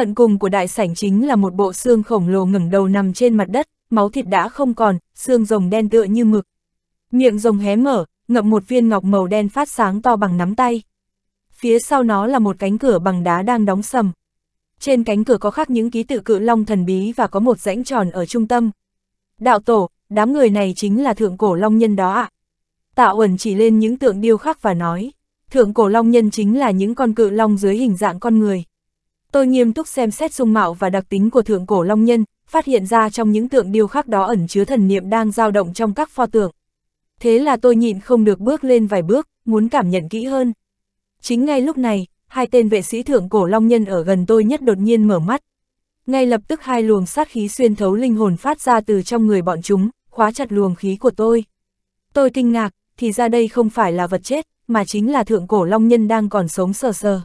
Tận cùng của đại sảnh chính là một bộ xương khổng lồ ngẩng đầu nằm trên mặt đất, máu thịt đã không còn, xương rồng đen tựa như mực. Miệng rồng hé mở, ngậm một viên ngọc màu đen phát sáng to bằng nắm tay. Phía sau nó là một cánh cửa bằng đá đang đóng sầm. Trên cánh cửa có khắc những ký tự cự long thần bí và có một rãnh tròn ở trung tâm. Đạo tổ, đám người này chính là thượng cổ long nhân đó ạ. À. Tạ Uẩn chỉ lên những tượng điêu khắc và nói, thượng cổ long nhân chính là những con cự long dưới hình dạng con người. Tôi nghiêm túc xem xét dung mạo và đặc tính của thượng cổ long nhân, phát hiện ra trong những tượng điêu khắc đó ẩn chứa thần niệm đang dao động trong các pho tượng. Thế là tôi nhịn không được bước lên vài bước, muốn cảm nhận kỹ hơn. Chính ngay lúc này, hai tên vệ sĩ thượng cổ long nhân ở gần tôi nhất đột nhiên mở mắt. Ngay lập tức hai luồng sát khí xuyên thấu linh hồn phát ra từ trong người bọn chúng, khóa chặt luồng khí của tôi. Tôi kinh ngạc, thì ra đây không phải là vật chết, mà chính là thượng cổ long nhân đang còn sống sờ sờ.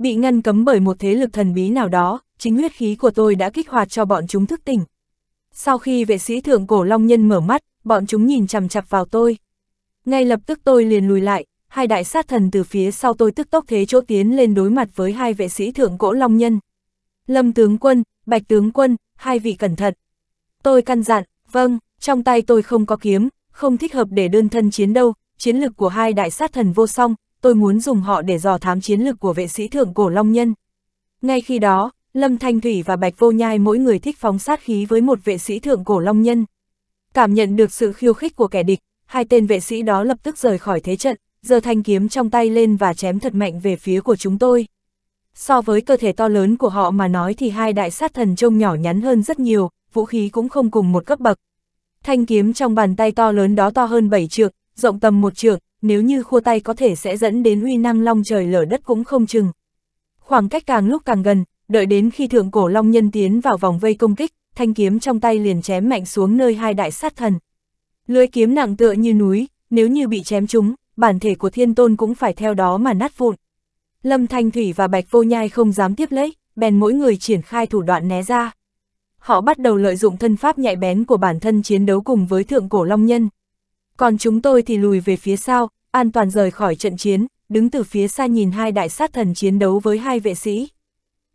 Bị ngăn cấm bởi một thế lực thần bí nào đó, chính huyết khí của tôi đã kích hoạt cho bọn chúng thức tỉnh. Sau khi vệ sĩ thượng cổ Long Nhân mở mắt, bọn chúng nhìn chằm chặp vào tôi. Ngay lập tức tôi liền lùi lại, hai đại sát thần từ phía sau tôi tức tốc thế chỗ tiến lên đối mặt với hai vệ sĩ thượng cổ Long Nhân. Lâm tướng quân, Bạch tướng quân, hai vị cẩn thận. Tôi căn dặn, vâng, trong tay tôi không có kiếm, không thích hợp để đơn thân chiến đâu, chiến lực của hai đại sát thần vô song, tôi muốn dùng họ để dò thám chiến lực của vệ sĩ thượng cổ Long Nhân. Ngay khi đó, Lâm Thanh Thủy và Bạch Vô Nhai mỗi người thích phóng sát khí với một vệ sĩ thượng cổ Long Nhân. Cảm nhận được sự khiêu khích của kẻ địch, hai tên vệ sĩ đó lập tức rời khỏi thế trận, giơ thanh kiếm trong tay lên và chém thật mạnh về phía của chúng tôi. So với cơ thể to lớn của họ mà nói thì hai đại sát thần trông nhỏ nhắn hơn rất nhiều, vũ khí cũng không cùng một cấp bậc. Thanh kiếm trong bàn tay to lớn đó to hơn 7 trượng, rộng tầm một trượng, nếu như khua tay có thể sẽ dẫn đến uy năng long trời lở đất cũng không chừng. Khoảng cách càng lúc càng gần, đợi đến khi thượng cổ long nhân tiến vào vòng vây công kích, thanh kiếm trong tay liền chém mạnh xuống nơi hai đại sát thần. Lưỡi kiếm nặng tựa như núi, nếu như bị chém trúng, bản thể của thiên tôn cũng phải theo đó mà nát vụn. Lâm Thanh Thủy và Bạch Vô Nhai không dám tiếp lấy, bèn mỗi người triển khai thủ đoạn né ra. Họ bắt đầu lợi dụng thân pháp nhạy bén của bản thân chiến đấu cùng với thượng cổ long nhân. Còn chúng tôi thì lùi về phía sau, an toàn rời khỏi trận chiến, đứng từ phía xa nhìn hai đại sát thần chiến đấu với hai vệ sĩ.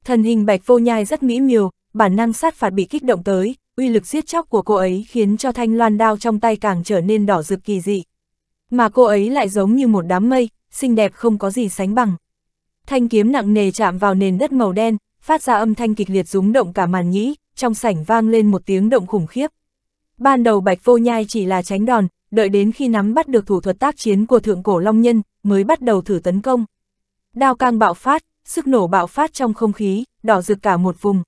Thần hình bạch vô nhai rất mỹ miều, bản năng sát phạt bị kích động tới, uy lực giết chóc của cô ấy khiến cho thanh loan đao trong tay càng trở nên đỏ rực kỳ dị. Mà cô ấy lại giống như một đám mây, xinh đẹp không có gì sánh bằng. Thanh kiếm nặng nề chạm vào nền đất màu đen, phát ra âm thanh kịch liệt rúng động cả màn nhĩ, trong sảnh vang lên một tiếng động khủng khiếp. Ban đầu Bạch Vô Nhai chỉ là tránh đòn, đợi đến khi nắm bắt được thủ thuật tác chiến của thượng cổ Long Nhân, mới bắt đầu thử tấn công. Đao cang bạo phát, sức nổ bạo phát trong không khí, đỏ rực cả một vùng.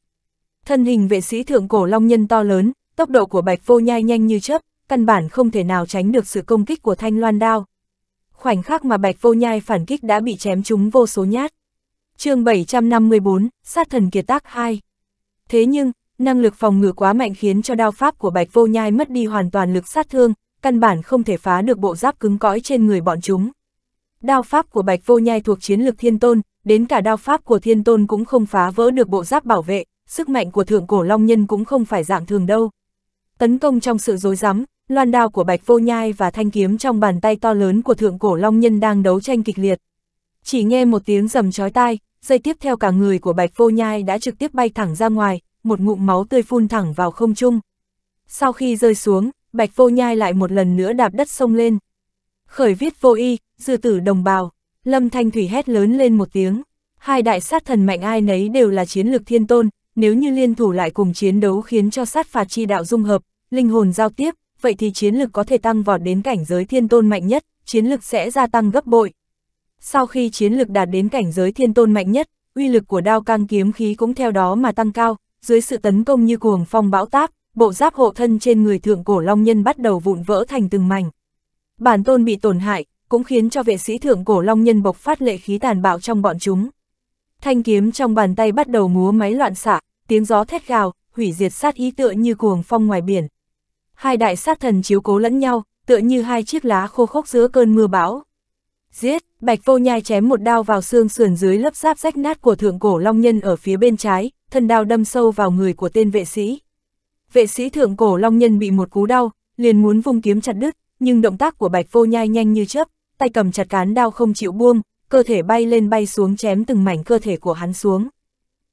Thân hình vệ sĩ thượng cổ Long Nhân to lớn, tốc độ của Bạch Vô Nhai nhanh như chớp, căn bản không thể nào tránh được sự công kích của Thanh Loan Đao. Khoảnh khắc mà Bạch Vô Nhai phản kích đã bị chém trúng vô số nhát. chương 754, Sát Thần Kiệt Tác 2 Thế nhưng, năng lực phòng ngự quá mạnh khiến cho đao pháp của Bạch Vô Nhai mất đi hoàn toàn lực sát thương, căn bản không thể phá được bộ giáp cứng cõi trên người bọn chúng. Đao pháp của Bạch Vô Nhai thuộc chiến lực thiên tôn, đến cả đao pháp của thiên tôn cũng không phá vỡ được bộ giáp bảo vệ, sức mạnh của thượng cổ long nhân cũng không phải dạng thường đâu. Tấn công trong sự rối rắm, loan đao của Bạch Vô Nhai và thanh kiếm trong bàn tay to lớn của thượng cổ long nhân đang đấu tranh kịch liệt. Chỉ nghe một tiếng rầm chói tai, dây tiếp theo cả người của Bạch Vô Nhai đã trực tiếp bay thẳng ra ngoài, một ngụm máu tươi phun thẳng vào không trung. Sau khi rơi xuống, bạch vô nhai lại một lần nữa đạp đất sông lên. Khởi viết vô y, dư tử đồng bào, lâm thanh thủy hét lớn lên một tiếng. Hai đại sát thần mạnh ai nấy đều là chiến lược thiên tôn, nếu như liên thủ lại cùng chiến đấu khiến cho sát phạt chi đạo dung hợp, linh hồn giao tiếp, vậy thì chiến lực có thể tăng vọt đến cảnh giới thiên tôn mạnh nhất, chiến lực sẽ gia tăng gấp bội. Sau khi chiến lực đạt đến cảnh giới thiên tôn mạnh nhất, uy lực của đao căng kiếm khí cũng theo đó mà tăng cao, dưới sự tấn công như cuồng phong bão táp, bộ giáp hộ thân trên người thượng cổ long nhân bắt đầu vụn vỡ thành từng mảnh. Bản tôn bị tổn hại, cũng khiến cho vệ sĩ thượng cổ long nhân bộc phát lệ khí tàn bạo trong bọn chúng. Thanh kiếm trong bàn tay bắt đầu múa máy loạn xạ, tiếng gió thét gào, hủy diệt sát ý tựa như cuồng phong ngoài biển. Hai đại sát thần chiếu cố lẫn nhau, tựa như hai chiếc lá khô khốc giữa cơn mưa bão. Giết, Bạch Vô Nhai chém một đao vào xương sườn dưới lớp giáp rách nát của thượng cổ long nhân ở phía bên trái, thân đao đâm sâu vào người của tên vệ sĩ vệ sĩ thượng cổ Long Nhân bị một cú đau, liền muốn vung kiếm chặt đứt, nhưng động tác của Bạch Vô Nhai nhanh như chớp, tay cầm chặt cán đao không chịu buông, cơ thể bay lên bay xuống chém từng mảnh cơ thể của hắn xuống.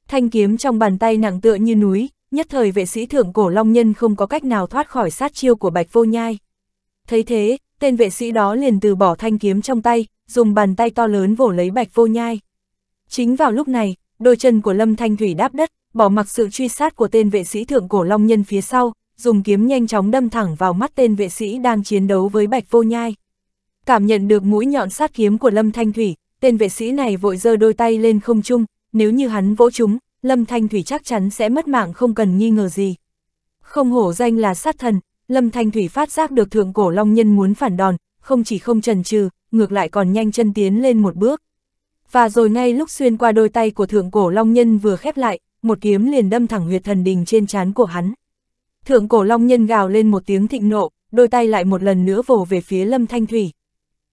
Thanh kiếm trong bàn tay nặng tựa như núi, nhất thời vệ sĩ thượng cổ Long Nhân không có cách nào thoát khỏi sát chiêu của Bạch Vô Nhai. Thấy thế, tên vệ sĩ đó liền từ bỏ thanh kiếm trong tay, dùng bàn tay to lớn vồ lấy Bạch Vô Nhai. Chính vào lúc này, đôi chân của Lâm Thanh Thủy đáp đất, bỏ mặc sự truy sát của tên vệ sĩ thượng cổ long nhân phía sau, dùng kiếm nhanh chóng đâm thẳng vào mắt tên vệ sĩ đang chiến đấu với Bạch Vô Nhai. Cảm nhận được mũi nhọn sát kiếm của Lâm Thanh Thủy, tên vệ sĩ này vội giơ đôi tay lên không trung, nếu như hắn vỗ chúng, Lâm Thanh Thủy chắc chắn sẽ mất mạng không cần nghi ngờ gì. Không hổ danh là sát thần, Lâm Thanh Thủy phát giác được thượng cổ long nhân muốn phản đòn, không chỉ không chần chừ ngược lại còn nhanh chân tiến lên một bước. Và rồi ngay lúc xuyên qua đôi tay của thượng cổ long nhân vừa khép lại, một kiếm liền đâm thẳng huyệt thần đình trên trán của hắn. Thượng cổ long nhân gào lên một tiếng thịnh nộ, đôi tay lại một lần nữa vồ về phía Lâm Thanh Thủy.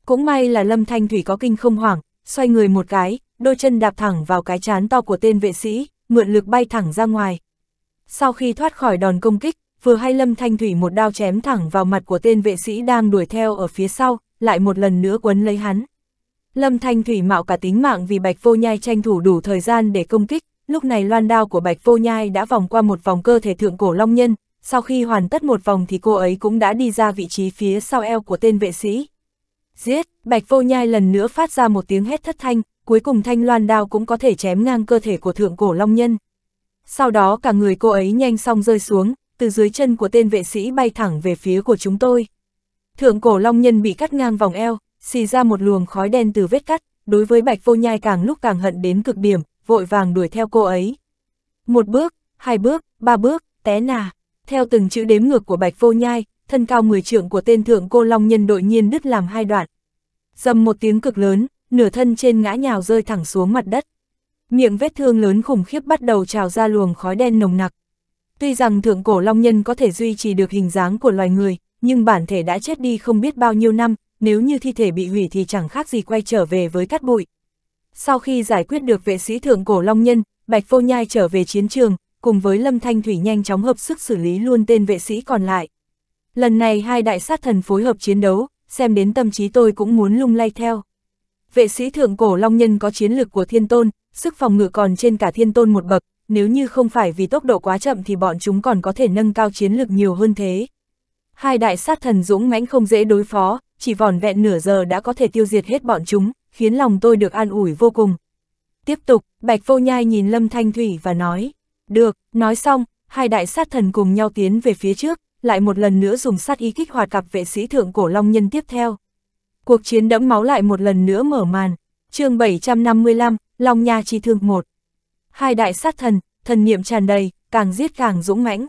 Cũng may là Lâm Thanh Thủy có kinh không hoảng, xoay người một cái, đôi chân đạp thẳng vào cái chán to của tên vệ sĩ, mượn lực bay thẳng ra ngoài. Sau khi thoát khỏi đòn công kích, vừa hay Lâm Thanh Thủy một đao chém thẳng vào mặt của tên vệ sĩ đang đuổi theo ở phía sau, lại một lần nữa quấn lấy hắn. Lâm Thanh Thủy mạo cả tính mạng vì Bạch Vô Nhai tranh thủ đủ thời gian để công kích, lúc này loan đao của Bạch Vô Nhai đã vòng qua một vòng cơ thể thượng cổ long nhân, sau khi hoàn tất một vòng thì cô ấy cũng đã đi ra vị trí phía sau eo của tên vệ sĩ. Giết, Bạch Vô Nhai lần nữa phát ra một tiếng hét thất thanh, cuối cùng thanh loan đao cũng có thể chém ngang cơ thể của thượng cổ long nhân. Sau đó cả người cô ấy nhanh xong rơi xuống, từ dưới chân của tên vệ sĩ bay thẳng về phía của chúng tôi. Thượng cổ long nhân bị cắt ngang vòng eo, xì ra một luồng khói đen từ vết cắt, đối với Bạch Vô Nhai càng lúc càng hận đến cực điểm, vội vàng đuổi theo cô ấy. Một bước, hai bước, ba bước, té nà. Theo từng chữ đếm ngược của Bạch Vô Nhai, thân cao 10 trưởng của tên thượng cô Long Nhân đội nhiên đứt làm hai đoạn. Dầm một tiếng cực lớn, nửa thân trên ngã nhào rơi thẳng xuống mặt đất. Miệng vết thương lớn khủng khiếp bắt đầu trào ra luồng khói đen nồng nặc. Tuy rằng thượng cổ Long Nhân có thể duy trì được hình dáng của loài người, nhưng bản thể đã chết đi không biết bao nhiêu năm, nếu như thi thể bị hủy thì chẳng khác gì quay trở về với cát bụi. Sau khi giải quyết được vệ sĩ thượng cổ Long Nhân, Bạch phô Nhai trở về chiến trường, cùng với Lâm Thanh Thủy nhanh chóng hợp sức xử lý luôn tên vệ sĩ còn lại. Lần này hai đại sát thần phối hợp chiến đấu, xem đến tâm trí tôi cũng muốn lung lay theo. Vệ sĩ thượng cổ Long Nhân có chiến lược của Thiên Tôn, sức phòng ngự còn trên cả Thiên Tôn một bậc, nếu như không phải vì tốc độ quá chậm thì bọn chúng còn có thể nâng cao chiến lược nhiều hơn thế. Hai đại sát thần dũng mãnh không dễ đối phó, chỉ vòn vẹn nửa giờ đã có thể tiêu diệt hết bọn chúng, khiến lòng tôi được an ủi vô cùng. Tiếp tục, Bạch Vô Nhai nhìn Lâm Thanh Thủy và nói, được, nói xong, hai đại sát thần cùng nhau tiến về phía trước, lại một lần nữa dùng sát ý kích hoạt cặp vệ sĩ thượng cổ long nhân tiếp theo. Cuộc chiến đẫm máu lại một lần nữa mở màn, chương 755, Long Nha Chi Thương 1. Hai đại sát thần, thần niệm tràn đầy, càng giết càng dũng mãnh.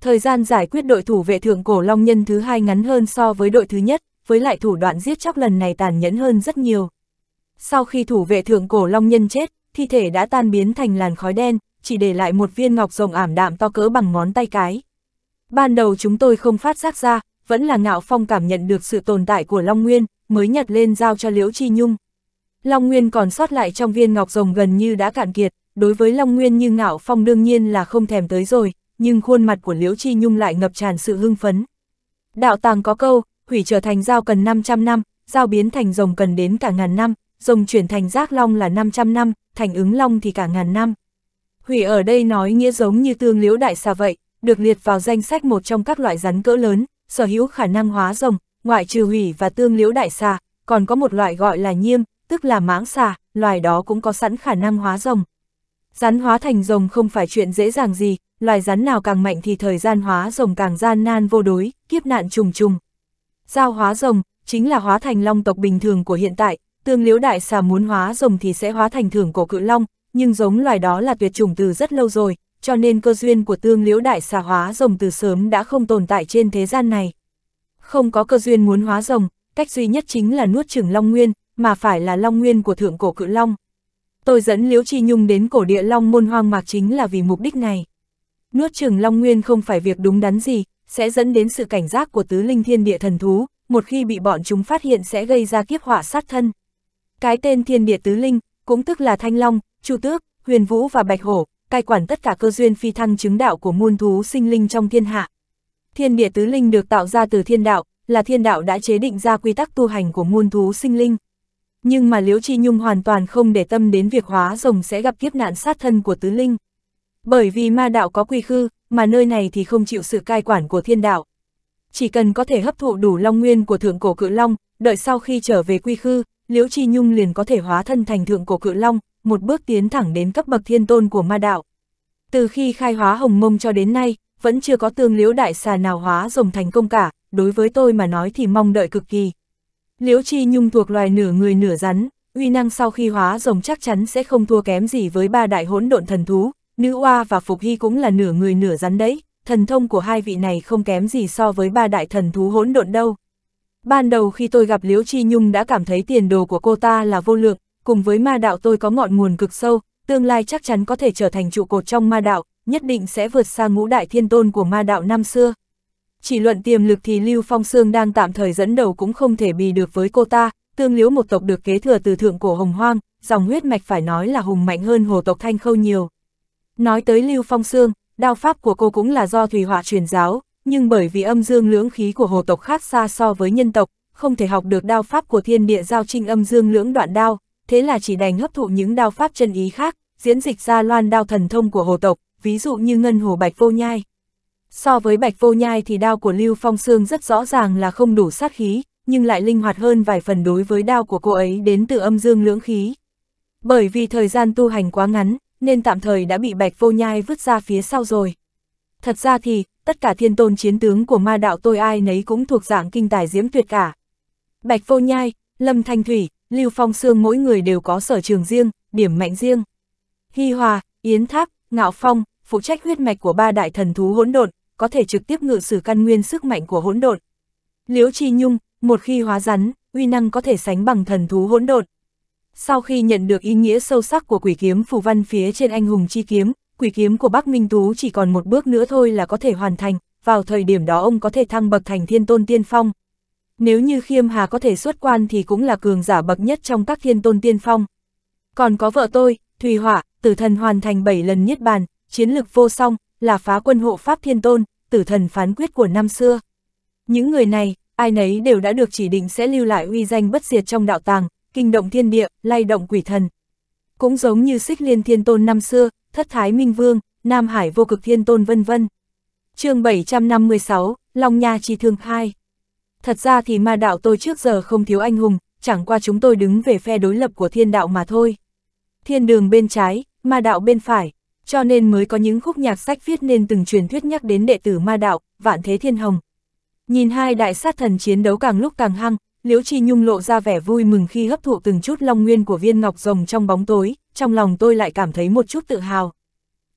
Thời gian giải quyết đội thủ vệ thượng cổ long nhân thứ hai ngắn hơn so với đội thứ nhất, với lại thủ đoạn giết chóc lần này tàn nhẫn hơn rất nhiều. Sau khi thủ vệ thượng cổ Long Nhân chết, thi thể đã tan biến thành làn khói đen, chỉ để lại một viên ngọc rồng ảm đạm to cỡ bằng ngón tay cái. Ban đầu chúng tôi không phát giác ra, vẫn là ngạo phong cảm nhận được sự tồn tại của Long Nguyên, mới nhặt lên giao cho Liễu Chi Nhung. Long Nguyên còn sót lại trong viên ngọc rồng gần như đã cạn kiệt, đối với Long Nguyên như ngạo phong đương nhiên là không thèm tới rồi, nhưng khuôn mặt của Liễu Chi Nhung lại ngập tràn sự hưng phấn. Đạo tàng có câu, quỷ trở thành dao cần 500 năm, dao biến thành rồng cần đến cả ngàn năm, rồng chuyển thành giác long là 500 năm, thành ứng long thì cả ngàn năm. Hủy ở đây nói nghĩa giống như tương liễu đại xà vậy, được liệt vào danh sách một trong các loại rắn cỡ lớn, sở hữu khả năng hóa rồng, ngoại trừ hủy và tương liễu đại xà, còn có một loại gọi là nhiêm, tức là mãng xà, loài đó cũng có sẵn khả năng hóa rồng. Rắn hóa thành rồng không phải chuyện dễ dàng gì, loài rắn nào càng mạnh thì thời gian hóa rồng càng gian nan vô đối, kiếp nạn trùng trùng. Giao hóa rồng, chính là hóa thành long tộc bình thường của hiện tại, tương liếu đại xà muốn hóa rồng thì sẽ hóa thành thưởng cổ cự long, nhưng giống loài đó là tuyệt chủng từ rất lâu rồi, cho nên cơ duyên của tương liếu đại xà hóa rồng từ sớm đã không tồn tại trên thế gian này. Không có cơ duyên muốn hóa rồng, cách duy nhất chính là nuốt trưởng Long Nguyên, mà phải là Long Nguyên của thượng cổ cự Long. Tôi dẫn Liễu Chi Nhung đến cổ địa Long môn hoang mạc chính là vì mục đích này. Nuốt trưởng Long Nguyên không phải việc đúng đắn gì, sẽ dẫn đến sự cảnh giác của tứ linh thiên địa thần thú, một khi bị bọn chúng phát hiện sẽ gây ra kiếp họa sát thân. Cái tên thiên địa tứ linh, cũng tức là thanh long, chu tước, huyền vũ và bạch hổ, cai quản tất cả cơ duyên phi thăng chứng đạo của muôn thú sinh linh trong thiên hạ. Thiên địa tứ linh được tạo ra từ thiên đạo, là thiên đạo đã chế định ra quy tắc tu hành của muôn thú sinh linh. Nhưng mà Liễu Chi Nhung hoàn toàn không để tâm đến việc hóa rồng sẽ gặp kiếp nạn sát thân của tứ linh. Bởi vì ma đạo có quy khư, mà nơi này thì không chịu sự cai quản của thiên đạo. Chỉ cần có thể hấp thụ đủ long nguyên của thượng cổ cự long, đợi sau khi trở về quy khư, Liễu Chi Nhung liền có thể hóa thân thành thượng cổ cự long, một bước tiến thẳng đến cấp bậc thiên tôn của ma đạo. Từ khi khai hóa hồng mông cho đến nay, vẫn chưa có tương liễu đại xà nào hóa rồng thành công cả, đối với tôi mà nói thì mong đợi cực kỳ. Liễu Chi Nhung thuộc loài nửa người nửa rắn, uy năng sau khi hóa rồng chắc chắn sẽ không thua kém gì với ba đại hỗn độn thần thú, Nữ oa và Phục Hy cũng là nửa người nửa rắn đấy, thần thông của hai vị này không kém gì so với ba đại thần thú hỗn độn đâu. Ban đầu khi tôi gặp Liễu Chi Nhung đã cảm thấy tiền đồ của cô ta là vô lượng, cùng với ma đạo tôi có ngọn nguồn cực sâu, tương lai chắc chắn có thể trở thành trụ cột trong ma đạo, nhất định sẽ vượt xa ngũ đại thiên tôn của ma đạo năm xưa. Chỉ luận tiềm lực thì Lưu Phong Sương đang tạm thời dẫn đầu cũng không thể bì được với cô ta, tương liếu một tộc được kế thừa từ thượng cổ hồng hoang, dòng huyết mạch phải nói là hùng mạnh hơn hồ tộc thanh khâu nhiều. Nói tới Lưu Phong Sương, đao pháp của cô cũng là do thủy họa truyền giáo, nhưng bởi vì âm dương lưỡng khí của hồ tộc khác xa so với nhân tộc, không thể học được đao pháp của thiên địa giao trinh âm dương lưỡng đoạn đao, thế là chỉ đành hấp thụ những đao pháp chân ý khác, diễn dịch ra loan đao thần thông của hồ tộc, ví dụ như ngân hồ bạch vô nhai. So với bạch vô nhai thì đao của Lưu Phong Sương rất rõ ràng là không đủ sát khí, nhưng lại linh hoạt hơn vài phần đối với đao của cô ấy đến từ âm dương lưỡng khí. Bởi vì thời gian tu hành quá ngắn, nên tạm thời đã bị Bạch Vô Nhai vứt ra phía sau rồi. Thật ra thì, tất cả thiên tôn chiến tướng của ma đạo tôi ai nấy cũng thuộc dạng kinh tài diễm tuyệt cả. Bạch Vô Nhai, Lâm Thanh Thủy, Lưu Phong Sương mỗi người đều có sở trường riêng, điểm mạnh riêng. Hy Hòa, Yến Tháp, Ngạo Phong, phụ trách huyết mạch của ba đại thần thú hỗn độn, có thể trực tiếp ngự sử căn nguyên sức mạnh của hỗn độn. Liễu Chi Nhung, một khi hóa rắn, uy năng có thể sánh bằng thần thú hỗn độn, sau khi nhận được ý nghĩa sâu sắc của quỷ kiếm phù văn phía trên anh hùng chi kiếm, quỷ kiếm của Bắc Minh Tú chỉ còn một bước nữa thôi là có thể hoàn thành, vào thời điểm đó ông có thể thăng bậc thành thiên tôn tiên phong. Nếu như Khiêm Hà có thể xuất quan thì cũng là cường giả bậc nhất trong các thiên tôn tiên phong. Còn có vợ tôi, Thùy Hỏa, tử thần hoàn thành 7 lần nhất bàn, chiến lực vô song, là phá quân hộ pháp thiên tôn, tử thần phán quyết của năm xưa. Những người này, ai nấy đều đã được chỉ định sẽ lưu lại uy danh bất diệt trong đạo tàng, kinh động thiên địa, lay động quỷ thần. Cũng giống như xích liên thiên tôn năm xưa, thất thái minh vương, Nam Hải vô cực thiên tôn vân vân. chương 756, Long Nha chi thương 2. Thật ra thì ma đạo tôi trước giờ không thiếu anh hùng, chẳng qua chúng tôi đứng về phe đối lập của thiên đạo mà thôi. Thiên đường bên trái, ma đạo bên phải, cho nên mới có những khúc nhạc sách viết nên từng truyền thuyết nhắc đến đệ tử ma đạo, vạn thế thiên hồng. Nhìn hai đại sát thần chiến đấu càng lúc càng hăng, Liễu Chi Nhung lộ ra vẻ vui mừng khi hấp thụ từng chút long nguyên của viên ngọc rồng trong bóng tối, trong lòng tôi lại cảm thấy một chút tự hào.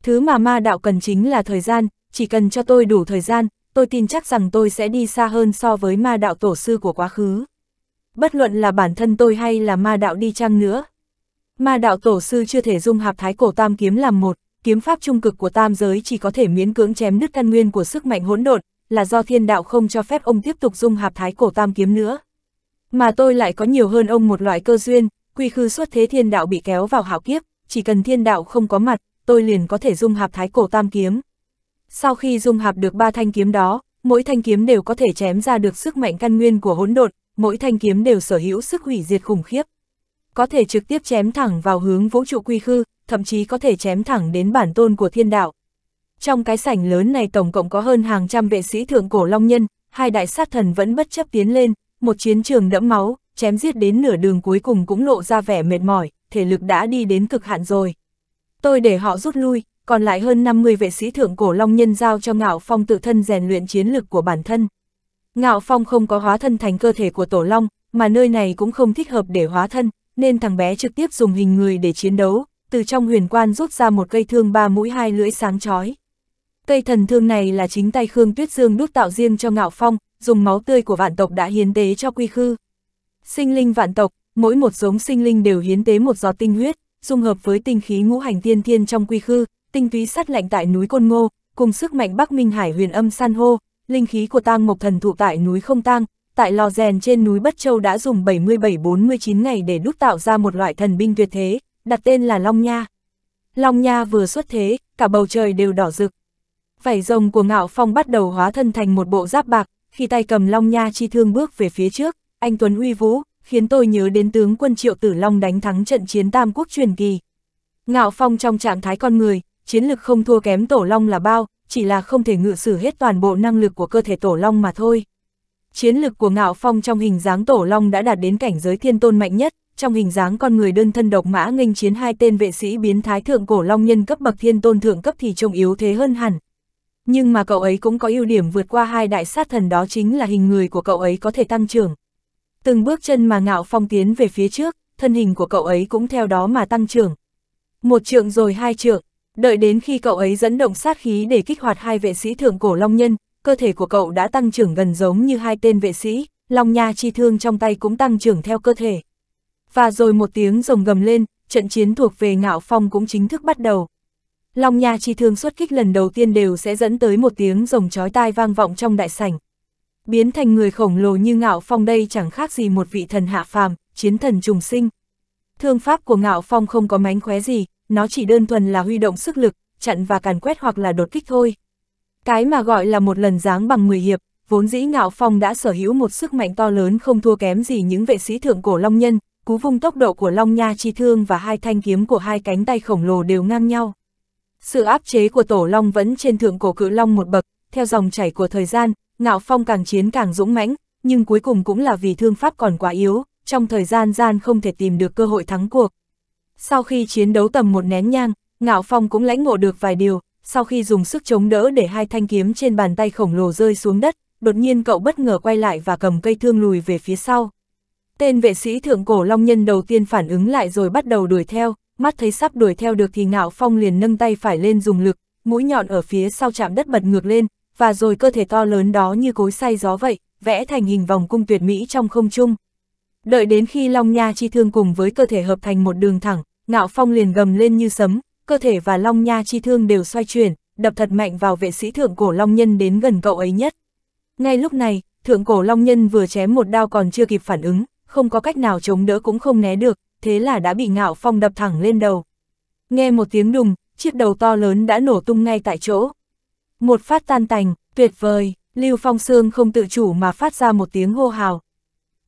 Thứ mà ma đạo cần chính là thời gian, chỉ cần cho tôi đủ thời gian, tôi tin chắc rằng tôi sẽ đi xa hơn so với ma đạo tổ sư của quá khứ. Bất luận là bản thân tôi hay là ma đạo đi chăng nữa. Ma đạo tổ sư chưa thể dung hạp thái cổ tam kiếm làm một, kiếm pháp trung cực của tam giới chỉ có thể miễn cưỡng chém đứt căn nguyên của sức mạnh hỗn độn, là do thiên đạo không cho phép ông tiếp tục dung hạp thái cổ tam kiếm nữa. Mà tôi lại có nhiều hơn ông một loại cơ duyên, quy khư xuất thế thiên đạo bị kéo vào hảo kiếp, chỉ cần thiên đạo không có mặt, tôi liền có thể dung hạp thái cổ tam kiếm. Sau khi dung hạp được ba thanh kiếm đó, mỗi thanh kiếm đều có thể chém ra được sức mạnh căn nguyên của hỗn độn, mỗi thanh kiếm đều sở hữu sức hủy diệt khủng khiếp. Có thể trực tiếp chém thẳng vào hướng vũ trụ quy khư, thậm chí có thể chém thẳng đến bản tôn của thiên đạo. Trong cái sảnh lớn này tổng cộng có hơn hàng trăm vệ sĩ thượng cổ long nhân, hai đại sát thần vẫn bất chấp tiến lên, một chiến trường đẫm máu, chém giết đến nửa đường cuối cùng cũng lộ ra vẻ mệt mỏi, thể lực đã đi đến cực hạn rồi. Tôi để họ rút lui, còn lại hơn 50 vệ sĩ thượng cổ long nhân giao cho Ngạo Phong tự thân rèn luyện chiến lực của bản thân. Ngạo Phong không có hóa thân thành cơ thể của tổ long, mà nơi này cũng không thích hợp để hóa thân, nên thằng bé trực tiếp dùng hình người để chiến đấu, từ trong huyền quan rút ra một cây thương ba mũi hai lưỡi sáng chói. Cây thần thương này là chính tay Khương Tuyết Dương đúc tạo riêng cho Ngạo Phong, dùng máu tươi của vạn tộc đã hiến tế cho quy khư. Sinh linh vạn tộc, mỗi một giống sinh linh đều hiến tế một giọt tinh huyết, dung hợp với tinh khí ngũ hành tiên thiên trong quy khư, tinh túy sắt lạnh tại núi Côn Ngô, cùng sức mạnh Bắc Minh Hải huyền âm san hô, linh khí của tang mộc thần thụ tại núi Không Tang, tại lò rèn trên núi Bất Châu đã dùng 77-49 ngày để đúc tạo ra một loại thần binh tuyệt thế, đặt tên là Long Nha. Long Nha vừa xuất thế, cả bầu trời đều đỏ rực. Vảy rồng của ngạo phong bắt đầu hóa thân thành một bộ giáp bạc, khi tay cầm Long Nha chi thương bước về phía trước, anh Tuấn uy vũ, khiến tôi nhớ đến tướng quân Triệu Tử Long đánh thắng trận chiến Tam Quốc truyền kỳ. Ngạo Phong trong trạng thái con người, chiến lực không thua kém Tổ Long là bao, chỉ là không thể ngự sử hết toàn bộ năng lực của cơ thể Tổ Long mà thôi. Chiến lực của Ngạo Phong trong hình dáng Tổ Long đã đạt đến cảnh giới thiên tôn mạnh nhất, trong hình dáng con người đơn thân độc mã nghênh chiến hai tên vệ sĩ biến thái thượng cổ long nhân cấp bậc thiên tôn thượng cấp thì trông yếu thế hơn hẳn, nhưng mà cậu ấy cũng có ưu điểm vượt qua hai đại sát thần đó chính là hình người của cậu ấy có thể tăng trưởng. Từng bước chân mà ngạo phong tiến về phía trước, thân hình của cậu ấy cũng theo đó mà tăng trưởng. Một trượng rồi hai trượng, đợi đến khi cậu ấy dẫn động sát khí để kích hoạt hai vệ sĩ thượng cổ Long Nhân, cơ thể của cậu đã tăng trưởng gần giống như hai tên vệ sĩ, Long Nha chi thương trong tay cũng tăng trưởng theo cơ thể. Và rồi một tiếng rồng gầm lên, trận chiến thuộc về ngạo phong cũng chính thức bắt đầu. Long nha chi thương xuất kích lần đầu tiên đều sẽ dẫn tới một tiếng rồng chói tai vang vọng trong đại sảnh. Biến thành người khổng lồ như ngạo phong đây chẳng khác gì một vị thần hạ phàm, chiến thần trùng sinh. Thương pháp của ngạo phong không có mánh khóe gì, nó chỉ đơn thuần là huy động sức lực, chặn và càn quét hoặc là đột kích thôi. Cái mà gọi là một lần giáng bằng 10 hiệp, vốn dĩ ngạo phong đã sở hữu một sức mạnh to lớn không thua kém gì những vệ sĩ thượng cổ long nhân, cú vung tốc độ của long nha chi thương và hai thanh kiếm của hai cánh tay khổng lồ đều ngang nhau. Sự áp chế của Tổ Long vẫn trên thượng cổ cự Long một bậc, theo dòng chảy của thời gian, Ngạo Phong càng chiến càng dũng mãnh, nhưng cuối cùng cũng là vì thương pháp còn quá yếu, trong thời gian gian không thể tìm được cơ hội thắng cuộc. Sau khi chiến đấu tầm một nén nhang, Ngạo Phong cũng lãnh ngộ được vài điều, sau khi dùng sức chống đỡ để hai thanh kiếm trên bàn tay khổng lồ rơi xuống đất, đột nhiên cậu bất ngờ quay lại và cầm cây thương lùi về phía sau. Tên vệ sĩ thượng cổ Long Nhân đầu tiên phản ứng lại rồi bắt đầu đuổi theo, mắt thấy sắp đuổi theo được thì ngạo phong liền nâng tay phải lên dùng lực, mũi nhọn ở phía sau chạm đất bật ngược lên, và rồi cơ thể to lớn đó như cối xay gió vậy, vẽ thành hình vòng cung tuyệt mỹ trong không trung. Đợi đến khi Long Nha chi thương cùng với cơ thể hợp thành một đường thẳng, ngạo phong liền gầm lên như sấm, cơ thể và Long Nha chi thương đều xoay chuyển, đập thật mạnh vào vệ sĩ thượng cổ Long Nhân đến gần cậu ấy nhất. Ngay lúc này, thượng cổ Long Nhân vừa chém một đao còn chưa kịp phản ứng, không có cách nào chống đỡ cũng không né được, thế là đã bị ngạo phong đập thẳng lên đầu. Nghe một tiếng đùng, chiếc đầu to lớn đã nổ tung ngay tại chỗ. Một phát tan tành, tuyệt vời, Lưu Phong Sương không tự chủ mà phát ra một tiếng hô hào.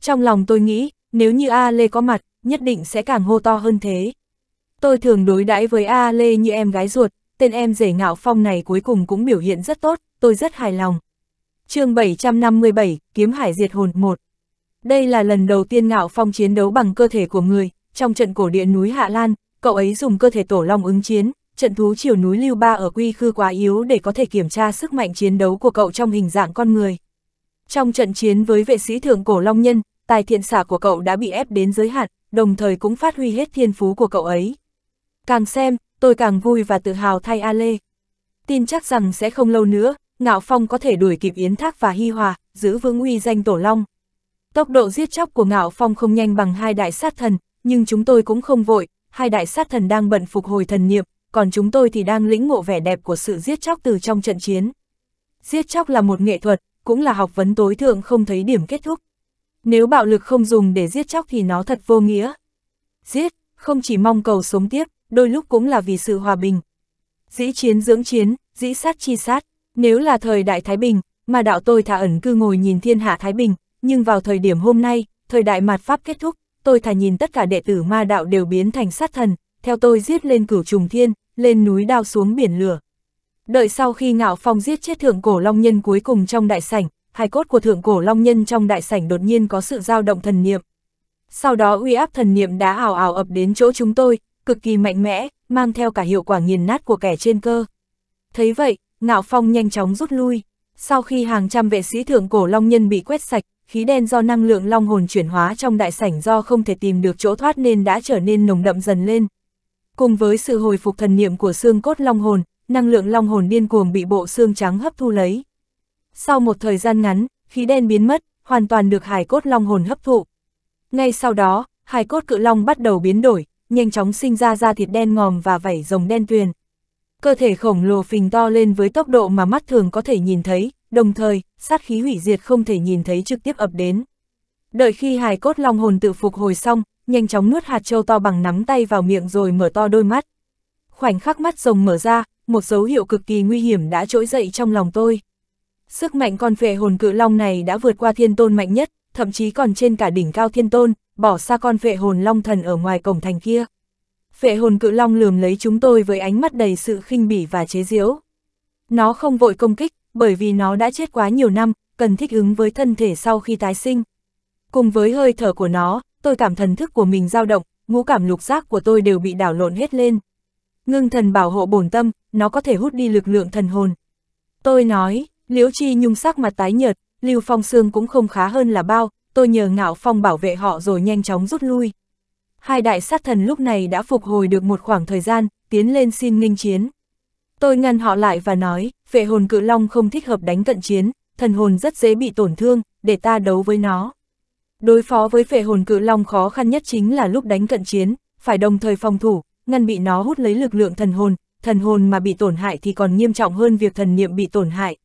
Trong lòng tôi nghĩ, nếu như A Lê có mặt, nhất định sẽ càng hô to hơn thế. Tôi thường đối đãi với A Lê như em gái ruột, tên em rể ngạo phong này cuối cùng cũng biểu hiện rất tốt, tôi rất hài lòng. chương 757, Kiếm Hải Diệt Hồn 1 Đây là lần đầu tiên ngạo phong chiến đấu bằng cơ thể của người, trong trận cổ địa núi Hạ Lan, cậu ấy dùng cơ thể tổ long ứng chiến, trận thú chiều núi Lưu Ba ở quy khư quá yếu để có thể kiểm tra sức mạnh chiến đấu của cậu trong hình dạng con người. Trong trận chiến với vệ sĩ thượng cổ long nhân, tài thiện xả của cậu đã bị ép đến giới hạn, đồng thời cũng phát huy hết thiên phú của cậu ấy. Càng xem, tôi càng vui và tự hào thay A Lê. Tin chắc rằng sẽ không lâu nữa, Ngạo Phong có thể đuổi kịp Yến Thác và Hy Hòa, giữ vững uy danh Tổ Long. Tốc độ giết chóc của Ngạo Phong không nhanh bằng hai đại sát thần, nhưng chúng tôi cũng không vội, hai đại sát thần đang bận phục hồi thần niệm, còn chúng tôi thì đang lĩnh ngộ vẻ đẹp của sự giết chóc từ trong trận chiến. Giết chóc là một nghệ thuật, cũng là học vấn tối thượng không thấy điểm kết thúc. Nếu bạo lực không dùng để giết chóc thì nó thật vô nghĩa. Giết, không chỉ mong cầu sống tiếp, đôi lúc cũng là vì sự hòa bình. Dĩ chiến dưỡng chiến, dĩ sát chi sát, nếu là thời đại Thái Bình, mà đạo tôi thả ẩn cư ngồi nhìn thiên hạ Thái Bình, nhưng vào thời điểm hôm nay, thời đại mạt Pháp kết thúc, tôi thà nhìn tất cả đệ tử ma đạo đều biến thành sát thần, theo tôi giết lên cửu trùng thiên, lên núi đao xuống biển lửa. Đợi sau khi ngạo phong giết chết thượng cổ long nhân cuối cùng trong đại sảnh, hài cốt của thượng cổ long nhân trong đại sảnh đột nhiên có sự dao động thần niệm. Sau đó uy áp thần niệm đã ảo ảo ập đến chỗ chúng tôi, cực kỳ mạnh mẽ, mang theo cả hiệu quả nghiền nát của kẻ trên cơ. Thấy vậy, ngạo phong nhanh chóng rút lui. Sau khi hàng trăm vệ sĩ thượng cổ long nhân bị quét sạch, khí đen do năng lượng long hồn chuyển hóa trong đại sảnh do không thể tìm được chỗ thoát nên đã trở nên nồng đậm dần lên. Cùng với sự hồi phục thần niệm của xương cốt long hồn, năng lượng long hồn điên cuồng bị bộ xương trắng hấp thu lấy. Sau một thời gian ngắn, khí đen biến mất, hoàn toàn được hài cốt long hồn hấp thụ. Ngay sau đó, hài cốt cự long bắt đầu biến đổi, nhanh chóng sinh ra da thịt đen ngòm và vảy rồng đen tuyền. Cơ thể khổng lồ phình to lên với tốc độ mà mắt thường có thể nhìn thấy, đồng thời, sát khí hủy diệt không thể nhìn thấy trực tiếp ập đến. Đợi khi hài cốt long hồn tự phục hồi xong, nhanh chóng nuốt hạt châu to bằng nắm tay vào miệng rồi mở to đôi mắt. Khoảnh khắc mắt rồng mở ra, một dấu hiệu cực kỳ nguy hiểm đã trỗi dậy trong lòng tôi. Sức mạnh con phệ hồn cự long này đã vượt qua thiên tôn mạnh nhất, thậm chí còn trên cả đỉnh cao thiên tôn, bỏ xa con phệ hồn long thần ở ngoài cổng thành kia. Phệ hồn cự long lườm lấy chúng tôi với ánh mắt đầy sự khinh bỉ và chế giễu. Nó không vội công kích, bởi vì nó đã chết quá nhiều năm, cần thích ứng với thân thể sau khi tái sinh. Cùng với hơi thở của nó, tôi cảm thần thức của mình dao động, ngũ cảm lục giác của tôi đều bị đảo lộn hết lên. Ngưng thần bảo hộ bổn tâm, nó có thể hút đi lực lượng thần hồn. Tôi nói, Liễu Chi nhung sắc mặt tái nhợt, Lưu Phong xương cũng không khá hơn là bao, tôi nhờ Ngạo Phong bảo vệ họ rồi nhanh chóng rút lui. Hai đại sát thần lúc này đã phục hồi được một khoảng thời gian, tiến lên xin nghinh chiến. Tôi ngăn họ lại và nói, vệ hồn cự long không thích hợp đánh cận chiến, thần hồn rất dễ bị tổn thương, để ta đấu với nó. Đối phó với vệ hồn cự long khó khăn nhất chính là lúc đánh cận chiến, phải đồng thời phòng thủ, ngăn bị nó hút lấy lực lượng thần hồn, thần hồn mà bị tổn hại thì còn nghiêm trọng hơn việc thần niệm bị tổn hại.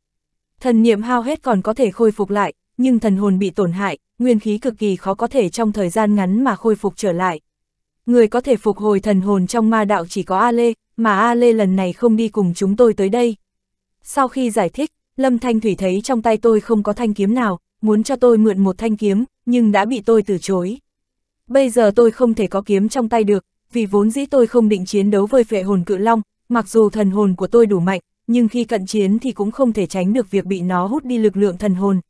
Thần niệm hao hết còn có thể khôi phục lại, nhưng thần hồn bị tổn hại, nguyên khí cực kỳ khó có thể trong thời gian ngắn mà khôi phục trở lại. Người có thể phục hồi thần hồn trong ma đạo chỉ có A Lê, mà A Lê lần này không đi cùng chúng tôi tới đây. Sau khi giải thích, Lâm Thanh Thủy thấy trong tay tôi không có thanh kiếm nào, muốn cho tôi mượn một thanh kiếm, nhưng đã bị tôi từ chối. Bây giờ tôi không thể có kiếm trong tay được, vì vốn dĩ tôi không định chiến đấu với phệ hồn cự long, mặc dù thần hồn của tôi đủ mạnh, nhưng khi cận chiến thì cũng không thể tránh được việc bị nó hút đi lực lượng thần hồn.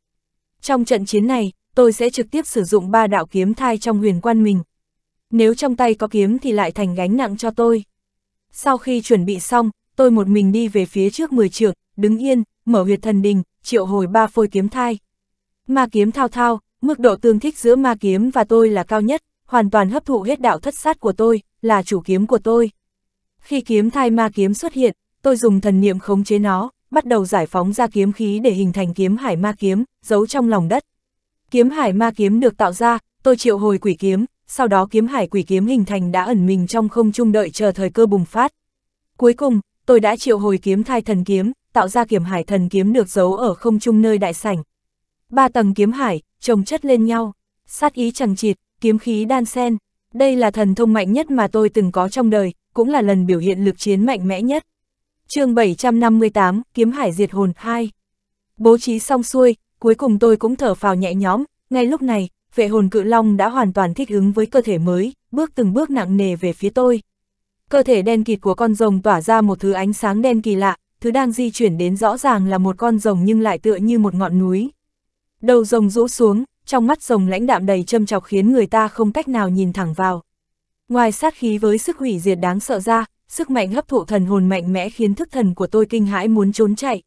Trong trận chiến này, tôi sẽ trực tiếp sử dụng ba đạo kiếm thai trong huyền quan mình. Nếu trong tay có kiếm thì lại thành gánh nặng cho tôi. Sau khi chuẩn bị xong, tôi một mình đi về phía trước 10 trượng, đứng yên, mở huyệt thần đình, triệu hồi ba phôi kiếm thai. Ma kiếm thao thao, mức độ tương thích giữa ma kiếm và tôi là cao nhất, hoàn toàn hấp thụ hết đạo thất sát của tôi, là chủ kiếm của tôi. Khi kiếm thai ma kiếm xuất hiện, tôi dùng thần niệm khống chế nó, bắt đầu giải phóng ra kiếm khí để hình thành kiếm hải ma kiếm, giấu trong lòng đất. Kiếm hải ma kiếm được tạo ra, tôi triệu hồi quỷ kiếm, sau đó kiếm hải quỷ kiếm hình thành đã ẩn mình trong không trung đợi chờ thời cơ bùng phát. Cuối cùng, tôi đã triệu hồi kiếm thai thần kiếm, tạo ra kiếm hải thần kiếm được giấu ở không trung nơi đại sảnh. Ba tầng kiếm hải, chồng chất lên nhau, sát ý chẳng chịt, kiếm khí đan sen. Đây là thần thông mạnh nhất mà tôi từng có trong đời, cũng là lần biểu hiện lực chiến mạnh mẽ nhất. chương 758, Kiếm Hải Diệt Hồn 2 Bố trí xong xuôi, cuối cùng tôi cũng thở phào nhẹ nhõm, ngay lúc này, vệ hồn cự long đã hoàn toàn thích ứng với cơ thể mới, bước từng bước nặng nề về phía tôi. Cơ thể đen kịt của con rồng tỏa ra một thứ ánh sáng đen kỳ lạ, thứ đang di chuyển đến rõ ràng là một con rồng nhưng lại tựa như một ngọn núi. Đầu rồng rũ xuống, trong mắt rồng lãnh đạm đầy châm chọc khiến người ta không cách nào nhìn thẳng vào. Ngoài sát khí với sức hủy diệt đáng sợ ra, sức mạnh hấp thụ thần hồn mạnh mẽ khiến thức thần của tôi kinh hãi muốn trốn chạy.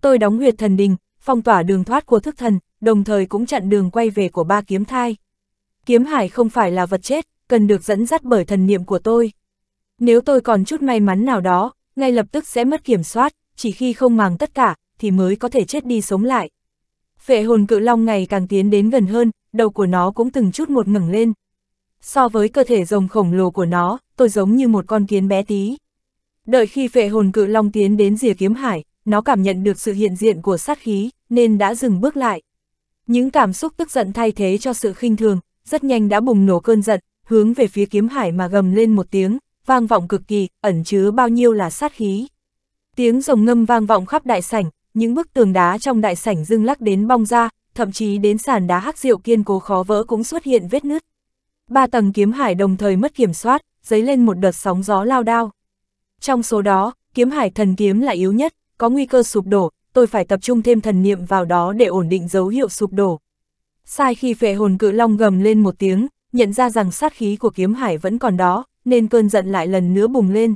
Tôi đóng huyệt thần đình, phong tỏa đường thoát của thức thần, đồng thời cũng chặn đường quay về của ba kiếm thai. Kiếm hải không phải là vật chết, cần được dẫn dắt bởi thần niệm của tôi. Nếu tôi còn chút may mắn nào đó, ngay lập tức sẽ mất kiểm soát, chỉ khi không màng tất cả, thì mới có thể chết đi sống lại. Phệ hồn cự long ngày càng tiến đến gần hơn, đầu của nó cũng từng chút một ngẩng lên. So với cơ thể rồng khổng lồ của nó, tôi giống như một con kiến bé tí. Đợi khi phệ hồn cự long tiến đến rìa kiếm hải, nó cảm nhận được sự hiện diện của sát khí, nên đã dừng bước lại. Những cảm xúc tức giận thay thế cho sự khinh thường, rất nhanh đã bùng nổ cơn giận, hướng về phía kiếm hải mà gầm lên một tiếng, vang vọng cực kỳ, ẩn chứa bao nhiêu là sát khí. Tiếng rồng ngâm vang vọng khắp đại sảnh, những bức tường đá trong đại sảnh rưng lắc đến bong ra, thậm chí đến sàn đá hắc diệu kiên cố khó vỡ cũng xuất hiện vết nứt. Ba tầng kiếm hải đồng thời mất kiểm soát, dấy lên một đợt sóng gió lao đao. Trong số đó, kiếm hải thần kiếm là yếu nhất, có nguy cơ sụp đổ, tôi phải tập trung thêm thần niệm vào đó để ổn định dấu hiệu sụp đổ. Sai khi phệ hồn cự long gầm lên một tiếng, nhận ra rằng sát khí của kiếm hải vẫn còn đó, nên cơn giận lại lần nữa bùng lên.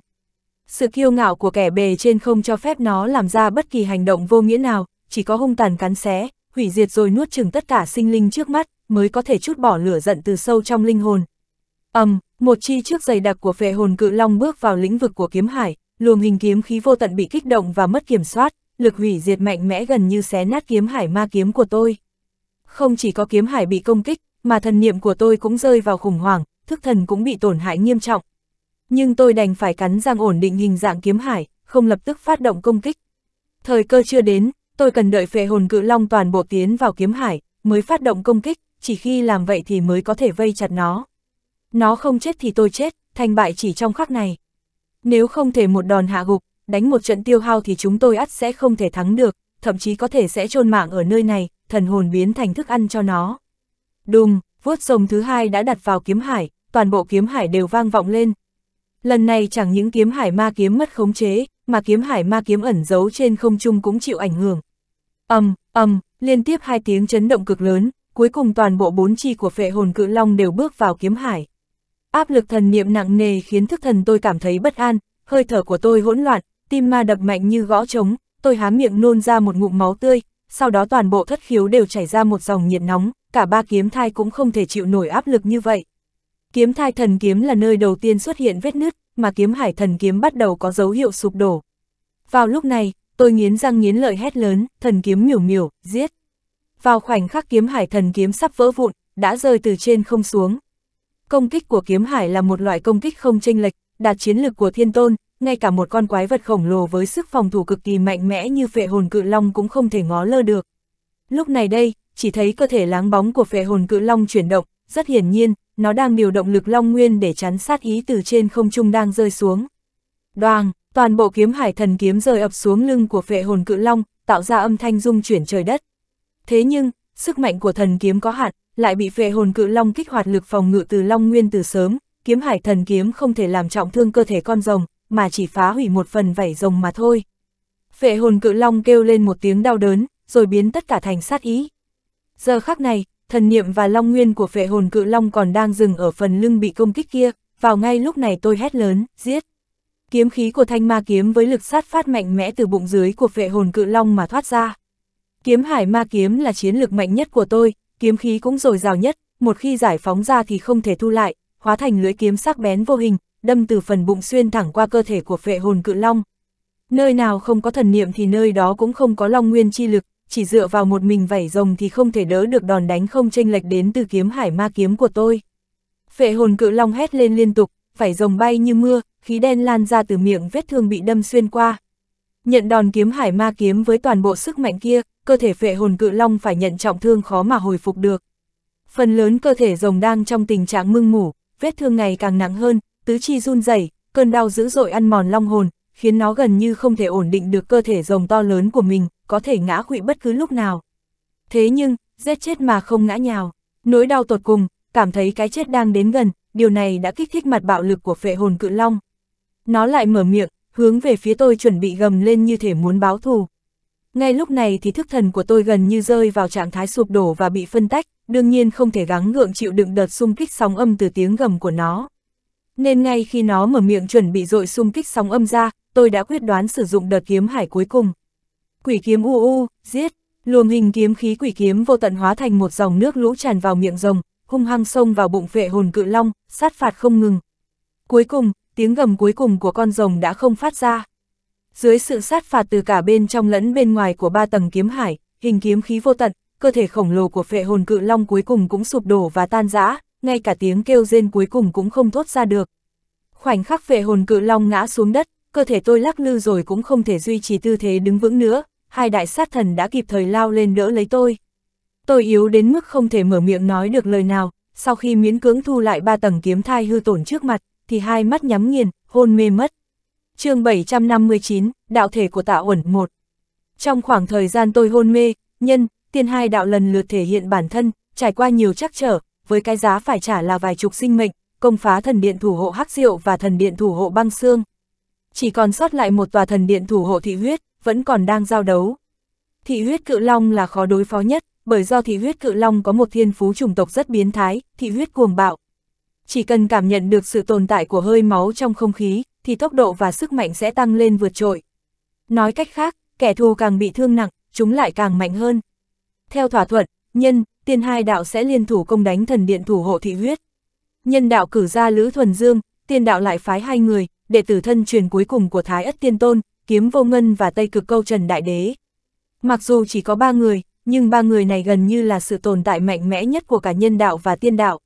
Sự kiêu ngạo của kẻ bề trên không cho phép nó làm ra bất kỳ hành động vô nghĩa nào, chỉ có hung tàn cắn xé, hủy diệt rồi nuốt chừng tất cả sinh linh trước mắt, mới có thể chút bỏ lửa giận từ sâu trong linh hồn. Ầm, um, một chi trước dày đặc của phệ hồn cự long bước vào lĩnh vực của kiếm hải, luồng hình kiếm khí vô tận bị kích động và mất kiểm soát, lực hủy diệt mạnh mẽ gần như xé nát kiếm hải ma kiếm của tôi. Không chỉ có kiếm hải bị công kích, mà thần niệm của tôi cũng rơi vào khủng hoảng, thức thần cũng bị tổn hại nghiêm trọng. Nhưng tôi đành phải cắn răng ổn định hình dạng kiếm hải, không lập tức phát động công kích. Thời cơ chưa đến, tôi cần đợi phệ hồn cự long toàn bộ tiến vào kiếm hải, mới phát động công kích, chỉ khi làm vậy thì mới có thể vây chặt nó. Nó không chết thì tôi chết, thành bại chỉ trong khắc này. Nếu không thể một đòn hạ gục, đánh một trận tiêu hao thì chúng tôi ắt sẽ không thể thắng được, thậm chí có thể sẽ chôn mạng ở nơi này, thần hồn biến thành thức ăn cho nó. Đùng, vuốt sông thứ hai đã đặt vào kiếm hải, toàn bộ kiếm hải đều vang vọng lên. Lần này chẳng những kiếm hải ma kiếm mất khống chế, mà kiếm hải ma kiếm ẩn giấu trên không trung cũng chịu ảnh hưởng. ầm ầm liên tiếp hai tiếng chấn động cực lớn, cuối cùng toàn bộ bốn chi của phệ hồn cự long đều bước vào kiếm hải. Áp lực thần niệm nặng nề khiến thức thần tôi cảm thấy bất an, hơi thở của tôi hỗn loạn, tim ma đập mạnh như gõ trống, tôi há miệng nôn ra một ngụm máu tươi, sau đó toàn bộ thất khiếu đều chảy ra một dòng nhiệt nóng, cả ba kiếm thai cũng không thể chịu nổi áp lực như vậy. Kiếm thai thần kiếm là nơi đầu tiên xuất hiện vết nứt, mà kiếm hải thần kiếm bắt đầu có dấu hiệu sụp đổ. Vào lúc này, tôi nghiến răng nghiến lợi hét lớn, thần kiếm miểu miểu, giết. Vào khoảnh khắc kiếm hải thần kiếm sắp vỡ vụn, đã rơi từ trên không xuống. Công kích của kiếm hải là một loại công kích không chênh lệch, đạt chiến lực của thiên tôn, ngay cả một con quái vật khổng lồ với sức phòng thủ cực kỳ mạnh mẽ như phệ hồn cự long cũng không thể ngó lơ được. Lúc này đây, chỉ thấy cơ thể láng bóng của phệ hồn cự long chuyển động, rất hiển nhiên, nó đang điều động lực long nguyên để chắn sát ý từ trên không trung đang rơi xuống. Đoàng, toàn bộ kiếm hải thần kiếm rơi ập xuống lưng của phệ hồn cự long, tạo ra âm thanh rung chuyển trời đất. Thế nhưng, sức mạnh của thần kiếm có hạn, lại bị phệ hồn cự long kích hoạt lực phòng ngự từ long nguyên từ sớm, kiếm hải thần kiếm không thể làm trọng thương cơ thể con rồng, mà chỉ phá hủy một phần vảy rồng mà thôi. Phệ hồn cự long kêu lên một tiếng đau đớn, rồi biến tất cả thành sát ý. Giờ khắc này, thần niệm và long nguyên của phệ hồn cự long còn đang dừng ở phần lưng bị công kích kia, vào ngay lúc này tôi hét lớn, giết. Kiếm khí của thanh ma kiếm với lực sát phát mạnh mẽ từ bụng dưới của phệ hồn cự long mà thoát ra. Kiếm hải ma kiếm là chiến lực mạnh nhất của tôi, kiếm khí cũng dồi dào nhất, một khi giải phóng ra thì không thể thu lại, hóa thành lưỡi kiếm sắc bén vô hình, đâm từ phần bụng xuyên thẳng qua cơ thể của phệ hồn cự long. Nơi nào không có thần niệm thì nơi đó cũng không có long nguyên chi lực, chỉ dựa vào một mình vảy rồng thì không thể đỡ được đòn đánh không chênh lệch đến từ kiếm hải ma kiếm của tôi. Phệ hồn cự long hét lên liên tục, vảy rồng bay như mưa, khí đen lan ra từ miệng vết thương bị đâm xuyên qua. Nhận đòn kiếm hải ma kiếm với toàn bộ sức mạnh kia, cơ thể phệ hồn cự long phải nhận trọng thương khó mà hồi phục được. Phần lớn cơ thể rồng đang trong tình trạng mưng mủ, vết thương ngày càng nặng hơn, tứ chi run rẩy, cơn đau dữ dội ăn mòn long hồn, khiến nó gần như không thể ổn định được cơ thể rồng to lớn của mình, có thể ngã quỵ bất cứ lúc nào. Thế nhưng, giết chết mà không ngã nhào, nỗi đau tột cùng, cảm thấy cái chết đang đến gần, điều này đã kích thích mặt bạo lực của phệ hồn cự long. Nó lại mở miệng, hướng về phía tôi chuẩn bị gầm lên như thể muốn báo thù. Ngay lúc này thì thức thần của tôi gần như rơi vào trạng thái sụp đổ và bị phân tách, đương nhiên không thể gắng gượng chịu đựng đợt xung kích sóng âm từ tiếng gầm của nó nên ngay khi nó mở miệng chuẩn bị dội xung kích sóng âm ra, tôi đã quyết đoán sử dụng đợt kiếm hải cuối cùng. Quỷ kiếm u u, giết, luồng hình kiếm khí quỷ kiếm vô tận hóa thành một dòng nước lũ tràn vào miệng rồng, hung hăng xông vào bụng vệ hồn cự long, sát phạt không ngừng. Cuối cùng, tiếng gầm cuối cùng của con rồng đã không phát ra. Dưới sự sát phạt từ cả bên trong lẫn bên ngoài của ba tầng kiếm hải, hình kiếm khí vô tận, cơ thể khổng lồ của phệ hồn cự long cuối cùng cũng sụp đổ và tan rã, ngay cả tiếng kêu rên cuối cùng cũng không thốt ra được. Khoảnh khắc phệ hồn cự long ngã xuống đất, cơ thể tôi lắc lư rồi cũng không thể duy trì tư thế đứng vững nữa, hai đại sát thần đã kịp thời lao lên đỡ lấy tôi. Tôi yếu đến mức không thể mở miệng nói được lời nào, sau khi miễn cưỡng thu lại ba tầng kiếm thai hư tổn trước mặt, thì hai mắt nhắm nghiền, hôn mê mất. chương 759, Đạo thể của tạ ẩn 1 Trong khoảng thời gian tôi hôn mê, nhân, tiên hai đạo lần lượt thể hiện bản thân, trải qua nhiều trắc trở, với cái giá phải trả là vài chục sinh mệnh, công phá thần điện thủ hộ hắc diệu và thần điện thủ hộ băng xương. Chỉ còn sót lại một tòa thần điện thủ hộ thị huyết, vẫn còn đang giao đấu. Thị huyết cự long là khó đối phó nhất, bởi do thị huyết cự long có một thiên phú chủng tộc rất biến thái, thị huyết cuồng bạo. Chỉ cần cảm nhận được sự tồn tại của hơi máu trong không khí, thì tốc độ và sức mạnh sẽ tăng lên vượt trội. Nói cách khác, kẻ thù càng bị thương nặng, chúng lại càng mạnh hơn. Theo thỏa thuận, nhân, tiên hai đạo sẽ liên thủ công đánh thần điện thủ hộ thị huyết. Nhân đạo cử ra Lữ Thuần Dương, tiên đạo lại phái hai người, đệ tử thân truyền cuối cùng của Thái Ất Tiên Tôn, Kiếm Vô Ngân và Tây Cực Câu Trần Đại Đế. Mặc dù chỉ có ba người, nhưng ba người này gần như là sự tồn tại mạnh mẽ nhất của cả nhân đạo và tiên đạo.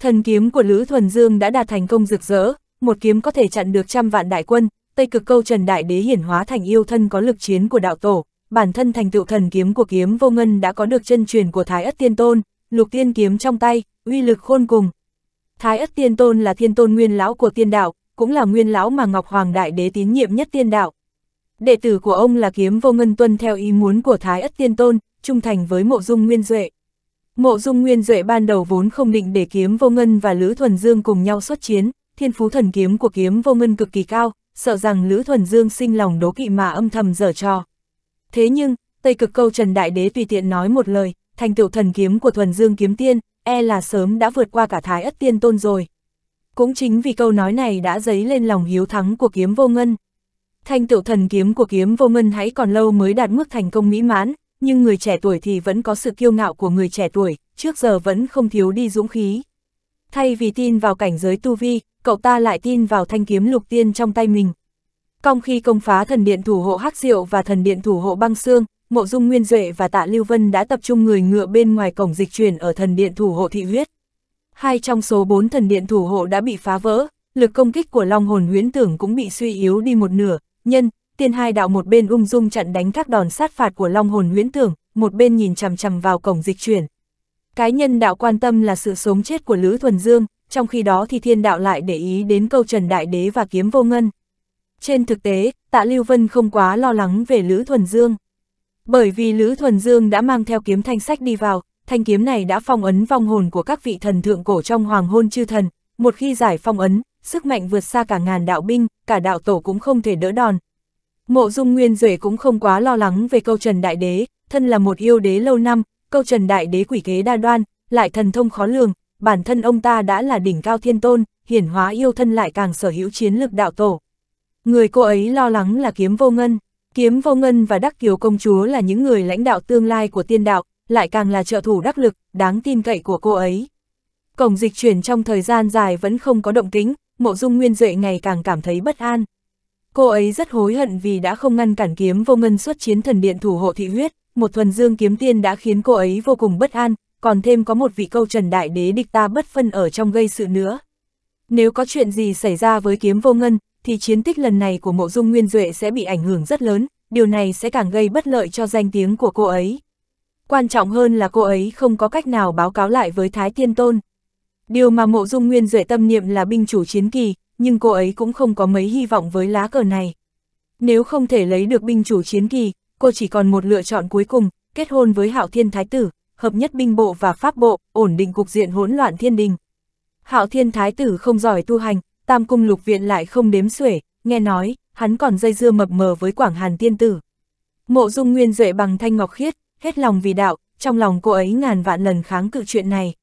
Thần kiếm của Lữ Thuần Dương đã đạt thành công rực rỡ, một kiếm có thể chặn được trăm vạn đại quân, Tây Cực Câu Trần Đại Đế hiển hóa thành yêu thân có lực chiến của đạo tổ, bản thân thành tựu thần kiếm của kiếm vô ngân đã có được chân truyền của Thái Ất Tiên Tôn, lục tiên kiếm trong tay, uy lực khôn cùng. Thái Ất Tiên Tôn là thiên tôn nguyên lão của tiên đạo, cũng là nguyên lão mà Ngọc Hoàng Đại Đế tín nhiệm nhất tiên đạo. Đệ tử của ông là kiếm vô ngân tuân theo ý muốn của Thái Ất Tiên Tôn, trung thành với mộ dung nguyên duệ. Mộ dung nguyên duệ ban đầu vốn không định để kiếm vô ngân và Lữ Thuần Dương cùng nhau xuất chiến, thiên phú thần kiếm của kiếm vô ngân cực kỳ cao, sợ rằng Lữ Thuần Dương sinh lòng đố kỵ mà âm thầm dở trò. Thế nhưng, Tây cực câu Trần Đại Đế tùy tiện nói một lời, thành tựu thần kiếm của thuần dương kiếm tiên, e là sớm đã vượt qua cả thái ất tiên tôn rồi. Cũng chính vì câu nói này đã dấy lên lòng hiếu thắng của kiếm vô ngân. Thành tựu thần kiếm của kiếm vô ngân hãy còn lâu mới đạt mức thành công mỹ mãn, nhưng người trẻ tuổi thì vẫn có sự kiêu ngạo của người trẻ tuổi, trước giờ vẫn không thiếu đi dũng khí. Thay vì tin vào cảnh giới tu vi, cậu ta lại tin vào thanh kiếm lục tiên trong tay mình, công khi công phá thần điện thủ hộ Hắc Diệu và thần điện thủ hộ Băng Xương, Mộ Dung Nguyên Duệ và Tạ Lưu Vân đã tập trung người ngựa bên ngoài cổng dịch chuyển ở thần điện thủ hộ thị huyết. Hai trong số bốn thần điện thủ hộ đã bị phá vỡ, lực công kích của Long Hồn Huyễn Tưởng cũng bị suy yếu đi một nửa, nhân, tiên hai đạo một bên ung dung chặn đánh các đòn sát phạt của Long Hồn Huyễn Tưởng, một bên nhìn chằm chằm vào cổng dịch chuyển. Cái nhân đạo quan tâm là sự sống chết của Lữ Thuần Dương, trong khi đó thì thiên đạo lại để ý đến câu Trần Đại Đế và kiếm vô ngân. Trên thực tế, tạ Lưu Vân không quá lo lắng về Lữ Thuần Dương. Bởi vì Lữ Thuần Dương đã mang theo kiếm thanh sách đi vào, thanh kiếm này đã phong ấn vong hồn của các vị thần thượng cổ trong hoàng hôn chư thần. Một khi giải phong ấn, sức mạnh vượt xa cả ngàn đạo binh, cả đạo tổ cũng không thể đỡ đòn. Mộ Dung Nguyên Duệ cũng không quá lo lắng về câu Trần Đại Đế, thân là một yêu đế lâu năm, câu Trần Đại Đế quỷ kế đa đoan, lại thần thông khó lường, bản thân ông ta đã là đỉnh cao thiên tôn, hiển hóa yêu thân lại càng sở hữu chiến lực đạo tổ. Người cô ấy lo lắng là kiếm vô ngân. Kiếm vô ngân và đắc kiều công chúa là những người lãnh đạo tương lai của tiên đạo, lại càng là trợ thủ đắc lực, đáng tin cậy của cô ấy. Cổng dịch chuyển trong thời gian dài vẫn không có động tính, mộ dung nguyên duệ ngày càng cảm thấy bất an. Cô ấy rất hối hận vì đã không ngăn cản kiếm vô ngân xuất chiến thần điện thủ hộ thị huyết, một thuần dương kiếm tiên đã khiến cô ấy vô cùng bất an, còn thêm có một vị câu trần đại đế địch ta bất phân ở trong gây sự nữa. Nếu có chuyện gì xảy ra với kiếm vô ngân, thì chiến tích lần này của Mộ Dung Nguyên Duệ sẽ bị ảnh hưởng rất lớn, điều này sẽ càng gây bất lợi cho danh tiếng của cô ấy. Quan trọng hơn là cô ấy không có cách nào báo cáo lại với Thái Tiên Tôn. Điều mà Mộ Dung Nguyên Duệ tâm niệm là binh chủ chiến kỳ, nhưng cô ấy cũng không có mấy hy vọng với lá cờ này. Nếu không thể lấy được binh chủ chiến kỳ, cô chỉ còn một lựa chọn cuối cùng, kết hôn với Hạo Thiên Thái Tử, hợp nhất binh bộ và pháp bộ, ổn định cục diện hỗn loạn thiên đình. Hạo Thiên Thái Tử không giỏi tu hành, Tam cung lục viện lại không đếm xuể, nghe nói, hắn còn dây dưa mập mờ với Quảng Hàn tiên tử. Mộ dung nguyên duệ bằng thanh ngọc khiết, hết lòng vì đạo, trong lòng cô ấy ngàn vạn lần kháng cự chuyện này.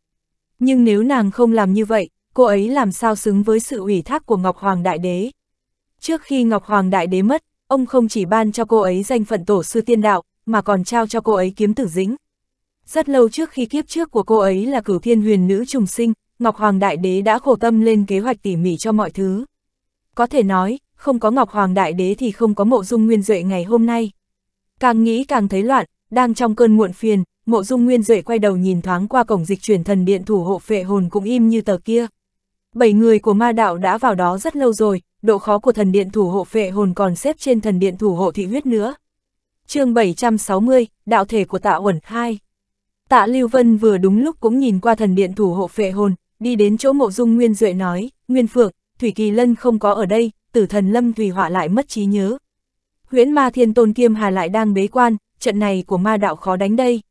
Nhưng nếu nàng không làm như vậy, cô ấy làm sao xứng với sự ủy thác của Ngọc Hoàng Đại Đế. Trước khi Ngọc Hoàng Đại Đế mất, ông không chỉ ban cho cô ấy danh phận tổ sư tiên đạo, mà còn trao cho cô ấy kiếm tử dĩnh. Rất lâu trước khi kiếp trước của cô ấy là cửu thiên huyền nữ trùng sinh, Ngọc Hoàng Đại Đế đã khổ tâm lên kế hoạch tỉ mỉ cho mọi thứ. Có thể nói, không có Ngọc Hoàng Đại Đế thì không có mộ dung nguyên duệ ngày hôm nay. Càng nghĩ càng thấy loạn, đang trong cơn muộn phiền, mộ dung nguyên duệ quay đầu nhìn thoáng qua cổng dịch chuyển thần điện thủ hộ phệ hồn cũng im như tờ kia. Bảy người của ma đạo đã vào đó rất lâu rồi, độ khó của thần điện thủ hộ phệ hồn còn xếp trên thần điện thủ hộ thị huyết nữa. chương 760, đạo thể của tạ uẩn 2. Tạ Lưu Vân vừa đúng lúc cũng nhìn qua thần điện thủ hộ phệ hồn, đi đến chỗ mộ dung Nguyên Duệ nói, Nguyên Phượng, Thủy Kỳ Lân không có ở đây, tử thần Lâm Thủy Họa lại mất trí nhớ. Huyễn ma thiên tôn kiêm hà lại đang bế quan, trận này của ma đạo khó đánh đây.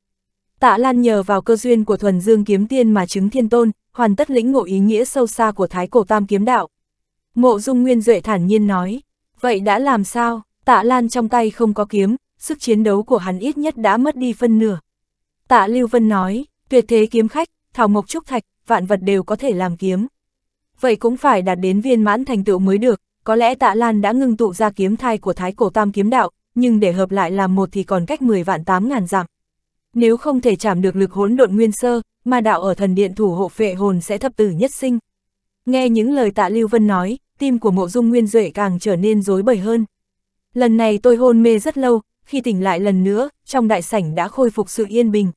Tạ Lan nhờ vào cơ duyên của thuần dương kiếm tiên mà chứng thiên tôn, hoàn tất lĩnh ngộ ý nghĩa sâu xa của thái cổ tam kiếm đạo. Mộ dung Nguyên Duệ thản nhiên nói, vậy đã làm sao, tạ Lan trong tay không có kiếm, sức chiến đấu của hắn ít nhất đã mất đi phân nửa. Tạ Lưu Vân nói, tuyệt thế kiếm khách, Thảo Mộc Trúc Thạch, vạn vật đều có thể làm kiếm. Vậy cũng phải đạt đến viên mãn thành tựu mới được, có lẽ tạ Lan đã ngưng tụ ra kiếm thai của thái cổ tam kiếm đạo, nhưng để hợp lại làm một thì còn cách 10 vạn 8 ngàn dặm. Nếu không thể chạm được lực hỗn độn nguyên sơ, mà đạo ở thần điện thủ hộ phệ hồn sẽ thập tử nhất sinh. Nghe những lời tạ Lưu Vân nói, tim của mộ dung nguyên duệ càng trở nên rối bời hơn. Lần này tôi hôn mê rất lâu, khi tỉnh lại lần nữa, trong đại sảnh đã khôi phục sự yên bình.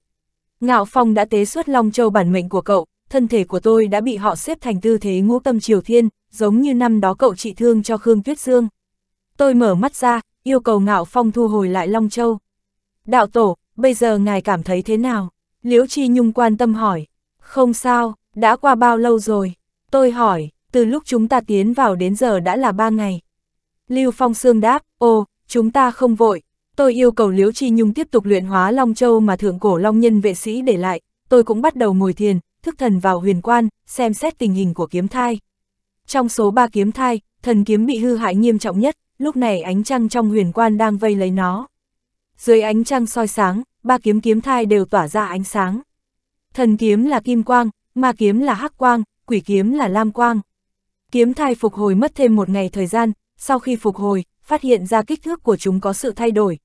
Ngạo Phong đã tế xuất Long Châu bản mệnh của cậu, thân thể của tôi đã bị họ xếp thành tư thế ngũ tâm triều thiên, giống như năm đó cậu trị thương cho Khương Tuyết Dương. Tôi mở mắt ra, yêu cầu Ngạo Phong thu hồi lại Long Châu. Đạo tổ, bây giờ ngài cảm thấy thế nào? Liễu Chi Nhung quan tâm hỏi. Không sao, đã qua bao lâu rồi? Tôi hỏi, từ lúc chúng ta tiến vào đến giờ đã là ba ngày. Lưu Phong Sương đáp, ô, chúng ta không vội. Tôi yêu cầu Liễu Chi Nhung tiếp tục luyện hóa Long Châu mà thượng cổ Long Nhân vệ sĩ để lại. Tôi cũng bắt đầu ngồi thiền, thức thần vào huyền quan, xem xét tình hình của kiếm thai. Trong số ba kiếm thai, thần kiếm bị hư hại nghiêm trọng nhất, lúc này ánh trăng trong huyền quan đang vây lấy nó. Dưới ánh trăng soi sáng, ba kiếm kiếm thai đều tỏa ra ánh sáng. Thần kiếm là kim quang, ma kiếm là hắc quang, quỷ kiếm là lam quang. Kiếm thai phục hồi mất thêm một ngày thời gian, sau khi phục hồi, phát hiện ra kích thước của chúng có sự thay đổi.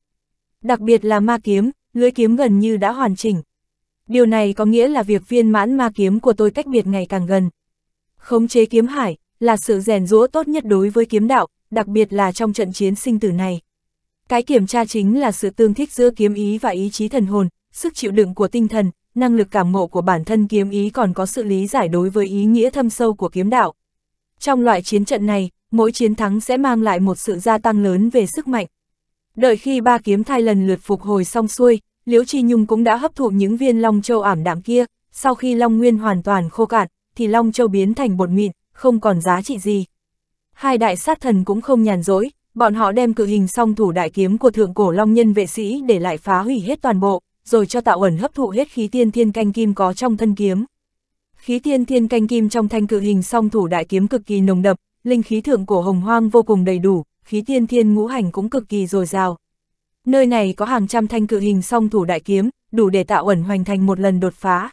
Đặc biệt là ma kiếm, lưới kiếm gần như đã hoàn chỉnh, Điều này có nghĩa là việc viên mãn ma kiếm của tôi cách biệt ngày càng gần. Khống chế kiếm hải là sự rèn rũa tốt nhất đối với kiếm đạo, đặc biệt là trong trận chiến sinh tử này. Cái kiểm tra chính là sự tương thích giữa kiếm ý và ý chí thần hồn, sức chịu đựng của tinh thần, năng lực cảm ngộ của bản thân kiếm ý còn có sự lý giải đối với ý nghĩa thâm sâu của kiếm đạo. Trong loại chiến trận này, mỗi chiến thắng sẽ mang lại một sự gia tăng lớn về sức mạnh. Đợi khi ba kiếm thai lần lượt phục hồi xong xuôi, Liễu Chi Nhung cũng đã hấp thụ những viên Long Châu ảm đạm kia, sau khi Long Nguyên hoàn toàn khô cạn, thì Long Châu biến thành bột mịn, không còn giá trị gì. Hai đại sát thần cũng không nhàn rỗi, bọn họ đem cự hình song thủ đại kiếm của thượng cổ Long Nhân vệ sĩ để lại phá hủy hết toàn bộ, rồi cho tạo ẩn hấp thụ hết khí tiên thiên canh kim có trong thân kiếm. Khí tiên thiên canh kim trong thanh cự hình song thủ đại kiếm cực kỳ nồng đậm, linh khí thượng cổ hồng hoang vô cùng đầy đủ, khí tiên thiên ngũ hành cũng cực kỳ dồi dào. Nơi này có hàng trăm thanh cự hình song thủ đại kiếm, đủ để tạo ẩn hoành thành một lần đột phá.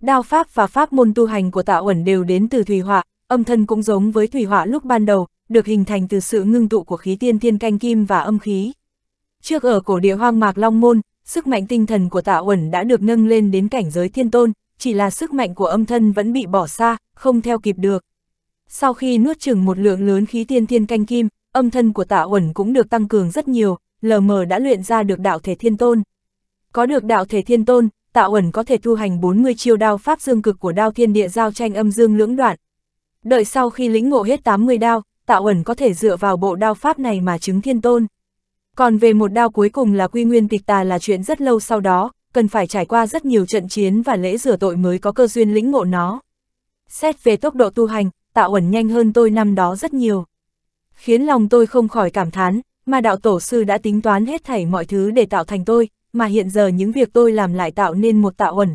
Đao pháp và pháp môn tu hành của tạo ẩn đều đến từ thủy hỏa, âm thân cũng giống với thủy hỏa lúc ban đầu, được hình thành từ sự ngưng tụ của khí tiên thiên canh kim và âm khí. Trước ở cổ địa hoang mạc Long Môn, sức mạnh tinh thần của tạo ẩn đã được nâng lên đến cảnh giới thiên tôn, chỉ là sức mạnh của âm thân vẫn bị bỏ xa, không theo kịp được. Sau khi nuốt chừng một lượng lớn khí tiên thiên canh kim, âm thân của Tạ ẩn cũng được tăng cường rất nhiều, lờ mờ đã luyện ra được đạo thể thiên tôn. Có được đạo thể thiên tôn, tạo ẩn có thể thu hành 40 chiêu đao pháp dương cực của đao thiên địa giao tranh âm dương lưỡng đoạn. Đợi sau khi lĩnh ngộ hết 80 đao, tạo ẩn có thể dựa vào bộ đao pháp này mà chứng thiên tôn. Còn về một đao cuối cùng là quy nguyên tịch tà là chuyện rất lâu sau đó, cần phải trải qua rất nhiều trận chiến và lễ rửa tội mới có cơ duyên lĩnh ngộ nó. Xét về tốc độ tu hành, tạo ẩn nhanh hơn tôi năm đó rất nhiều. Khiến lòng tôi không khỏi cảm thán, mà đạo tổ sư đã tính toán hết thảy mọi thứ để tạo thành tôi, mà hiện giờ những việc tôi làm lại tạo nên một tạo ẩn.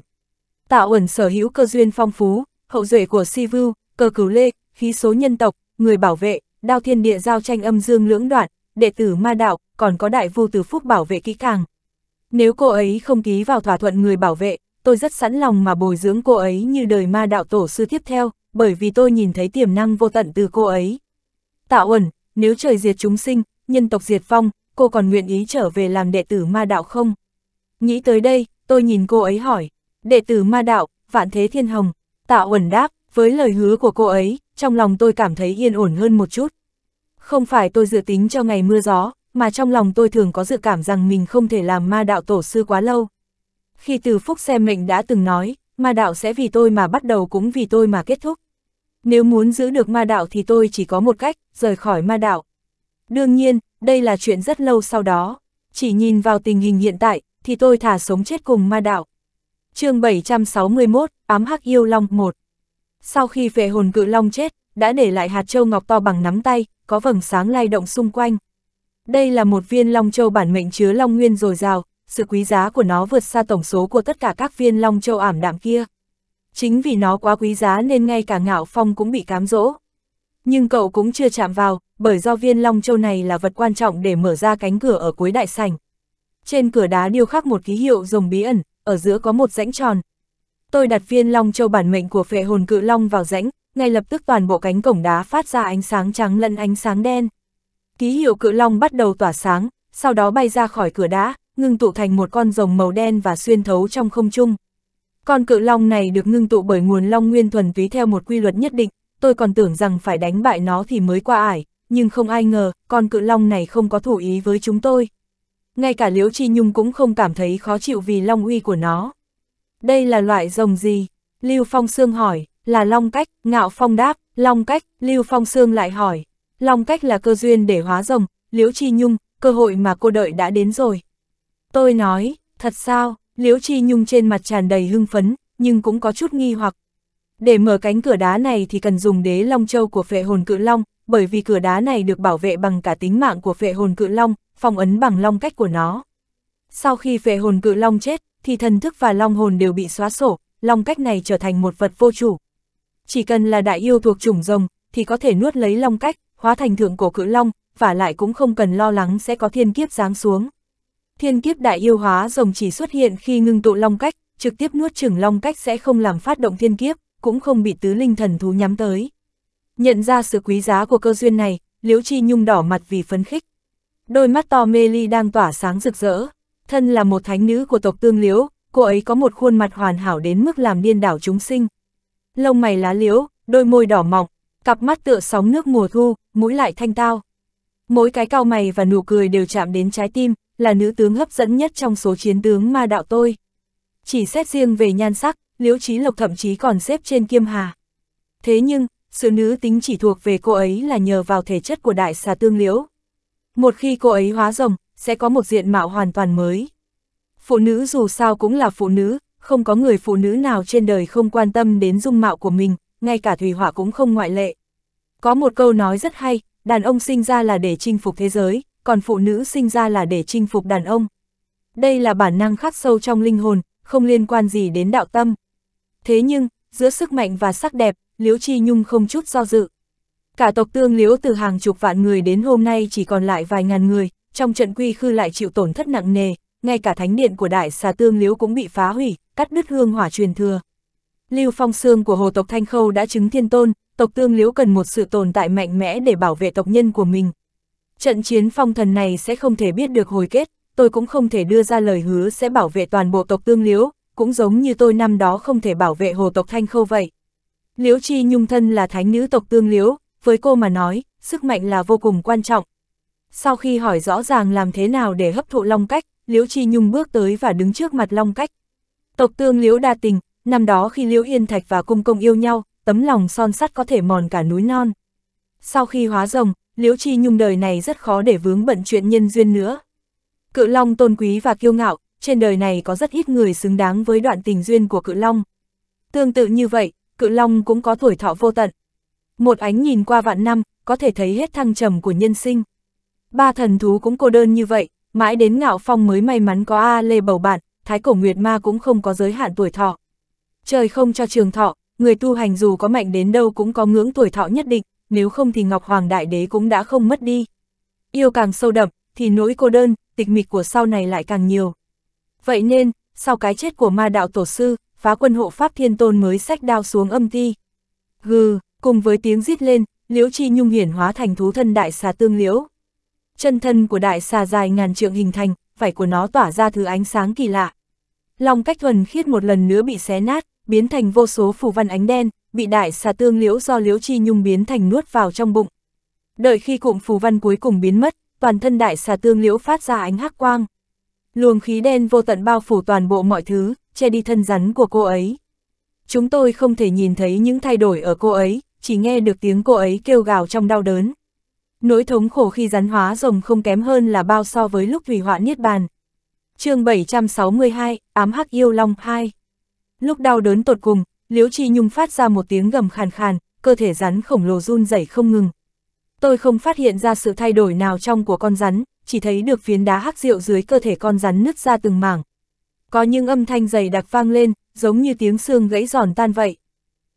Tạo ẩn sở hữu cơ duyên phong phú, hậu duệ của si vưu, cơ cửu lê, khí số nhân tộc, người bảo vệ, đao thiên địa giao tranh âm dương lưỡng đoạn, đệ tử ma đạo, còn có đại vu từ phúc bảo vệ kỹ càng. Nếu cô ấy không ký vào thỏa thuận người bảo vệ, tôi rất sẵn lòng mà bồi dưỡng cô ấy như đời ma đạo tổ sư tiếp theo, bởi vì tôi nhìn thấy tiềm năng vô tận từ cô ấy. Tạo ẩn, nếu trời diệt chúng sinh, nhân tộc diệt phong, cô còn nguyện ý trở về làm đệ tử ma đạo không? Nghĩ tới đây, tôi nhìn cô ấy hỏi, đệ tử ma đạo, vạn thế thiên hồng, tạo uẩn đáp, với lời hứa của cô ấy, trong lòng tôi cảm thấy yên ổn hơn một chút. Không phải tôi dự tính cho ngày mưa gió, mà trong lòng tôi thường có dự cảm rằng mình không thể làm ma đạo tổ sư quá lâu. Khi từ phúc xem mệnh đã từng nói, ma đạo sẽ vì tôi mà bắt đầu cũng vì tôi mà kết thúc. Nếu muốn giữ được ma đạo thì tôi chỉ có một cách, rời khỏi ma đạo. Đương nhiên, đây là chuyện rất lâu sau đó. Chỉ nhìn vào tình hình hiện tại, thì tôi thả sống chết cùng ma đạo. chương 761, Ám Hắc Yêu Long 1 Sau khi phệ hồn cự long chết, đã để lại hạt châu ngọc to bằng nắm tay, có vầng sáng lay động xung quanh. Đây là một viên long châu bản mệnh chứa long nguyên dồi dào, sự quý giá của nó vượt xa tổng số của tất cả các viên long châu ảm đạm kia. Chính vì nó quá quý giá nên ngay cả ngạo phong cũng bị cám dỗ nhưng cậu cũng chưa chạm vào, bởi do viên long châu này là vật quan trọng để mở ra cánh cửa ở cuối đại sảnh. Trên cửa đá điêu khắc một ký hiệu rồng bí ẩn, ở giữa có một rãnh tròn. Tôi đặt viên long châu bản mệnh của phệ hồn cự long vào rãnh, ngay lập tức toàn bộ cánh cổng đá phát ra ánh sáng trắng lẫn ánh sáng đen. Ký hiệu cự long bắt đầu tỏa sáng, sau đó bay ra khỏi cửa đá, ngưng tụ thành một con rồng màu đen và xuyên thấu trong không trung. Con cự long này được ngưng tụ bởi nguồn long nguyên thuần túy theo một quy luật nhất định, tôi còn tưởng rằng phải đánh bại nó thì mới qua ải, nhưng không ai ngờ, con cự long này không có thủ ý với chúng tôi. Ngay cả Liễu Chi Nhung cũng không cảm thấy khó chịu vì long uy của nó. Đây là loại rồng gì? Lưu Phong Sương hỏi, là long cách, ngạo phong đáp, long cách, Lưu Phong Sương lại hỏi. Long cách là cơ duyên để hóa rồng, Liễu Chi Nhung, cơ hội mà cô đợi đã đến rồi. Tôi nói, thật sao, Liễu Chi Nhung trên mặt tràn đầy hưng phấn, nhưng cũng có chút nghi hoặc, để mở cánh cửa đá này thì cần dùng đế long châu của phệ hồn cự long, bởi vì cửa đá này được bảo vệ bằng cả tính mạng của phệ hồn cự long, phong ấn bằng long cách của nó. Sau khi phệ hồn cự long chết, thì thần thức và long hồn đều bị xóa sổ, long cách này trở thành một vật vô chủ. Chỉ cần là đại yêu thuộc chủng rồng, thì có thể nuốt lấy long cách, hóa thành thượng cổ cự long, và lại cũng không cần lo lắng sẽ có thiên kiếp giáng xuống. Thiên kiếp đại yêu hóa rồng chỉ xuất hiện khi ngưng tụ long cách, trực tiếp nuốt chửng long cách sẽ không làm phát động thiên kiếp cũng không bị tứ linh thần thú nhắm tới. Nhận ra sự quý giá của cơ duyên này, Liễu Chi Nhung đỏ mặt vì phấn khích. Đôi mắt to mê ly đang tỏa sáng rực rỡ, thân là một thánh nữ của tộc tương Liễu, cô ấy có một khuôn mặt hoàn hảo đến mức làm điên đảo chúng sinh. Lông mày lá liễu, đôi môi đỏ mọng, cặp mắt tựa sóng nước mùa thu, mũi lại thanh tao. Mỗi cái cao mày và nụ cười đều chạm đến trái tim, là nữ tướng hấp dẫn nhất trong số chiến tướng ma đạo tôi. Chỉ xét riêng về nhan sắc, Liễu Chí Lộc thậm chí còn xếp trên Kiêm Hà. Thế nhưng, sự nữ tính chỉ thuộc về cô ấy là nhờ vào thể chất của đại xà tương liễu. Một khi cô ấy hóa rồng, sẽ có một diện mạo hoàn toàn mới. Phụ nữ dù sao cũng là phụ nữ, không có người phụ nữ nào trên đời không quan tâm đến dung mạo của mình, ngay cả thủy Hỏa cũng không ngoại lệ. Có một câu nói rất hay, đàn ông sinh ra là để chinh phục thế giới, còn phụ nữ sinh ra là để chinh phục đàn ông. Đây là bản năng khắc sâu trong linh hồn, không liên quan gì đến đạo tâm thế nhưng, giữa sức mạnh và sắc đẹp, Liễu Chi Nhung không chút do dự. Cả tộc tương Liễu từ hàng chục vạn người đến hôm nay chỉ còn lại vài ngàn người, trong trận quy khư lại chịu tổn thất nặng nề, ngay cả thánh điện của đại xà tương Liễu cũng bị phá hủy, cắt đứt hương hỏa truyền thừa. Lưu Phong xương của hồ tộc Thanh Khâu đã chứng thiên tôn, tộc tương Liễu cần một sự tồn tại mạnh mẽ để bảo vệ tộc nhân của mình. Trận chiến phong thần này sẽ không thể biết được hồi kết, tôi cũng không thể đưa ra lời hứa sẽ bảo vệ toàn bộ tộc tương Liễu, cũng giống như tôi năm đó không thể bảo vệ hồ tộc Thanh Khâu vậy. Liễu Chi Nhung thân là thánh nữ tộc tương liễu, với cô mà nói, sức mạnh là vô cùng quan trọng. Sau khi hỏi rõ ràng làm thế nào để hấp thụ long cách, Liễu Chi Nhung bước tới và đứng trước mặt long cách. Tộc tương Liễu đa tình, năm đó khi Liễu Yên Thạch và Cung Công yêu nhau, tấm lòng son sắt có thể mòn cả núi non. Sau khi hóa rồng, Liễu Chi Nhung đời này rất khó để vướng bận chuyện nhân duyên nữa. Cự Long tôn quý và kiêu ngạo, trên đời này có rất ít người xứng đáng với đoạn tình duyên của cự long. Tương tự như vậy, cự long cũng có tuổi thọ vô tận. Một ánh nhìn qua vạn năm, có thể thấy hết thăng trầm của nhân sinh. Ba thần thú cũng cô đơn như vậy, mãi đến ngạo phong mới may mắn có A Lê bầu bạn, thái cổ nguyệt ma cũng không có giới hạn tuổi thọ. Trời không cho trường thọ, người tu hành dù có mạnh đến đâu cũng có ngưỡng tuổi thọ nhất định, nếu không thì Ngọc Hoàng Đại Đế cũng đã không mất đi. Yêu càng sâu đậm, thì nỗi cô đơn, tịch mịch của sau này lại càng nhiều. Vậy nên, sau cái chết của ma đạo tổ sư, phá quân hộ pháp thiên tôn mới sách đao xuống âm ti. Gừ, cùng với tiếng rít lên, liễu chi nhung hiển hóa thành thú thân đại xà tương liễu. Chân thân của đại xà dài ngàn trượng hình thành, vảy của nó tỏa ra thứ ánh sáng kỳ lạ. Long cách thuần khiết một lần nữa bị xé nát, biến thành vô số phù văn ánh đen, bị đại xà tương liễu do liễu chi nhung biến thành nuốt vào trong bụng. Đợi khi cụm phù văn cuối cùng biến mất, toàn thân đại xà tương liễu phát ra ánh hắc quang. Luồng khí đen vô tận bao phủ toàn bộ mọi thứ, che đi thân rắn của cô ấy. Chúng tôi không thể nhìn thấy những thay đổi ở cô ấy, chỉ nghe được tiếng cô ấy kêu gào trong đau đớn. Nỗi thống khổ khi rắn hóa rồng không kém hơn là bao so với lúc thủy họa niết bàn. chương 762, Ám Hắc Yêu Long 2 Lúc đau đớn tột cùng, Liễu Chi Nhung phát ra một tiếng gầm khàn khàn, cơ thể rắn khổng lồ run rẩy không ngừng. Tôi không phát hiện ra sự thay đổi nào trong của con rắn, chỉ thấy được phiến đá hắc rượu dưới cơ thể con rắn nứt ra từng mảng. Có những âm thanh dày đặc vang lên, giống như tiếng xương gãy giòn tan vậy.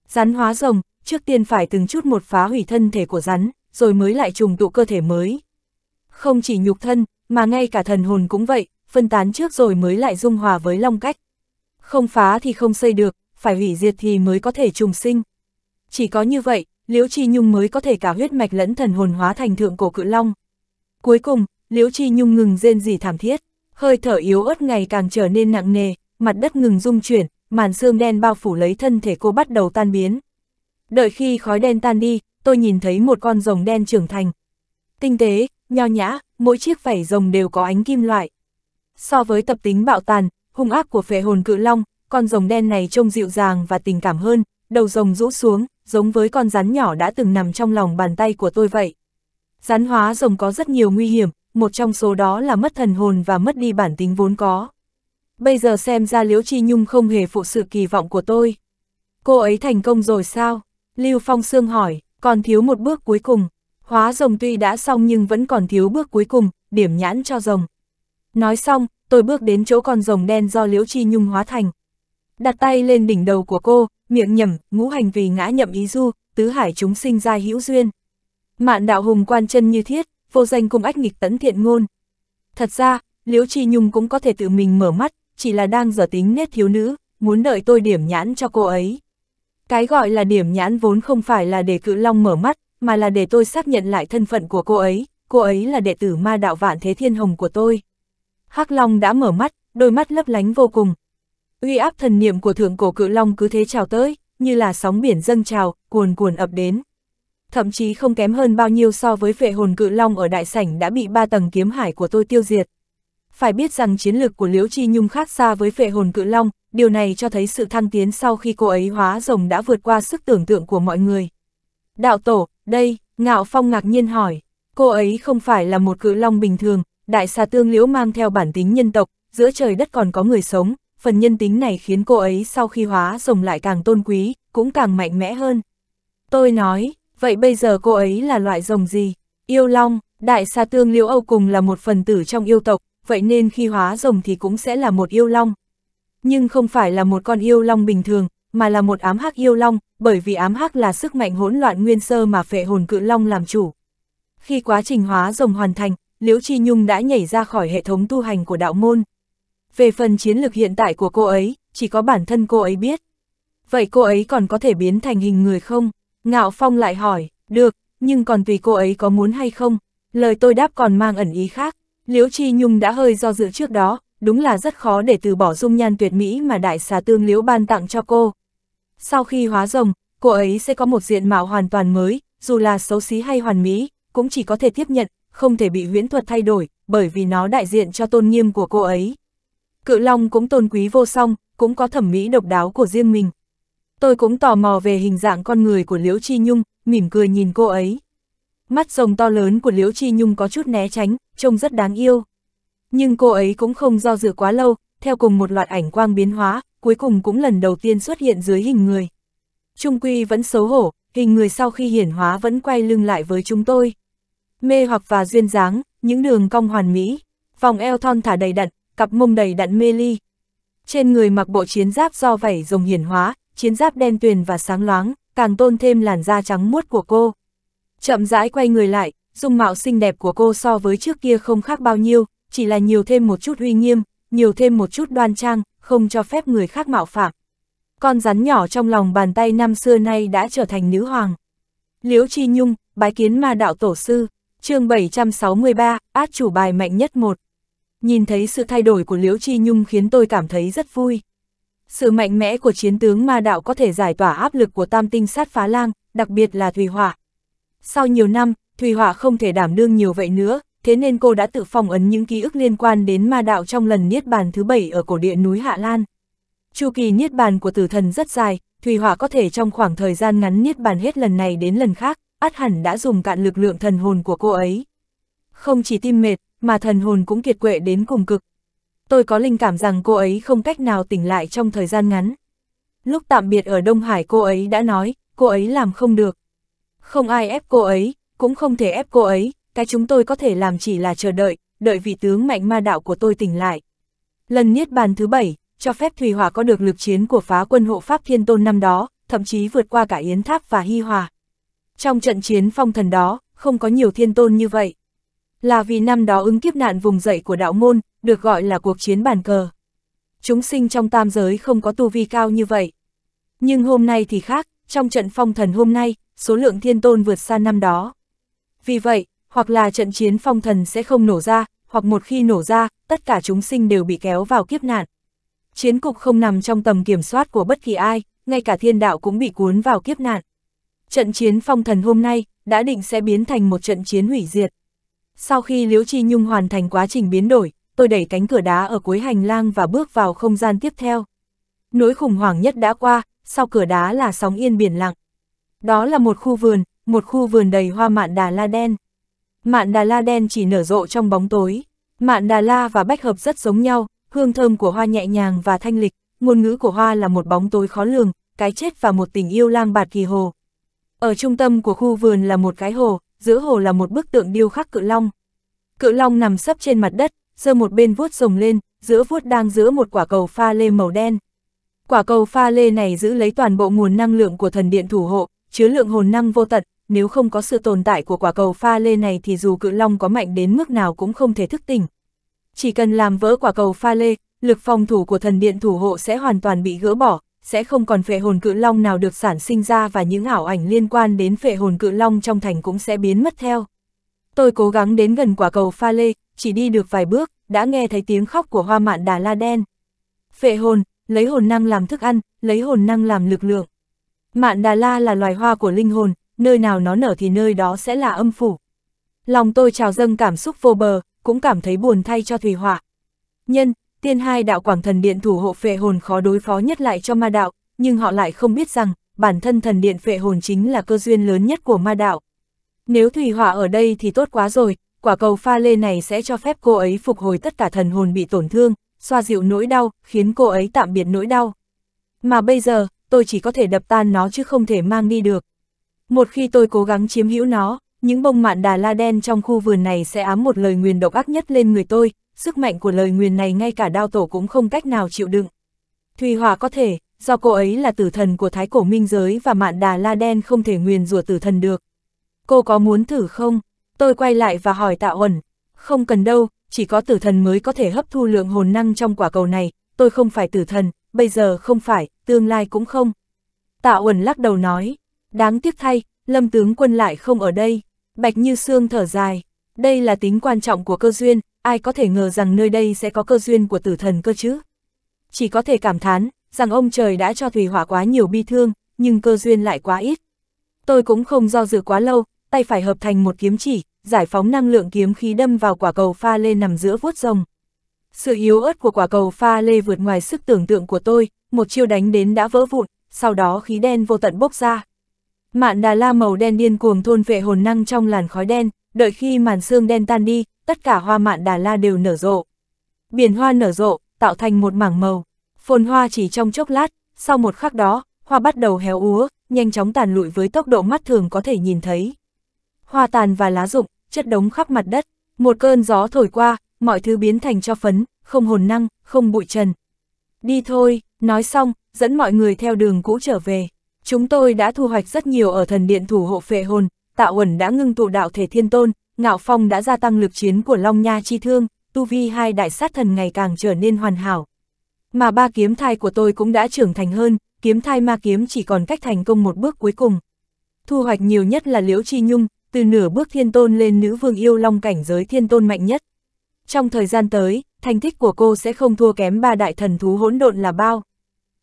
Rắn hóa rồng, trước tiên phải từng chút một phá hủy thân thể của rắn, rồi mới lại trùng tụ cơ thể mới. Không chỉ nhục thân, mà ngay cả thần hồn cũng vậy, phân tán trước rồi mới lại dung hòa với long cách. Không phá thì không xây được, phải hủy diệt thì mới có thể trùng sinh. Chỉ có như vậy, Liễu Chi Nhung mới có thể cả huyết mạch lẫn thần hồn hóa thành thượng cổ cự long. Cuối cùng, Liễu Chi Nhung ngừng rên rỉ thảm thiết, hơi thở yếu ớt ngày càng trở nên nặng nề, mặt đất ngừng rung chuyển, màn sương đen bao phủ lấy thân thể cô bắt đầu tan biến. Đợi khi khói đen tan đi, tôi nhìn thấy một con rồng đen trưởng thành. Tinh tế, nho nhã, mỗi chiếc vảy rồng đều có ánh kim loại. So với tập tính bạo tàn, hung ác của phệ hồn cự long, con rồng đen này trông dịu dàng và tình cảm hơn, đầu rồng rũ xuống, giống với con rắn nhỏ đã từng nằm trong lòng bàn tay của tôi vậy. Rắn hóa rồng có rất nhiều nguy hiểm, một trong số đó là mất thần hồn và mất đi bản tính vốn có. Bây giờ xem ra Liễu Chi Nhung không hề phụ sự kỳ vọng của tôi. Cô ấy thành công rồi sao? Lưu Phong Sương hỏi, còn thiếu một bước cuối cùng. Hóa rồng tuy đã xong nhưng vẫn còn thiếu bước cuối cùng, điểm nhãn cho rồng. Nói xong, tôi bước đến chỗ con rồng đen do Liễu Chi Nhung hóa thành. Đặt tay lên đỉnh đầu của cô, miệng nhầm, ngũ hành vì ngã nhậm ý du, tứ hải chúng sinh ra hữu duyên. Mạn đạo hùng quan chân như thiết, vô danh cung ách nghịch tấn thiện ngôn. Thật ra, Liễu Chi Nhung cũng có thể tự mình mở mắt, chỉ là đang dở tính nét thiếu nữ, muốn đợi tôi điểm nhãn cho cô ấy. Cái gọi là điểm nhãn vốn không phải là để cự long mở mắt, mà là để tôi xác nhận lại thân phận của cô ấy, cô ấy là đệ tử ma đạo vạn thế thiên hồng của tôi. hắc Long đã mở mắt, đôi mắt lấp lánh vô cùng. Uy áp thần niệm của thượng cổ cự long cứ thế trào tới, như là sóng biển dâng trào, cuồn cuồn ập đến thậm chí không kém hơn bao nhiêu so với vệ hồn cự long ở đại sảnh đã bị ba tầng kiếm hải của tôi tiêu diệt. Phải biết rằng chiến lực của Liễu Chi Nhung khác xa với vệ hồn cự long, điều này cho thấy sự thăng tiến sau khi cô ấy hóa rồng đã vượt qua sức tưởng tượng của mọi người. Đạo tổ, đây, Ngạo Phong ngạc nhiên hỏi, cô ấy không phải là một cự long bình thường, đại xà tương liễu mang theo bản tính nhân tộc, giữa trời đất còn có người sống, phần nhân tính này khiến cô ấy sau khi hóa rồng lại càng tôn quý, cũng càng mạnh mẽ hơn. Tôi nói, vậy bây giờ cô ấy là loại rồng gì? Yêu Long, Đại Sa Tương Liễu Âu cùng là một phần tử trong yêu tộc, vậy nên khi hóa rồng thì cũng sẽ là một yêu long. Nhưng không phải là một con yêu long bình thường, mà là một ám hắc yêu long, bởi vì ám hắc là sức mạnh hỗn loạn nguyên sơ mà phệ hồn cự long làm chủ. Khi quá trình hóa rồng hoàn thành, Liễu Chi Nhung đã nhảy ra khỏi hệ thống tu hành của đạo môn. Về phần chiến lược hiện tại của cô ấy, chỉ có bản thân cô ấy biết. Vậy cô ấy còn có thể biến thành hình người không? Ngạo Phong lại hỏi, được, nhưng còn tùy cô ấy có muốn hay không, lời tôi đáp còn mang ẩn ý khác. Liễu Chi Nhung đã hơi do dự trước đó, đúng là rất khó để từ bỏ dung nhan tuyệt mỹ mà đại xà tương liễu ban tặng cho cô. Sau khi hóa rồng, cô ấy sẽ có một diện mạo hoàn toàn mới, dù là xấu xí hay hoàn mỹ, cũng chỉ có thể tiếp nhận, không thể bị huyễn thuật thay đổi, bởi vì nó đại diện cho tôn nghiêm của cô ấy. Cự Long cũng tôn quý vô song, cũng có thẩm mỹ độc đáo của riêng mình, Tôi cũng tò mò về hình dạng con người của Liễu Chi Nhung, mỉm cười nhìn cô ấy. Mắt rồng to lớn của Liễu Chi Nhung có chút né tránh, trông rất đáng yêu. Nhưng cô ấy cũng không do dự quá lâu, theo cùng một loạt ảnh quang biến hóa, cuối cùng cũng lần đầu tiên xuất hiện dưới hình người. Trung Quy vẫn xấu hổ, hình người sau khi hiển hóa vẫn quay lưng lại với chúng tôi. Mê hoặc và duyên dáng, những đường cong hoàn mỹ, vòng eo thon thả đầy đặn, cặp mông đầy đặn mê ly. Trên người mặc bộ chiến giáp do vảy rồng hiển hóa, chiến giáp đen tuyền và sáng loáng, càng tôn thêm làn da trắng muốt của cô. Chậm rãi quay người lại, dung mạo xinh đẹp của cô so với trước kia không khác bao nhiêu, chỉ là nhiều thêm một chút uy nghiêm, nhiều thêm một chút đoan trang, không cho phép người khác mạo phạm. Con rắn nhỏ trong lòng bàn tay năm xưa nay đã trở thành nữ hoàng. Liễu Chi Nhung, bái kiến ma đạo tổ sư, chương 763, át chủ bài mạnh nhất một. Nhìn thấy sự thay đổi của Liễu Chi Nhung khiến tôi cảm thấy rất vui. Sự mạnh mẽ của chiến tướng ma đạo có thể giải tỏa áp lực của tam tinh sát phá lang, đặc biệt là Thùy Hỏa. Sau nhiều năm, Thùy Hỏa không thể đảm đương nhiều vậy nữa, thế nên cô đã tự phong ấn những ký ức liên quan đến ma đạo trong lần niết bàn thứ bảy ở cổ địa núi Hạ Lan. Chu kỳ niết bàn của tử thần rất dài, Thùy Hỏa có thể trong khoảng thời gian ngắn niết bàn hết lần này đến lần khác, át hẳn đã dùng cạn lực lượng thần hồn của cô ấy. Không chỉ tim mệt, mà thần hồn cũng kiệt quệ đến cùng cực, tôi có linh cảm rằng cô ấy không cách nào tỉnh lại trong thời gian ngắn. Lúc tạm biệt ở Đông Hải cô ấy đã nói, cô ấy làm không được. Không ai ép cô ấy, cũng không thể ép cô ấy, cái chúng tôi có thể làm chỉ là chờ đợi, đợi vị tướng mạnh ma đạo của tôi tỉnh lại. Lần niết bàn thứ bảy, cho phép Thùy Hòa có được lực chiến của phá quân hộ Pháp Thiên Tôn năm đó, thậm chí vượt qua cả Yến Tháp và Hy Hòa. Trong trận chiến phong thần đó, không có nhiều thiên tôn như vậy là vì năm đó ứng kiếp nạn vùng dậy của đạo môn, được gọi là cuộc chiến bàn cờ. Chúng sinh trong tam giới không có tu vi cao như vậy. Nhưng hôm nay thì khác, trong trận phong thần hôm nay, số lượng thiên tôn vượt xa năm đó. Vì vậy, hoặc là trận chiến phong thần sẽ không nổ ra, hoặc một khi nổ ra, tất cả chúng sinh đều bị kéo vào kiếp nạn. Chiến cục không nằm trong tầm kiểm soát của bất kỳ ai, ngay cả thiên đạo cũng bị cuốn vào kiếp nạn. Trận chiến phong thần hôm nay, đã định sẽ biến thành một trận chiến hủy diệt. Sau khi Liễu Chi Nhung hoàn thành quá trình biến đổi, tôi đẩy cánh cửa đá ở cuối hành lang và bước vào không gian tiếp theo. Nỗi khủng hoảng nhất đã qua, sau cửa đá là sóng yên biển lặng. Đó là một khu vườn, một khu vườn đầy hoa mạn đà la đen. Mạn đà la đen chỉ nở rộ trong bóng tối. Mạn đà la và bách hợp rất giống nhau, hương thơm của hoa nhẹ nhàng và thanh lịch, ngôn ngữ của hoa là một bóng tối khó lường, cái chết và một tình yêu lang bạt kỳ hồ. Ở trung tâm của khu vườn là một cái hồ, giữa hồ là một bức tượng điêu khắc cự long. Cự long nằm sấp trên mặt đất, giơ một bên vuốt rồng lên, giữa vuốt đang giữa một quả cầu pha lê màu đen. Quả cầu pha lê này giữ lấy toàn bộ nguồn năng lượng của thần điện thủ hộ, chứa lượng hồn năng vô tận, nếu không có sự tồn tại của quả cầu pha lê này thì dù cự long có mạnh đến mức nào cũng không thể thức tỉnh. Chỉ cần làm vỡ quả cầu pha lê, lực phòng thủ của thần điện thủ hộ sẽ hoàn toàn bị gỡ bỏ, sẽ không còn phệ hồn cự long nào được sản sinh ra và những ảo ảnh liên quan đến phệ hồn cự long trong thành cũng sẽ biến mất theo. Tôi cố gắng đến gần quả cầu pha lê, chỉ đi được vài bước, đã nghe thấy tiếng khóc của hoa mạn đà la đen. Phệ hồn, lấy hồn năng làm thức ăn, lấy hồn năng làm lực lượng. Mạn đà la là loài hoa của linh hồn, nơi nào nó nở thì nơi đó sẽ là âm phủ. Lòng tôi trào dâng cảm xúc vô bờ, cũng cảm thấy buồn thay cho thủy Họa. Nhân, Tiên hai đạo quảng thần điện thủ hộ phệ hồn khó đối phó nhất lại cho ma đạo, nhưng họ lại không biết rằng, bản thân thần điện phệ hồn chính là cơ duyên lớn nhất của ma đạo. Nếu Thủy Hỏa ở đây thì tốt quá rồi, quả cầu pha lê này sẽ cho phép cô ấy phục hồi tất cả thần hồn bị tổn thương, xoa dịu nỗi đau, khiến cô ấy tạm biệt nỗi đau. Mà bây giờ, tôi chỉ có thể đập tan nó chứ không thể mang đi được. Một khi tôi cố gắng chiếm hữu nó, những bông mạn đà la đen trong khu vườn này sẽ ám một lời nguyền độc ác nhất lên người tôi, sức mạnh của lời nguyền này ngay cả đao tổ cũng không cách nào chịu đựng. Thùy Hòa có thể, do cô ấy là tử thần của Thái Cổ Minh Giới và Mạn Đà La Đen không thể nguyền rủa tử thần được. Cô có muốn thử không? Tôi quay lại và hỏi Tạ Uẩn. Không cần đâu, chỉ có tử thần mới có thể hấp thu lượng hồn năng trong quả cầu này. Tôi không phải tử thần, bây giờ không phải, tương lai cũng không. Tạ Uẩn lắc đầu nói. Đáng tiếc thay, Lâm Tướng Quân lại không ở đây. Bạch Như Sương thở dài. Đây là tính quan trọng của cơ duyên, ai có thể ngờ rằng nơi đây sẽ có cơ duyên của tử thần cơ chứ. Chỉ có thể cảm thán, rằng ông trời đã cho Thủy Hỏa quá nhiều bi thương, nhưng cơ duyên lại quá ít. Tôi cũng không do dự quá lâu, tay phải hợp thành một kiếm chỉ, giải phóng năng lượng kiếm khí đâm vào quả cầu pha lê nằm giữa vuốt rồng. Sự yếu ớt của quả cầu pha lê vượt ngoài sức tưởng tượng của tôi, một chiêu đánh đến đã vỡ vụn, sau đó khí đen vô tận bốc ra. Mạn đà la màu đen điên cuồng thôn vệ hồn năng trong làn khói đen, đợi khi màn sương đen tan đi, tất cả hoa mạn Đà La đều nở rộ. Biển hoa nở rộ, tạo thành một mảng màu. Phồn hoa chỉ trong chốc lát, sau một khắc đó, hoa bắt đầu héo úa, nhanh chóng tàn lụi với tốc độ mắt thường có thể nhìn thấy. Hoa tàn và lá rụng, chất đống khắp mặt đất, một cơn gió thổi qua, mọi thứ biến thành cho phấn, không hồn năng, không bụi trần. Đi thôi, nói xong, dẫn mọi người theo đường cũ trở về. Chúng tôi đã thu hoạch rất nhiều ở thần điện thủ hộ phệ hồn, tạo ẩn đã ngưng tụ đạo thể thiên tôn, ngạo phong đã gia tăng lực chiến của Long Nha Chi Thương, tu vi hai đại sát thần ngày càng trở nên hoàn hảo. Mà ba kiếm thai của tôi cũng đã trưởng thành hơn, kiếm thai ma kiếm chỉ còn cách thành công một bước cuối cùng. Thu hoạch nhiều nhất là Liễu Chi Nhung, từ nửa bước thiên tôn lên nữ vương yêu long cảnh giới thiên tôn mạnh nhất. Trong thời gian tới, thành tích của cô sẽ không thua kém ba đại thần thú hỗn độn là bao.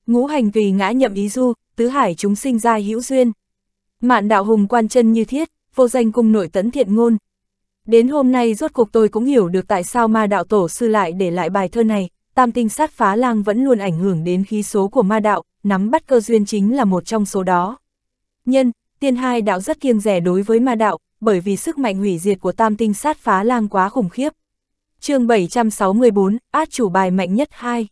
Ngũ hành vì ngã nhậm ý du, tứ hải chúng sinh ra hữu duyên. Mạn đạo hùng quan chân như thiết, vô danh cung nội tấn thiện ngôn. Đến hôm nay rốt cuộc tôi cũng hiểu được tại sao ma đạo tổ sư lại để lại bài thơ này, tam tinh sát phá lang vẫn luôn ảnh hưởng đến khí số của ma đạo, nắm bắt cơ duyên chính là một trong số đó. Nhân, tiên hai đạo rất kiêng rẻ đối với ma đạo, bởi vì sức mạnh hủy diệt của tam tinh sát phá lang quá khủng khiếp. chương 764, át chủ bài mạnh nhất 2.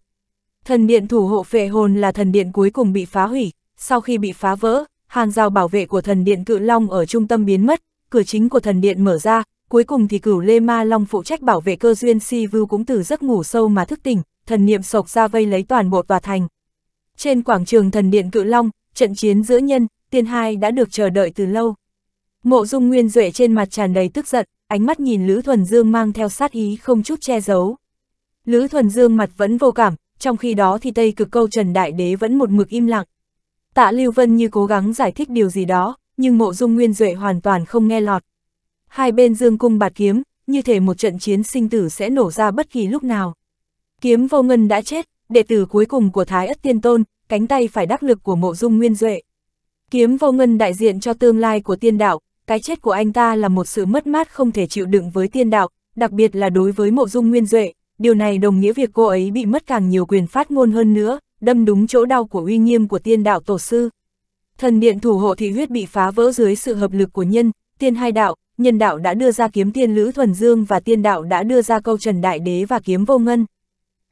Thần điện thủ hộ phệ hồn là thần điện cuối cùng bị phá hủy, sau khi bị phá vỡ, hàng rào bảo vệ của thần điện cự long ở trung tâm biến mất, cửa chính của thần điện mở ra, cuối cùng thì cửu lê ma long phụ trách bảo vệ cơ duyên si vưu cũng từ giấc ngủ sâu mà thức tỉnh, thần niệm sộc ra vây lấy toàn bộ tòa thành. Trên quảng trường thần điện cự long, trận chiến giữa nhân, tiên hai đã được chờ đợi từ lâu. Mộ dung nguyên duệ trên mặt tràn đầy tức giận, ánh mắt nhìn Lữ Thuần Dương mang theo sát ý không chút che giấu. Lữ Thuần Dương mặt vẫn vô cảm, trong khi đó thì Tây cực câu Trần Đại Đế vẫn một mực im lặng, Tạ Lưu Vân như cố gắng giải thích điều gì đó, nhưng mộ dung nguyên duệ hoàn toàn không nghe lọt. Hai bên dương cung bạt kiếm, như thể một trận chiến sinh tử sẽ nổ ra bất kỳ lúc nào. Kiếm vô ngân đã chết, đệ tử cuối cùng của Thái Ất Tiên Tôn, cánh tay phải đắc lực của mộ dung nguyên duệ. Kiếm vô ngân đại diện cho tương lai của tiên đạo, cái chết của anh ta là một sự mất mát không thể chịu đựng với tiên đạo, đặc biệt là đối với mộ dung nguyên duệ. Điều này đồng nghĩa việc cô ấy bị mất càng nhiều quyền phát ngôn hơn nữa, đâm đúng chỗ đau của uy nghiêm của tiên đạo tổ sư. Thần điện thủ hộ thị huyết bị phá vỡ dưới sự hợp lực của nhân, tiên hai đạo, nhân đạo đã đưa ra kiếm tiên Lữ Thuần Dương và tiên đạo đã đưa ra câu Trần Đại Đế và kiếm vô ngân.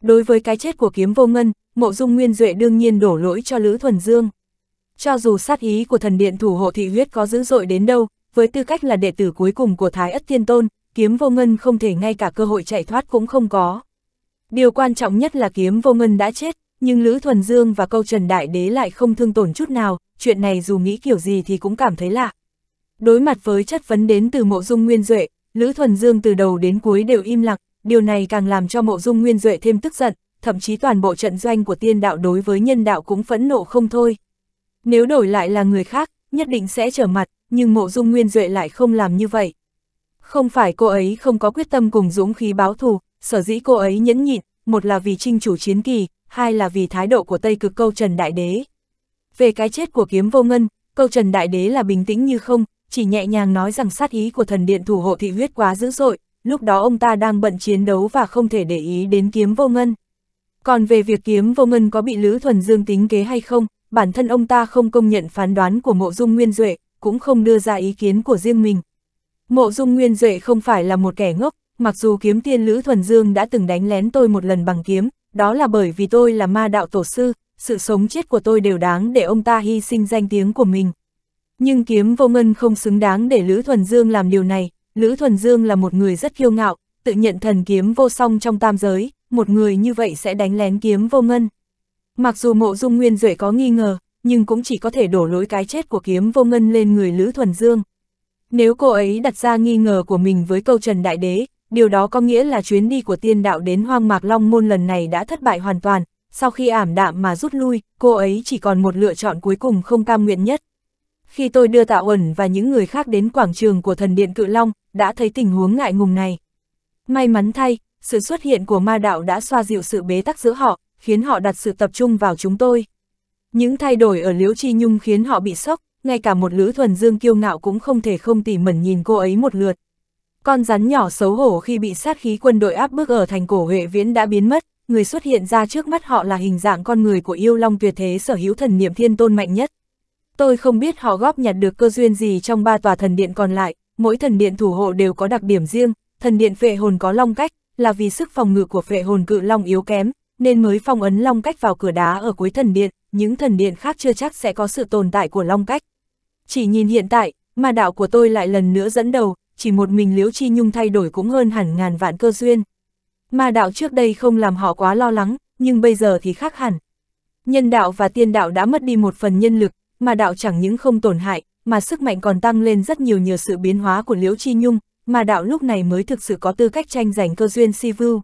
Đối với cái chết của kiếm vô ngân, mộ dung nguyên duệ đương nhiên đổ lỗi cho Lữ Thuần Dương. Cho dù sát ý của thần điện thủ hộ thị huyết có dữ dội đến đâu, với tư cách là đệ tử cuối cùng của Thái Ất Thiên Tôn, kiếm vô ngân không thể ngay cả cơ hội chạy thoát cũng không có. Điều quan trọng nhất là kiếm vô ngân đã chết, nhưng Lữ Thuần Dương và câu Trần Đại Đế lại không thương tổn chút nào, chuyện này dù nghĩ kiểu gì thì cũng cảm thấy lạ. Đối mặt với chất vấn đến từ mộ dung nguyên duệ, Lữ Thuần Dương từ đầu đến cuối đều im lặng, điều này càng làm cho mộ dung nguyên duệ thêm tức giận, thậm chí toàn bộ trận doanh của tiên đạo đối với nhân đạo cũng phẫn nộ không thôi. Nếu đổi lại là người khác, nhất định sẽ trở mặt, nhưng mộ dung nguyên duệ lại không làm như vậy. Không phải cô ấy không có quyết tâm cùng dũng khí báo thù, sở dĩ cô ấy nhẫn nhịn, một là vì trinh chủ chiến kỳ, hai là vì thái độ của Tây cực câu Trần Đại Đế. Về cái chết của kiếm vô ngân, câu Trần Đại Đế là bình tĩnh như không, chỉ nhẹ nhàng nói rằng sát ý của thần điện thủ hộ thị huyết quá dữ dội, lúc đó ông ta đang bận chiến đấu và không thể để ý đến kiếm vô ngân. Còn về việc kiếm vô ngân có bị Lữ Thuần Dương tính kế hay không, bản thân ông ta không công nhận phán đoán của mộ dung nguyên duệ, cũng không đưa ra ý kiến của riêng mình. Mộ dung nguyên duệ không phải là một kẻ ngốc, mặc dù kiếm tiên Lữ Thuần Dương đã từng đánh lén tôi một lần bằng kiếm, đó là bởi vì tôi là ma đạo tổ sư, sự sống chết của tôi đều đáng để ông ta hy sinh danh tiếng của mình. Nhưng kiếm vô ngân không xứng đáng để Lữ Thuần Dương làm điều này, Lữ Thuần Dương là một người rất kiêu ngạo, tự nhận thần kiếm vô song trong tam giới, một người như vậy sẽ đánh lén kiếm vô ngân. Mặc dù mộ dung nguyên rưỡi có nghi ngờ, nhưng cũng chỉ có thể đổ lỗi cái chết của kiếm vô ngân lên người Lữ Thuần Dương. Nếu cô ấy đặt ra nghi ngờ của mình với câu Trần Đại Đế, điều đó có nghĩa là chuyến đi của tiên đạo đến hoang mạc Long Môn lần này đã thất bại hoàn toàn, sau khi ảm đạm mà rút lui, cô ấy chỉ còn một lựa chọn cuối cùng không cam nguyện nhất. Khi tôi đưa Tạ Uẩn và những người khác đến quảng trường của thần điện Cự Long, đã thấy tình huống ngại ngùng này. May mắn thay, sự xuất hiện của ma đạo đã xoa dịu sự bế tắc giữa họ, khiến họ đặt sự tập trung vào chúng tôi. Những thay đổi ở Liễu Chi Nhung khiến họ bị sốc, ngay cả một lữ thuần dương kiêu ngạo cũng không thể không tỉ mẩn nhìn cô ấy một lượt. Con rắn nhỏ xấu hổ khi bị sát khí quân đội áp bức ở thành cổ Huệ Viễn đã biến mất, người xuất hiện ra trước mắt họ là hình dạng con người của yêu long tuyệt thế sở hữu thần niệm thiên tôn mạnh nhất. Tôi không biết họ góp nhặt được cơ duyên gì trong ba tòa thần điện còn lại, mỗi thần điện thủ hộ đều có đặc điểm riêng, thần điện phệ hồn có long cách, là vì sức phòng ngự của phệ hồn cự long yếu kém, nên mới phong ấn long cách vào cửa đá ở cuối thần điện, những thần điện khác chưa chắc sẽ có sự tồn tại của long cách. Chỉ nhìn hiện tại, mà đạo của tôi lại lần nữa dẫn đầu, chỉ một mình Liễu Chi Nhung thay đổi cũng hơn hẳn ngàn vạn cơ duyên. Ma đạo trước đây không làm họ quá lo lắng, nhưng bây giờ thì khác hẳn. Nhân đạo và tiên đạo đã mất đi một phần nhân lực, mà đạo chẳng những không tổn hại, mà sức mạnh còn tăng lên rất nhiều nhờ sự biến hóa của Liễu Chi Nhung, mà đạo lúc này mới thực sự có tư cách tranh giành cơ duyên si vưu.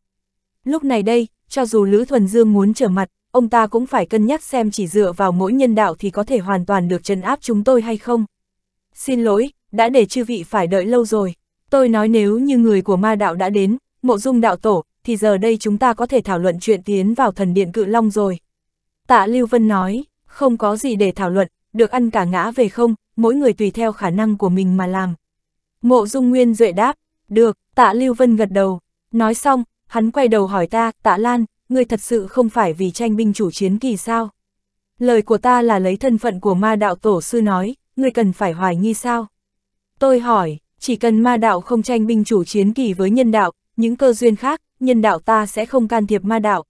Lúc này đây, cho dù Lữ Thuần Dương muốn trở mặt, ông ta cũng phải cân nhắc xem chỉ dựa vào mỗi nhân đạo thì có thể hoàn toàn được trấn áp chúng tôi hay không. Xin lỗi, đã để chư vị phải đợi lâu rồi. Tôi nói nếu như người của ma đạo đã đến, mộ dung đạo tổ, thì giờ đây chúng ta có thể thảo luận chuyện tiến vào thần điện cự long rồi. Tạ Lưu Vân nói, không có gì để thảo luận, được ăn cả ngã về không, mỗi người tùy theo khả năng của mình mà làm. Mộ dung nguyên duệ đáp, được, tạ Lưu Vân gật đầu. Nói xong, hắn quay đầu hỏi ta, tạ Lan, ngươi thật sự không phải vì tranh binh chủ chiến kỳ sao? Lời của ta là lấy thân phận của ma đạo tổ sư nói, ngươi cần phải hoài nghi sao? Tôi hỏi, chỉ cần ma đạo không tranh binh chủ chiến kỳ với nhân đạo, những cơ duyên khác, nhân đạo ta sẽ không can thiệp ma đạo.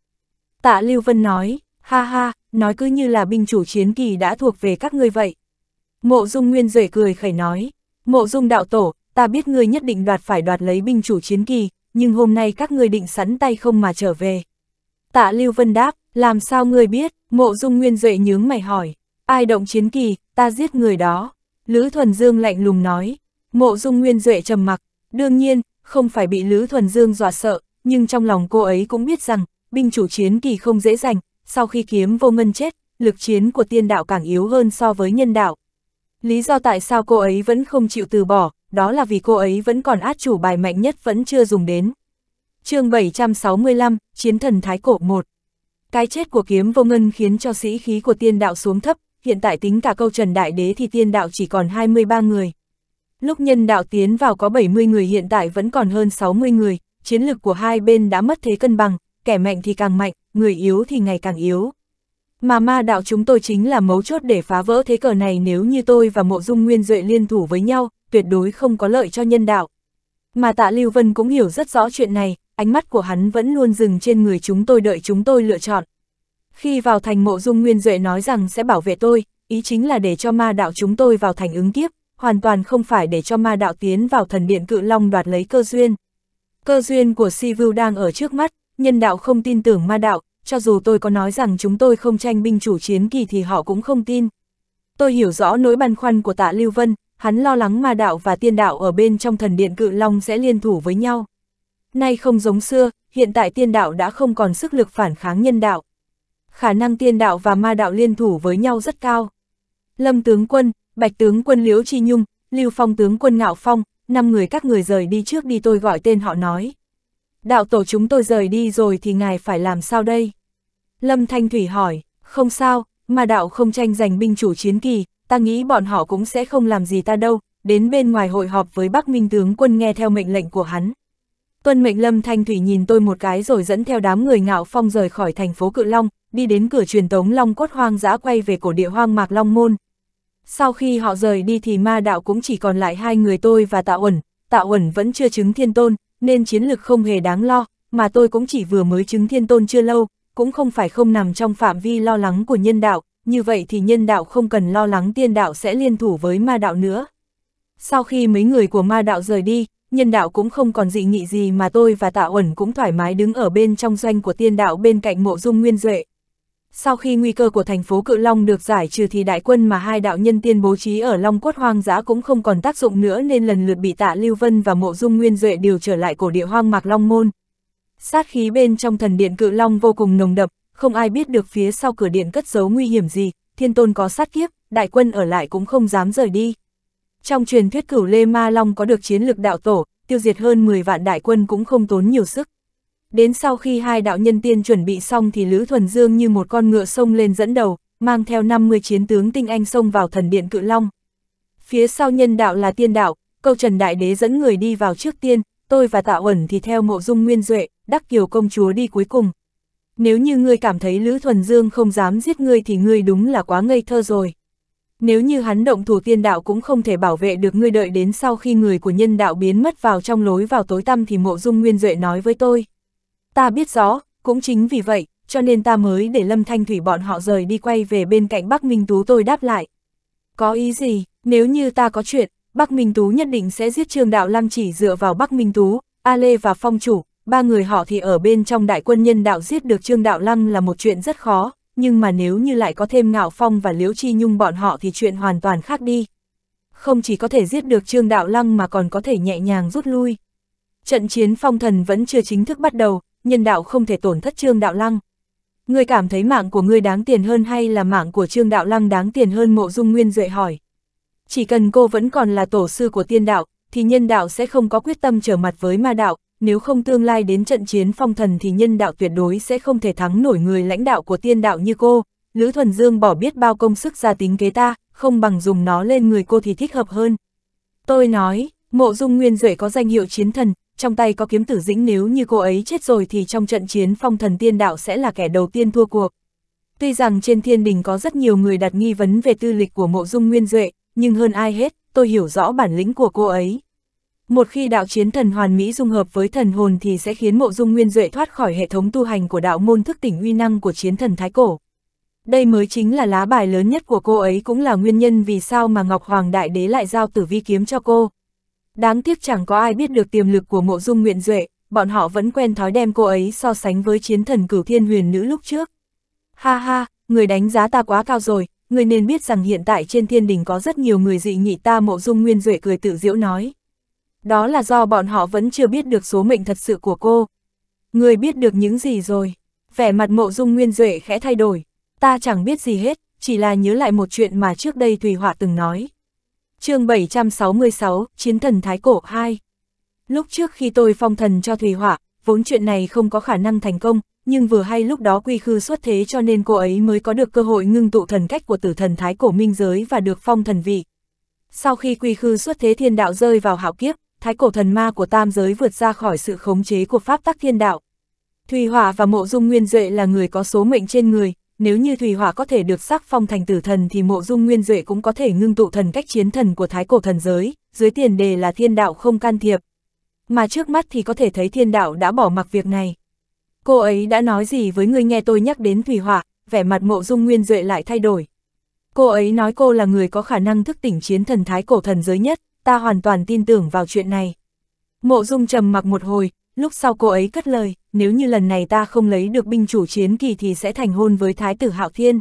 Tạ Lưu Vân nói, ha ha, nói cứ như là binh chủ chiến kỳ đã thuộc về các ngươi vậy. Mộ Dung Nguyên rời cười khẩy nói, Mộ Dung đạo tổ, ta biết ngươi nhất định đoạt phải đoạt lấy binh chủ chiến kỳ, nhưng hôm nay các ngươi định sẵn tay không mà trở về. Tạ Lưu Vân đáp, làm sao ngươi biết, Mộ Dung Nguyên Duệ nhướng mày hỏi, ai động chiến kỳ, ta giết người đó. Lữ Thuần Dương lạnh lùng nói, mộ dung nguyên duệ trầm mặc, đương nhiên, không phải bị Lữ Thuần Dương dọa sợ, nhưng trong lòng cô ấy cũng biết rằng, binh chủ chiến kỳ không dễ dành, sau khi kiếm vô ngân chết, lực chiến của tiên đạo càng yếu hơn so với nhân đạo. Lý do tại sao cô ấy vẫn không chịu từ bỏ, đó là vì cô ấy vẫn còn át chủ bài mạnh nhất vẫn chưa dùng đến. chương 765, Chiến thần Thái Cổ 1 Cái chết của kiếm vô ngân khiến cho sĩ khí của tiên đạo xuống thấp, hiện tại tính cả câu trần đại đế thì tiên đạo chỉ còn 23 người. Lúc nhân đạo tiến vào có 70 người hiện tại vẫn còn hơn 60 người, chiến lực của hai bên đã mất thế cân bằng, kẻ mạnh thì càng mạnh, người yếu thì ngày càng yếu. Mà ma đạo chúng tôi chính là mấu chốt để phá vỡ thế cờ này nếu như tôi và mộ dung nguyên duệ liên thủ với nhau, tuyệt đối không có lợi cho nhân đạo. Mà tạ Lưu Vân cũng hiểu rất rõ chuyện này, ánh mắt của hắn vẫn luôn dừng trên người chúng tôi đợi chúng tôi lựa chọn. Khi vào thành mộ dung nguyên duệ nói rằng sẽ bảo vệ tôi, ý chính là để cho ma đạo chúng tôi vào thành ứng kiếp, hoàn toàn không phải để cho ma đạo tiến vào thần điện cự long đoạt lấy cơ duyên. Cơ duyên của Si Vưu đang ở trước mắt, nhân đạo không tin tưởng ma đạo, cho dù tôi có nói rằng chúng tôi không tranh binh chủ chiến kỳ thì họ cũng không tin. Tôi hiểu rõ nỗi băn khoăn của tạ Lưu Vân, hắn lo lắng ma đạo và tiên đạo ở bên trong thần điện cự long sẽ liên thủ với nhau. Nay không giống xưa, hiện tại tiên đạo đã không còn sức lực phản kháng nhân đạo, khả năng tiên đạo và ma đạo liên thủ với nhau rất cao. Lâm tướng quân, Bạch tướng quân Liễu Chi Nhung, Lưu Phong tướng quân Ngạo Phong, năm người các người rời đi trước đi tôi gọi tên họ nói. Đạo tổ chúng tôi rời đi rồi thì ngài phải làm sao đây? Lâm Thanh Thủy hỏi, không sao, ma đạo không tranh giành binh chủ chiến kỳ, ta nghĩ bọn họ cũng sẽ không làm gì ta đâu, đến bên ngoài hội họp với Bắc Minh tướng quân nghe theo mệnh lệnh của hắn. Tuân mệnh Lâm Thanh Thủy nhìn tôi một cái rồi dẫn theo đám người ngạo phong rời khỏi thành phố Cự Long, đi đến cửa truyền tống long cốt hoang dã quay về cổ địa hoang mạc long môn. Sau khi họ rời đi thì ma đạo cũng chỉ còn lại hai người tôi và tạ ẩn, tạ ẩn vẫn chưa chứng thiên tôn, nên chiến lực không hề đáng lo, mà tôi cũng chỉ vừa mới chứng thiên tôn chưa lâu, cũng không phải không nằm trong phạm vi lo lắng của nhân đạo, như vậy thì nhân đạo không cần lo lắng tiên đạo sẽ liên thủ với ma đạo nữa. Sau khi mấy người của ma đạo rời đi, nhân đạo cũng không còn dị nghị gì mà tôi và tạ ẩn cũng thoải mái đứng ở bên trong doanh của tiên đạo bên cạnh mộ dung nguyên duệ sau khi nguy cơ của thành phố Cự Long được giải trừ thì đại quân mà hai đạo nhân tiên bố trí ở Long Quốc Hoang giã cũng không còn tác dụng nữa nên lần lượt bị tạ Lưu Vân và Mộ Dung Nguyên Duệ điều trở lại cổ địa hoang mạc Long Môn. Sát khí bên trong thần điện Cự Long vô cùng nồng đậm, không ai biết được phía sau cửa điện cất giấu nguy hiểm gì, thiên tôn có sát kiếp, đại quân ở lại cũng không dám rời đi. Trong truyền thuyết cửu Lê Ma Long có được chiến lực đạo tổ, tiêu diệt hơn 10 vạn đại quân cũng không tốn nhiều sức. Đến sau khi hai đạo nhân tiên chuẩn bị xong thì Lữ Thuần Dương như một con ngựa sông lên dẫn đầu, mang theo 50 chiến tướng tinh anh sông vào thần điện cự long. Phía sau nhân đạo là tiên đạo, câu trần đại đế dẫn người đi vào trước tiên, tôi và tạo ẩn thì theo mộ dung nguyên duệ, đắc kiều công chúa đi cuối cùng. Nếu như ngươi cảm thấy Lữ Thuần Dương không dám giết ngươi thì ngươi đúng là quá ngây thơ rồi. Nếu như hắn động thủ tiên đạo cũng không thể bảo vệ được ngươi đợi đến sau khi người của nhân đạo biến mất vào trong lối vào tối tăm thì mộ dung nguyên duệ nói với tôi. Ta biết rõ, cũng chính vì vậy, cho nên ta mới để Lâm Thanh Thủy bọn họ rời đi quay về bên cạnh Bắc Minh Tú tôi đáp lại. Có ý gì, nếu như ta có chuyện, Bắc Minh Tú nhất định sẽ giết Trương Đạo lăng chỉ dựa vào Bắc Minh Tú, A Lê và Phong Chủ, ba người họ thì ở bên trong đại quân nhân đạo giết được Trương Đạo Lăng là một chuyện rất khó, nhưng mà nếu như lại có thêm Ngạo Phong và Liễu Chi Nhung bọn họ thì chuyện hoàn toàn khác đi. Không chỉ có thể giết được Trương Đạo Lăng mà còn có thể nhẹ nhàng rút lui. Trận chiến phong thần vẫn chưa chính thức bắt đầu, nhân đạo không thể tổn thất Trương Đạo Lăng. Ngươi cảm thấy mạng của ngươi đáng tiền hơn hay là mạng của Trương Đạo Lăng đáng tiền hơn mộ dung nguyên duệ hỏi. Chỉ cần cô vẫn còn là tổ sư của tiên đạo, thì nhân đạo sẽ không có quyết tâm trở mặt với ma đạo, nếu không tương lai đến trận chiến phong thần thì nhân đạo tuyệt đối sẽ không thể thắng nổi người lãnh đạo của tiên đạo như cô. Lữ Thuần Dương bỏ biết bao công sức ra tính kế ta, không bằng dùng nó lên người cô thì thích hợp hơn. Tôi nói, mộ dung nguyên duệ có danh hiệu chiến thần, trong tay có kiếm tử dĩnh nếu như cô ấy chết rồi thì trong trận chiến phong thần tiên đạo sẽ là kẻ đầu tiên thua cuộc. Tuy rằng trên thiên đình có rất nhiều người đặt nghi vấn về tư lịch của mộ dung nguyên duệ, nhưng hơn ai hết, tôi hiểu rõ bản lĩnh của cô ấy. Một khi đạo chiến thần hoàn mỹ dung hợp với thần hồn thì sẽ khiến mộ dung nguyên duệ thoát khỏi hệ thống tu hành của đạo môn thức tỉnh uy năng của chiến thần thái cổ. Đây mới chính là lá bài lớn nhất của cô ấy cũng là nguyên nhân vì sao mà Ngọc Hoàng Đại Đế lại giao tử vi kiếm cho cô. Đáng tiếc chẳng có ai biết được tiềm lực của mộ dung nguyện duệ, bọn họ vẫn quen thói đem cô ấy so sánh với chiến thần cửu thiên huyền nữ lúc trước. Ha ha, người đánh giá ta quá cao rồi, người nên biết rằng hiện tại trên thiên đình có rất nhiều người dị nghị ta mộ dung nguyên duệ cười tự diễu nói. Đó là do bọn họ vẫn chưa biết được số mệnh thật sự của cô. Người biết được những gì rồi? Vẻ mặt mộ dung nguyên duệ khẽ thay đổi. Ta chẳng biết gì hết, chỉ là nhớ lại một chuyện mà trước đây Thùy Họa từng nói chương 766, Chiến thần Thái Cổ 2 Lúc trước khi tôi phong thần cho Thùy Hỏa, vốn chuyện này không có khả năng thành công, nhưng vừa hay lúc đó quy khư xuất thế cho nên cô ấy mới có được cơ hội ngưng tụ thần cách của tử thần Thái Cổ Minh Giới và được phong thần vị. Sau khi quy khư xuất thế thiên đạo rơi vào hảo kiếp, Thái Cổ thần ma của tam giới vượt ra khỏi sự khống chế của pháp tắc thiên đạo. Thùy Hỏa và Mộ Dung Nguyên Duệ là người có số mệnh trên người, nếu như Thùy Họa có thể được sắc phong thành tử thần thì mộ dung nguyên duệ cũng có thể ngưng tụ thần cách chiến thần của thái cổ thần giới, dưới tiền đề là thiên đạo không can thiệp. Mà trước mắt thì có thể thấy thiên đạo đã bỏ mặc việc này. Cô ấy đã nói gì với người nghe tôi nhắc đến Thùy Họa, vẻ mặt mộ dung nguyên duệ lại thay đổi. Cô ấy nói cô là người có khả năng thức tỉnh chiến thần thái cổ thần giới nhất, ta hoàn toàn tin tưởng vào chuyện này. Mộ dung trầm mặc một hồi, lúc sau cô ấy cất lời nếu như lần này ta không lấy được binh chủ chiến kỳ thì sẽ thành hôn với Thái tử Hạo Thiên.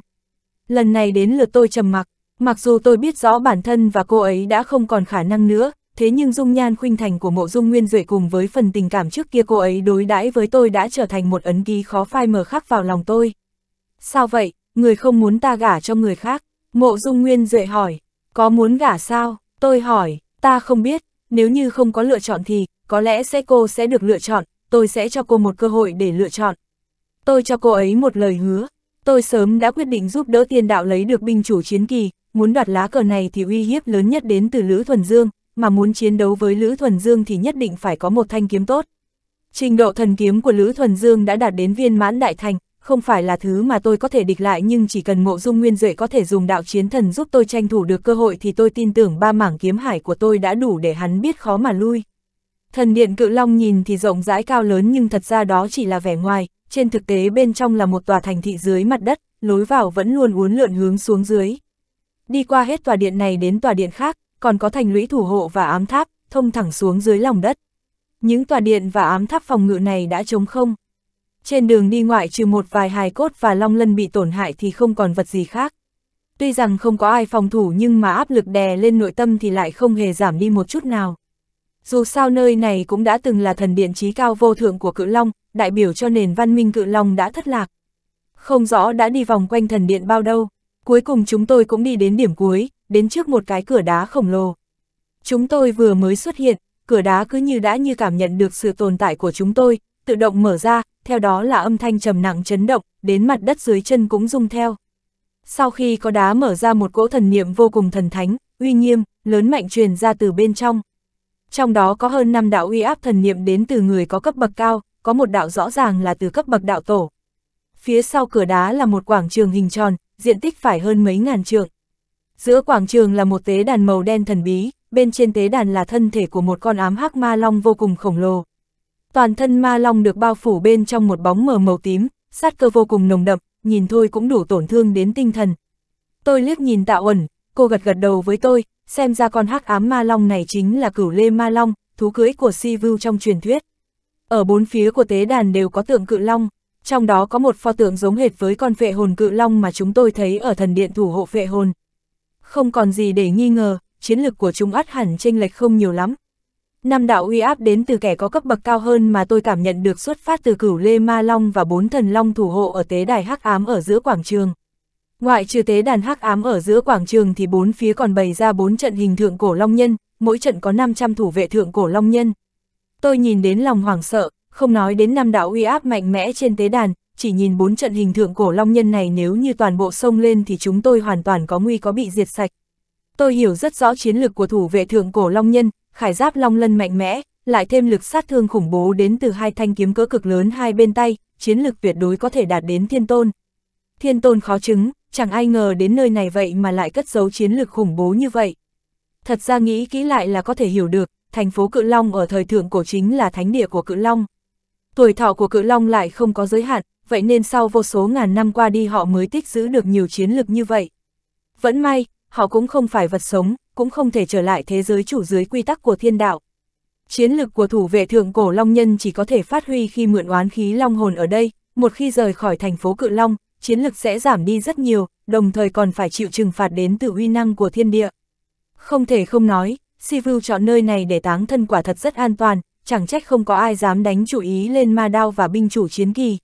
Lần này đến lượt tôi trầm mặc, mặc dù tôi biết rõ bản thân và cô ấy đã không còn khả năng nữa, thế nhưng dung nhan khuynh thành của mộ dung nguyên duệ cùng với phần tình cảm trước kia cô ấy đối đãi với tôi đã trở thành một ấn ký khó phai mờ khắc vào lòng tôi. Sao vậy, người không muốn ta gả cho người khác? Mộ dung nguyên duệ hỏi, có muốn gả sao? Tôi hỏi, ta không biết, nếu như không có lựa chọn thì, có lẽ sẽ cô sẽ được lựa chọn, tôi sẽ cho cô một cơ hội để lựa chọn. Tôi cho cô ấy một lời hứa, tôi sớm đã quyết định giúp đỡ tiên đạo lấy được binh chủ chiến kỳ, muốn đoạt lá cờ này thì uy hiếp lớn nhất đến từ Lữ Thuần Dương, mà muốn chiến đấu với Lữ Thuần Dương thì nhất định phải có một thanh kiếm tốt. Trình độ thần kiếm của Lữ Thuần Dương đã đạt đến viên mãn đại thành, không phải là thứ mà tôi có thể địch lại nhưng chỉ cần mộ dung nguyên duệ có thể dùng đạo chiến thần giúp tôi tranh thủ được cơ hội thì tôi tin tưởng ba mảng kiếm hải của tôi đã đủ để hắn biết khó mà lui. Thần điện cự long nhìn thì rộng rãi cao lớn nhưng thật ra đó chỉ là vẻ ngoài, trên thực tế bên trong là một tòa thành thị dưới mặt đất, lối vào vẫn luôn uốn lượn hướng xuống dưới. Đi qua hết tòa điện này đến tòa điện khác, còn có thành lũy thủ hộ và ám tháp, thông thẳng xuống dưới lòng đất. Những tòa điện và ám tháp phòng ngự này đã trống không. Trên đường đi ngoại trừ một vài hài cốt và long lân bị tổn hại thì không còn vật gì khác. Tuy rằng không có ai phòng thủ nhưng mà áp lực đè lên nội tâm thì lại không hề giảm đi một chút nào. Dù sao nơi này cũng đã từng là thần điện trí cao vô thượng của cự long, đại biểu cho nền văn minh cự long đã thất lạc. Không rõ đã đi vòng quanh thần điện bao đâu, cuối cùng chúng tôi cũng đi đến điểm cuối, đến trước một cái cửa đá khổng lồ. Chúng tôi vừa mới xuất hiện, cửa đá cứ như đã như cảm nhận được sự tồn tại của chúng tôi, tự động mở ra, theo đó là âm thanh trầm nặng chấn động, đến mặt đất dưới chân cũng rung theo. Sau khi có đá mở ra một cỗ thần niệm vô cùng thần thánh, uy nghiêm, lớn mạnh truyền ra từ bên trong trong đó có hơn 5 đạo uy áp thần niệm đến từ người có cấp bậc cao, có một đạo rõ ràng là từ cấp bậc đạo tổ. Phía sau cửa đá là một quảng trường hình tròn, diện tích phải hơn mấy ngàn trượng. Giữa quảng trường là một tế đàn màu đen thần bí, bên trên tế đàn là thân thể của một con ám hắc ma long vô cùng khổng lồ. Toàn thân ma long được bao phủ bên trong một bóng mờ màu tím, sát cơ vô cùng nồng đậm, nhìn thôi cũng đủ tổn thương đến tinh thần. Tôi liếc nhìn tạo Uẩn, cô gật gật đầu với tôi, xem ra con hắc ám ma long này chính là cửu lê ma long, thú cưỡi của si vưu trong truyền thuyết. Ở bốn phía của tế đàn đều có tượng cự long, trong đó có một pho tượng giống hệt với con phệ hồn cự long mà chúng tôi thấy ở thần điện thủ hộ phệ hồn. Không còn gì để nghi ngờ, chiến lực của chúng ắt hẳn chênh lệch không nhiều lắm. Năm đạo uy áp đến từ kẻ có cấp bậc cao hơn mà tôi cảm nhận được xuất phát từ cửu Lê Ma Long và bốn thần long thủ hộ ở tế đài hắc ám ở giữa quảng trường. Ngoại trừ tế đàn hắc ám ở giữa quảng trường thì bốn phía còn bày ra bốn trận hình thượng cổ long nhân, mỗi trận có 500 thủ vệ thượng cổ long nhân. Tôi nhìn đến lòng hoảng sợ, không nói đến năm đạo uy áp mạnh mẽ trên tế đàn, chỉ nhìn bốn trận hình thượng cổ long nhân này nếu như toàn bộ sông lên thì chúng tôi hoàn toàn có nguy có bị diệt sạch. Tôi hiểu rất rõ chiến lược của thủ vệ thượng cổ long nhân, khải giáp long lân mạnh mẽ, lại thêm lực sát thương khủng bố đến từ hai thanh kiếm cỡ cực lớn hai bên tay, chiến lực tuyệt đối có thể đạt đến thiên tôn. Thiên tôn khó chứng, chẳng ai ngờ đến nơi này vậy mà lại cất giấu chiến lược khủng bố như vậy. Thật ra nghĩ kỹ lại là có thể hiểu được, thành phố Cự Long ở thời thượng cổ chính là thánh địa của Cự Long. Tuổi thọ của Cự Long lại không có giới hạn, vậy nên sau vô số ngàn năm qua đi họ mới tích giữ được nhiều chiến lược như vậy. Vẫn may, họ cũng không phải vật sống, cũng không thể trở lại thế giới chủ dưới quy tắc của thiên đạo. Chiến lược của thủ vệ thượng cổ Long Nhân chỉ có thể phát huy khi mượn oán khí Long Hồn ở đây, một khi rời khỏi thành phố Cự Long, chiến lực sẽ giảm đi rất nhiều, đồng thời còn phải chịu trừng phạt đến từ uy năng của thiên địa. Không thể không nói, Sivu chọn nơi này để táng thân quả thật rất an toàn, chẳng trách không có ai dám đánh chủ ý lên ma đao và binh chủ chiến kỳ.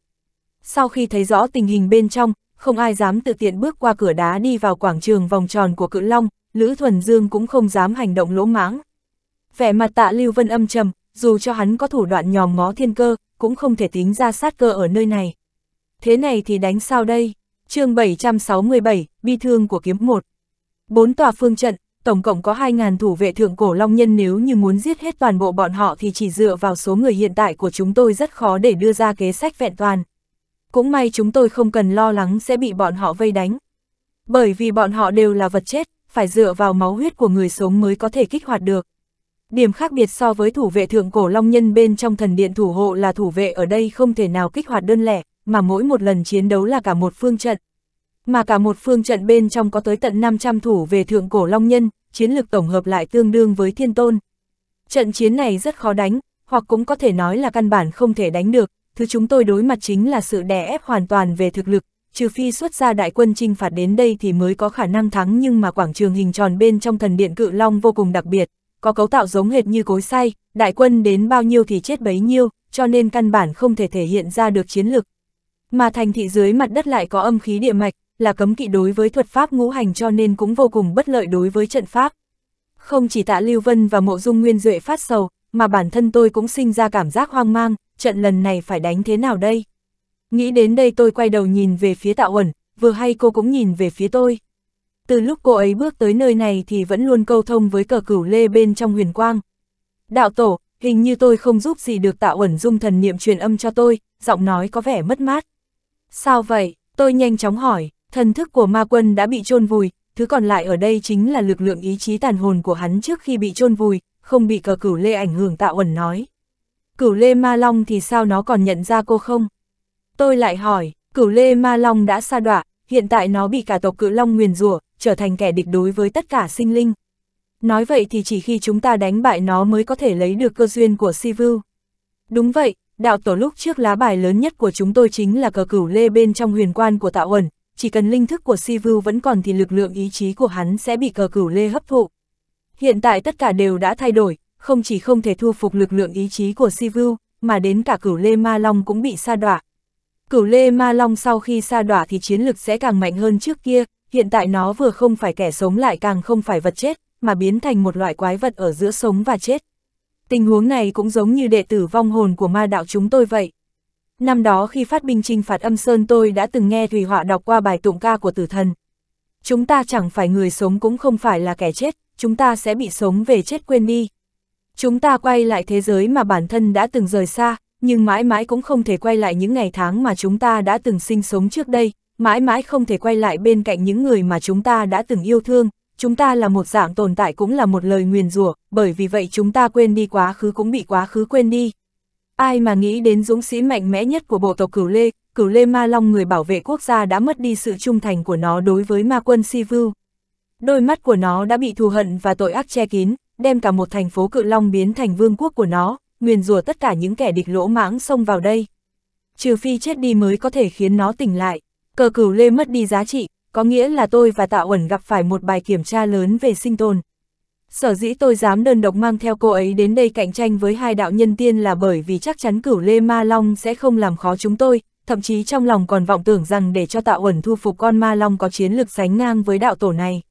Sau khi thấy rõ tình hình bên trong, không ai dám tự tiện bước qua cửa đá đi vào quảng trường vòng tròn của cự long, Lữ Thuần Dương cũng không dám hành động lỗ mãng. Vẻ mặt tạ Lưu Vân âm trầm, dù cho hắn có thủ đoạn nhòm ngó thiên cơ, cũng không thể tính ra sát cơ ở nơi này thế này thì đánh sao đây? chương 767, bi thương của kiếm một Bốn tòa phương trận, tổng cộng có 2.000 thủ vệ thượng cổ long nhân nếu như muốn giết hết toàn bộ bọn họ thì chỉ dựa vào số người hiện tại của chúng tôi rất khó để đưa ra kế sách vẹn toàn. Cũng may chúng tôi không cần lo lắng sẽ bị bọn họ vây đánh. Bởi vì bọn họ đều là vật chết, phải dựa vào máu huyết của người sống mới có thể kích hoạt được. Điểm khác biệt so với thủ vệ thượng cổ long nhân bên trong thần điện thủ hộ là thủ vệ ở đây không thể nào kích hoạt đơn lẻ, mà mỗi một lần chiến đấu là cả một phương trận. Mà cả một phương trận bên trong có tới tận 500 thủ về thượng cổ long nhân, chiến lực tổng hợp lại tương đương với thiên tôn. Trận chiến này rất khó đánh, hoặc cũng có thể nói là căn bản không thể đánh được, thứ chúng tôi đối mặt chính là sự đè ép hoàn toàn về thực lực, trừ phi xuất ra đại quân chinh phạt đến đây thì mới có khả năng thắng nhưng mà quảng trường hình tròn bên trong thần điện cự long vô cùng đặc biệt, có cấu tạo giống hệt như cối xay, đại quân đến bao nhiêu thì chết bấy nhiêu, cho nên căn bản không thể thể hiện ra được chiến lực, mà thành thị dưới mặt đất lại có âm khí địa mạch, là cấm kỵ đối với thuật pháp ngũ hành cho nên cũng vô cùng bất lợi đối với trận pháp. Không chỉ tạ Lưu Vân và mộ dung nguyên duệ phát sầu, mà bản thân tôi cũng sinh ra cảm giác hoang mang, trận lần này phải đánh thế nào đây? Nghĩ đến đây tôi quay đầu nhìn về phía tạo ẩn, vừa hay cô cũng nhìn về phía tôi. Từ lúc cô ấy bước tới nơi này thì vẫn luôn câu thông với cờ cửu lê bên trong huyền quang. Đạo tổ, hình như tôi không giúp gì được tạo ẩn dung thần niệm truyền âm cho tôi, giọng nói có vẻ mất mát. Sao vậy? Tôi nhanh chóng hỏi, thần thức của ma quân đã bị chôn vùi, thứ còn lại ở đây chính là lực lượng ý chí tàn hồn của hắn trước khi bị chôn vùi, không bị cờ cửu lê ảnh hưởng tạo ẩn nói. Cửu lê ma long thì sao nó còn nhận ra cô không? Tôi lại hỏi, cửu lê ma long đã sa đọa, hiện tại nó bị cả tộc cự long nguyền rủa trở thành kẻ địch đối với tất cả sinh linh. Nói vậy thì chỉ khi chúng ta đánh bại nó mới có thể lấy được cơ duyên của Sivu. Đúng vậy, đạo tổ lúc trước lá bài lớn nhất của chúng tôi chính là cờ cửu lê bên trong huyền quan của tạo ẩn, chỉ cần linh thức của si vưu vẫn còn thì lực lượng ý chí của hắn sẽ bị cờ cửu lê hấp thụ. Hiện tại tất cả đều đã thay đổi, không chỉ không thể thu phục lực lượng ý chí của si vưu, mà đến cả cửu lê ma long cũng bị sa đọa. Cửu lê ma long sau khi sa đọa thì chiến lực sẽ càng mạnh hơn trước kia, hiện tại nó vừa không phải kẻ sống lại càng không phải vật chết, mà biến thành một loại quái vật ở giữa sống và chết. Tình huống này cũng giống như đệ tử vong hồn của ma đạo chúng tôi vậy. Năm đó khi phát binh trinh phạt âm sơn tôi đã từng nghe thủy Họa đọc qua bài tụng ca của tử thần. Chúng ta chẳng phải người sống cũng không phải là kẻ chết, chúng ta sẽ bị sống về chết quên đi. Chúng ta quay lại thế giới mà bản thân đã từng rời xa, nhưng mãi mãi cũng không thể quay lại những ngày tháng mà chúng ta đã từng sinh sống trước đây, mãi mãi không thể quay lại bên cạnh những người mà chúng ta đã từng yêu thương, chúng ta là một dạng tồn tại cũng là một lời nguyền rủa, bởi vì vậy chúng ta quên đi quá khứ cũng bị quá khứ quên đi. Ai mà nghĩ đến dũng sĩ mạnh mẽ nhất của bộ tộc Cửu Lê, Cửu Lê Ma Long người bảo vệ quốc gia đã mất đi sự trung thành của nó đối với ma quân Sivu. Đôi mắt của nó đã bị thù hận và tội ác che kín, đem cả một thành phố Cự Long biến thành vương quốc của nó, nguyền rủa tất cả những kẻ địch lỗ mãng xông vào đây. Trừ phi chết đi mới có thể khiến nó tỉnh lại. Cờ Cửu Lê mất đi giá trị, có nghĩa là tôi và Tạ Uẩn gặp phải một bài kiểm tra lớn về sinh tồn. Sở dĩ tôi dám đơn độc mang theo cô ấy đến đây cạnh tranh với hai đạo nhân tiên là bởi vì chắc chắn cửu Lê Ma Long sẽ không làm khó chúng tôi, thậm chí trong lòng còn vọng tưởng rằng để cho Tạ Uẩn thu phục con Ma Long có chiến lực sánh ngang với đạo tổ này.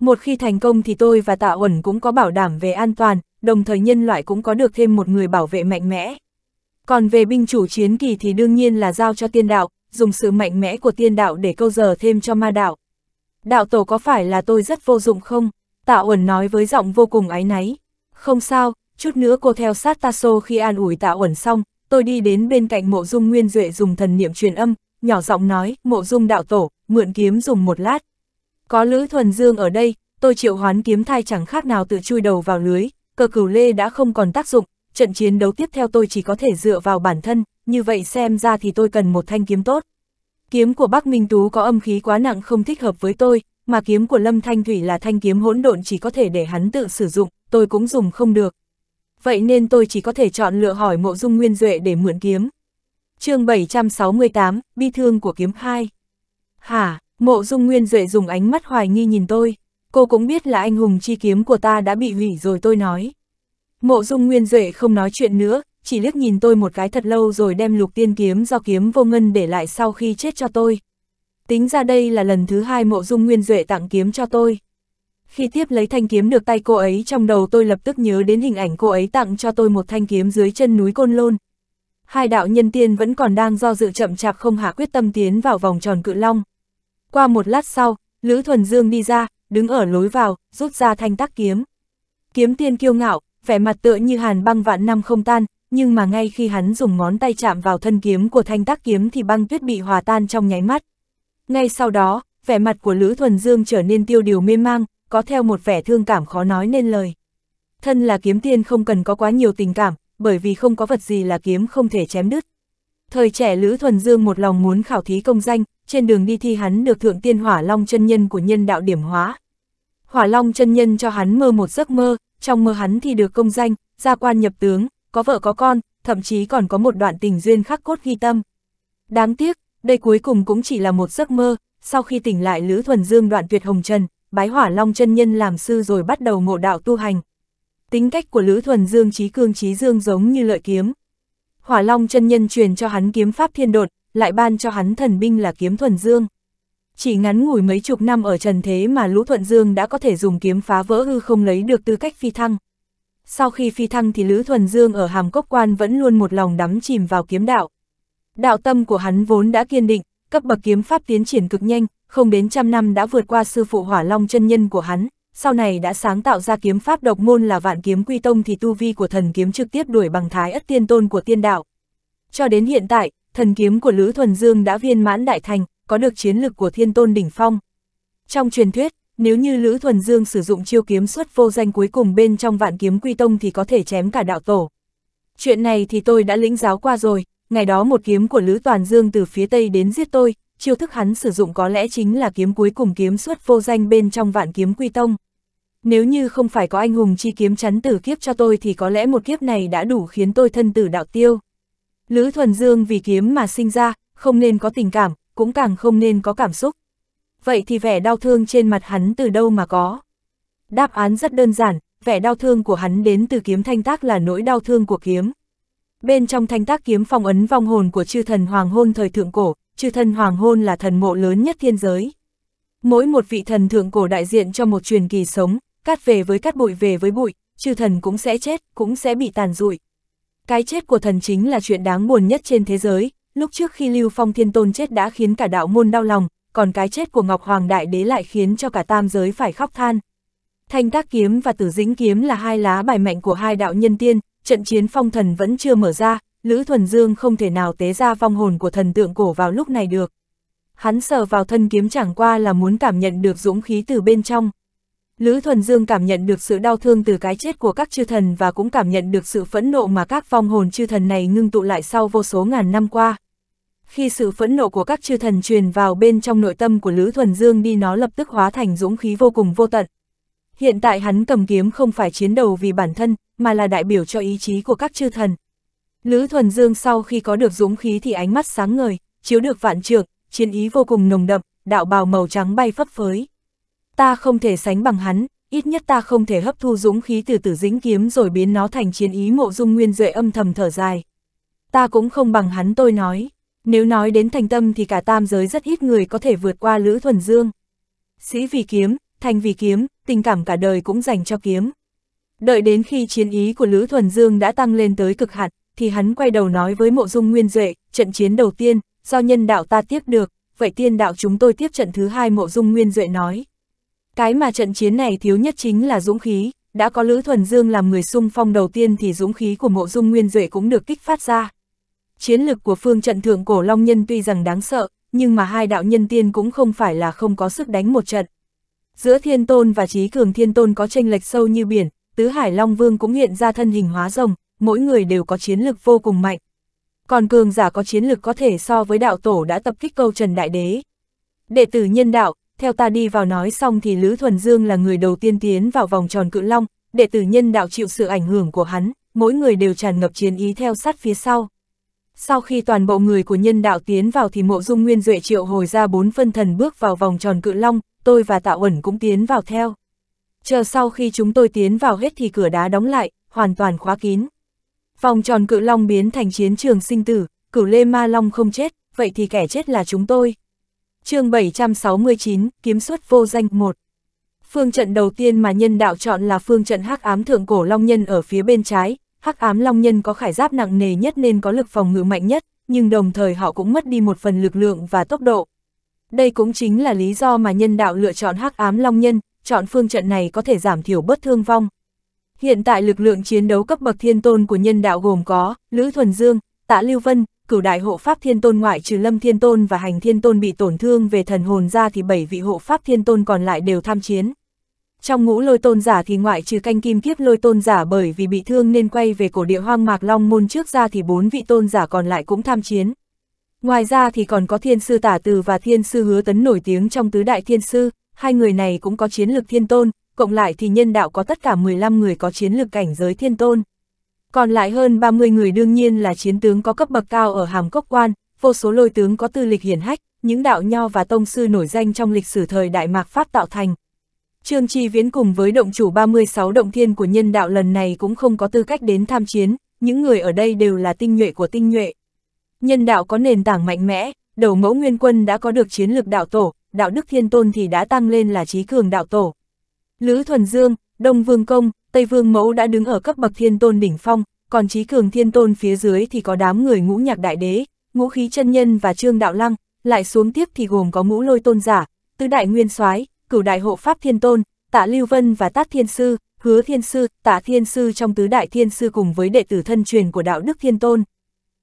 Một khi thành công thì tôi và Tạ Uẩn cũng có bảo đảm về an toàn, đồng thời nhân loại cũng có được thêm một người bảo vệ mạnh mẽ. Còn về binh chủ chiến kỳ thì đương nhiên là giao cho tiên đạo, dùng sự mạnh mẽ của tiên đạo để câu giờ thêm cho ma đạo. Đạo tổ có phải là tôi rất vô dụng không? tạ uẩn nói với giọng vô cùng áy náy. Không sao, chút nữa cô theo sát ta Tasso khi an ủi tạ uẩn xong, tôi đi đến bên cạnh mộ dung nguyên duệ dùng thần niệm truyền âm, nhỏ giọng nói, mộ dung đạo tổ, mượn kiếm dùng một lát. Có Lữ Thuần Dương ở đây, tôi triệu hoán kiếm thai chẳng khác nào tự chui đầu vào lưới, cờ cửu lê đã không còn tác dụng, trận chiến đấu tiếp theo tôi chỉ có thể dựa vào bản thân, như vậy xem ra thì tôi cần một thanh kiếm tốt. Kiếm của Bắc Minh Tú có âm khí quá nặng không thích hợp với tôi, mà kiếm của Lâm Thanh Thủy là thanh kiếm hỗn độn chỉ có thể để hắn tự sử dụng, tôi cũng dùng không được. Vậy nên tôi chỉ có thể chọn lựa hỏi mộ dung nguyên duệ để mượn kiếm. chương 768, Bi Thương của Kiếm 2 Hả, mộ dung nguyên duệ dùng ánh mắt hoài nghi nhìn tôi, cô cũng biết là anh hùng chi kiếm của ta đã bị hủy rồi tôi nói. Mộ dung nguyên duệ không nói chuyện nữa, chỉ liếc nhìn tôi một cái thật lâu rồi đem lục tiên kiếm do kiếm vô ngân để lại sau khi chết cho tôi. Tính ra đây là lần thứ hai mộ dung nguyên duệ tặng kiếm cho tôi. Khi tiếp lấy thanh kiếm được tay cô ấy trong đầu tôi lập tức nhớ đến hình ảnh cô ấy tặng cho tôi một thanh kiếm dưới chân núi Côn Lôn. Hai đạo nhân tiên vẫn còn đang do dự chậm chạp không hạ quyết tâm tiến vào vòng tròn cự long. Qua một lát sau, Lữ Thuần Dương đi ra, đứng ở lối vào, rút ra thanh tác kiếm. Kiếm tiên kiêu ngạo, vẻ mặt tựa như hàn băng vạn năm không tan, nhưng mà ngay khi hắn dùng ngón tay chạm vào thân kiếm của thanh tác kiếm thì băng tuyết bị hòa tan trong nháy mắt. Ngay sau đó, vẻ mặt của Lữ Thuần Dương trở nên tiêu điều mê mang, có theo một vẻ thương cảm khó nói nên lời. Thân là kiếm tiên không cần có quá nhiều tình cảm, bởi vì không có vật gì là kiếm không thể chém đứt. Thời trẻ Lữ Thuần Dương một lòng muốn khảo thí công danh, trên đường đi thi hắn được thượng tiên hỏa long chân nhân của nhân đạo điểm hóa. Hỏa long chân nhân cho hắn mơ một giấc mơ, trong mơ hắn thì được công danh, gia quan nhập tướng, có vợ có con, thậm chí còn có một đoạn tình duyên khắc cốt ghi tâm. Đáng tiếc, đây cuối cùng cũng chỉ là một giấc mơ, sau khi tỉnh lại Lữ Thuần Dương đoạn tuyệt hồng trần, bái hỏa long chân nhân làm sư rồi bắt đầu ngộ đạo tu hành. Tính cách của Lữ Thuần Dương trí cương trí dương giống như lợi kiếm. Hỏa long chân nhân truyền cho hắn kiếm pháp thiên đột, lại ban cho hắn thần binh là kiếm Thuần Dương. Chỉ ngắn ngủi mấy chục năm ở trần thế mà Lũ Thuận Dương đã có thể dùng kiếm phá vỡ hư không lấy được tư cách phi thăng. Sau khi phi thăng thì Lữ thuận Dương ở hàm cốc quan vẫn luôn một lòng đắm chìm vào kiếm đạo. Đạo tâm của hắn vốn đã kiên định, cấp bậc kiếm pháp tiến triển cực nhanh, không đến trăm năm đã vượt qua sư phụ hỏa long chân nhân của hắn, sau này đã sáng tạo ra kiếm pháp độc môn là vạn kiếm quy tông thì tu vi của thần kiếm trực tiếp đuổi bằng thái ất tiên tôn của tiên đạo. Cho đến hiện tại, thần kiếm của Lữ Thuần Dương đã viên mãn đại thành, có được chiến lực của thiên tôn đỉnh phong. Trong truyền thuyết, nếu như Lữ Thuần Dương sử dụng chiêu kiếm xuất vô danh cuối cùng bên trong vạn kiếm quy tông thì có thể chém cả đạo tổ. Chuyện này thì tôi đã lĩnh giáo qua rồi, ngày đó một kiếm của Lữ Toàn Dương từ phía Tây đến giết tôi, chiêu thức hắn sử dụng có lẽ chính là kiếm cuối cùng kiếm xuất vô danh bên trong vạn kiếm quy tông. Nếu như không phải có anh hùng chi kiếm chắn tử kiếp cho tôi thì có lẽ một kiếp này đã đủ khiến tôi thân tử đạo tiêu. Lữ Thuần Dương vì kiếm mà sinh ra, không nên có tình cảm, cũng càng không nên có cảm xúc. Vậy thì vẻ đau thương trên mặt hắn từ đâu mà có? Đáp án rất đơn giản, vẻ đau thương của hắn đến từ kiếm thanh tác là nỗi đau thương của kiếm. Bên trong thanh tác kiếm phong ấn vong hồn của chư thần hoàng hôn thời thượng cổ, chư thần hoàng hôn là thần mộ lớn nhất thiên giới. Mỗi một vị thần thượng cổ đại diện cho một truyền kỳ sống, cát về với cát bụi về với bụi, chư thần cũng sẽ chết, cũng sẽ bị tàn rụi. Cái chết của thần chính là chuyện đáng buồn nhất trên thế giới, Lúc trước khi Lưu Phong Thiên Tôn chết đã khiến cả đạo môn đau lòng, còn cái chết của Ngọc Hoàng Đại Đế lại khiến cho cả tam giới phải khóc than. Thanh tác kiếm và tử dĩnh kiếm là hai lá bài mạnh của hai đạo nhân tiên, trận chiến phong thần vẫn chưa mở ra, Lữ Thuần Dương không thể nào tế ra vong hồn của thần tượng cổ vào lúc này được. Hắn sờ vào thân kiếm chẳng qua là muốn cảm nhận được dũng khí từ bên trong. Lữ Thuần Dương cảm nhận được sự đau thương từ cái chết của các chư thần và cũng cảm nhận được sự phẫn nộ mà các vong hồn chư thần này ngưng tụ lại sau vô số ngàn năm qua khi sự phẫn nộ của các chư thần truyền vào bên trong nội tâm của Lữ Thuần Dương đi nó lập tức hóa thành dũng khí vô cùng vô tận. Hiện tại hắn cầm kiếm không phải chiến đầu vì bản thân, mà là đại biểu cho ý chí của các chư thần. Lữ Thuần Dương sau khi có được dũng khí thì ánh mắt sáng ngời, chiếu được vạn trượng, chiến ý vô cùng nồng đậm, đạo bào màu trắng bay phấp phới. Ta không thể sánh bằng hắn, ít nhất ta không thể hấp thu dũng khí từ tử dính kiếm rồi biến nó thành chiến ý mộ dung nguyên duệ âm thầm thở dài. Ta cũng không bằng hắn tôi nói. Nếu nói đến thành tâm thì cả tam giới rất ít người có thể vượt qua Lữ Thuần Dương. Sĩ vì kiếm, thành vì kiếm, tình cảm cả đời cũng dành cho kiếm. Đợi đến khi chiến ý của Lữ Thuần Dương đã tăng lên tới cực hạn, thì hắn quay đầu nói với Mộ Dung Nguyên Duệ, trận chiến đầu tiên, do nhân đạo ta tiếp được, vậy tiên đạo chúng tôi tiếp trận thứ hai Mộ Dung Nguyên Duệ nói. Cái mà trận chiến này thiếu nhất chính là dũng khí, đã có Lữ Thuần Dương làm người sung phong đầu tiên thì dũng khí của Mộ Dung Nguyên Duệ cũng được kích phát ra. Chiến lực của phương trận thượng cổ Long Nhân tuy rằng đáng sợ, nhưng mà hai đạo nhân tiên cũng không phải là không có sức đánh một trận. Giữa Thiên Tôn và Trí Cường Thiên Tôn có tranh lệch sâu như biển, Tứ Hải Long Vương cũng hiện ra thân hình hóa rồng, mỗi người đều có chiến lực vô cùng mạnh. Còn cường giả có chiến lực có thể so với đạo tổ đã tập kích câu Trần Đại Đế. Đệ tử nhân đạo, theo ta đi vào nói xong thì Lữ Thuần Dương là người đầu tiên tiến vào vòng tròn cự long, đệ tử nhân đạo chịu sự ảnh hưởng của hắn, mỗi người đều tràn ngập chiến ý theo sát phía sau. Sau khi toàn bộ người của nhân đạo tiến vào thì mộ dung nguyên duệ triệu hồi ra bốn phân thần bước vào vòng tròn cự long, tôi và tạo ẩn cũng tiến vào theo. Chờ sau khi chúng tôi tiến vào hết thì cửa đá đóng lại, hoàn toàn khóa kín. Vòng tròn cự long biến thành chiến trường sinh tử, cửu lê ma long không chết, vậy thì kẻ chết là chúng tôi. chương 769, kiếm xuất vô danh 1 Phương trận đầu tiên mà nhân đạo chọn là phương trận hắc ám thượng cổ long nhân ở phía bên trái, hắc ám long nhân có khải giáp nặng nề nhất nên có lực phòng ngự mạnh nhất, nhưng đồng thời họ cũng mất đi một phần lực lượng và tốc độ. Đây cũng chính là lý do mà nhân đạo lựa chọn hắc ám long nhân, chọn phương trận này có thể giảm thiểu bất thương vong. Hiện tại lực lượng chiến đấu cấp bậc thiên tôn của nhân đạo gồm có Lữ Thuần Dương, Tạ Lưu Vân, cửu đại hộ pháp thiên tôn ngoại trừ lâm thiên tôn và hành thiên tôn bị tổn thương về thần hồn ra thì bảy vị hộ pháp thiên tôn còn lại đều tham chiến. Trong ngũ lôi tôn giả thì ngoại trừ canh kim kiếp lôi tôn giả bởi vì bị thương nên quay về cổ địa hoang mạc long môn trước ra thì bốn vị tôn giả còn lại cũng tham chiến. Ngoài ra thì còn có thiên sư tả từ và thiên sư hứa tấn nổi tiếng trong tứ đại thiên sư, hai người này cũng có chiến lực thiên tôn, cộng lại thì nhân đạo có tất cả 15 người có chiến lực cảnh giới thiên tôn. Còn lại hơn 30 người đương nhiên là chiến tướng có cấp bậc cao ở hàm cốc quan, vô số lôi tướng có tư lịch hiển hách, những đạo nho và tông sư nổi danh trong lịch sử thời Đại Mạc Pháp tạo thành, Trương Chi Viễn cùng với động chủ 36 động thiên của nhân đạo lần này cũng không có tư cách đến tham chiến, những người ở đây đều là tinh nhuệ của tinh nhuệ. Nhân đạo có nền tảng mạnh mẽ, đầu mẫu nguyên quân đã có được chiến lược đạo tổ, đạo đức thiên tôn thì đã tăng lên là trí cường đạo tổ. Lữ Thuần Dương, Đông Vương Công, Tây Vương Mẫu đã đứng ở cấp bậc thiên tôn đỉnh phong, còn trí cường thiên tôn phía dưới thì có đám người ngũ nhạc đại đế, ngũ khí chân nhân và trương đạo lăng, lại xuống tiếp thì gồm có ngũ lôi tôn giả, tứ đại nguyên soái cửu đại hộ pháp thiên tôn, tạ Lưu Vân và Tác thiên sư, hứa thiên sư, tạ thiên sư trong tứ đại thiên sư cùng với đệ tử thân truyền của đạo đức thiên tôn.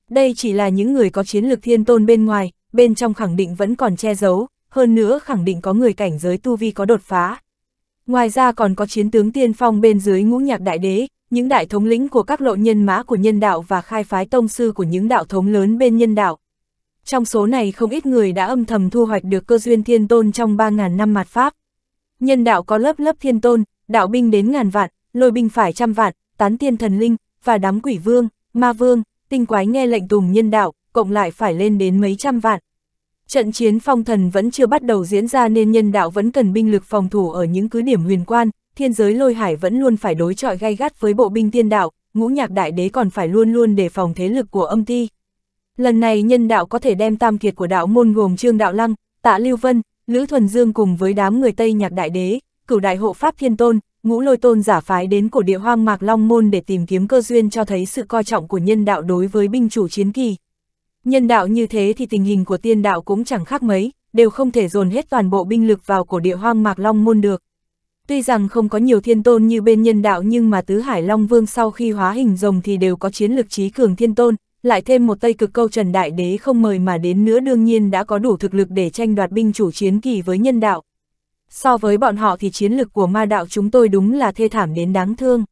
Đây chỉ là những người có chiến lược thiên tôn bên ngoài, bên trong khẳng định vẫn còn che giấu, hơn nữa khẳng định có người cảnh giới tu vi có đột phá. Ngoài ra còn có chiến tướng tiên phong bên dưới ngũ nhạc đại đế, những đại thống lĩnh của các lộ nhân mã của nhân đạo và khai phái tông sư của những đạo thống lớn bên nhân đạo, trong số này không ít người đã âm thầm thu hoạch được cơ duyên thiên tôn trong 3.000 năm mặt Pháp. Nhân đạo có lớp lớp thiên tôn, đạo binh đến ngàn vạn, lôi binh phải trăm vạn, tán tiên thần linh, và đám quỷ vương, ma vương, tinh quái nghe lệnh tùng nhân đạo, cộng lại phải lên đến mấy trăm vạn. Trận chiến phong thần vẫn chưa bắt đầu diễn ra nên nhân đạo vẫn cần binh lực phòng thủ ở những cứ điểm huyền quan, thiên giới lôi hải vẫn luôn phải đối chọi gay gắt với bộ binh tiên đạo, ngũ nhạc đại đế còn phải luôn luôn đề phòng thế lực của âm ti. Lần này nhân đạo có thể đem tam kiệt của đạo môn gồm Trương Đạo Lăng, Tạ Lưu Vân, Lữ Thuần Dương cùng với đám người Tây Nhạc Đại Đế, cửu đại hộ Pháp Thiên Tôn, ngũ lôi tôn giả phái đến cổ địa hoang mạc Long Môn để tìm kiếm cơ duyên cho thấy sự coi trọng của nhân đạo đối với binh chủ chiến kỳ. Nhân đạo như thế thì tình hình của tiên đạo cũng chẳng khác mấy, đều không thể dồn hết toàn bộ binh lực vào cổ địa hoang mạc Long Môn được. Tuy rằng không có nhiều thiên tôn như bên nhân đạo nhưng mà tứ hải Long Vương sau khi hóa hình rồng thì đều có chiến lược trí cường thiên tôn, lại thêm một Tây cực câu Trần Đại Đế không mời mà đến nữa đương nhiên đã có đủ thực lực để tranh đoạt binh chủ chiến kỳ với nhân đạo. So với bọn họ thì chiến lực của ma đạo chúng tôi đúng là thê thảm đến đáng thương.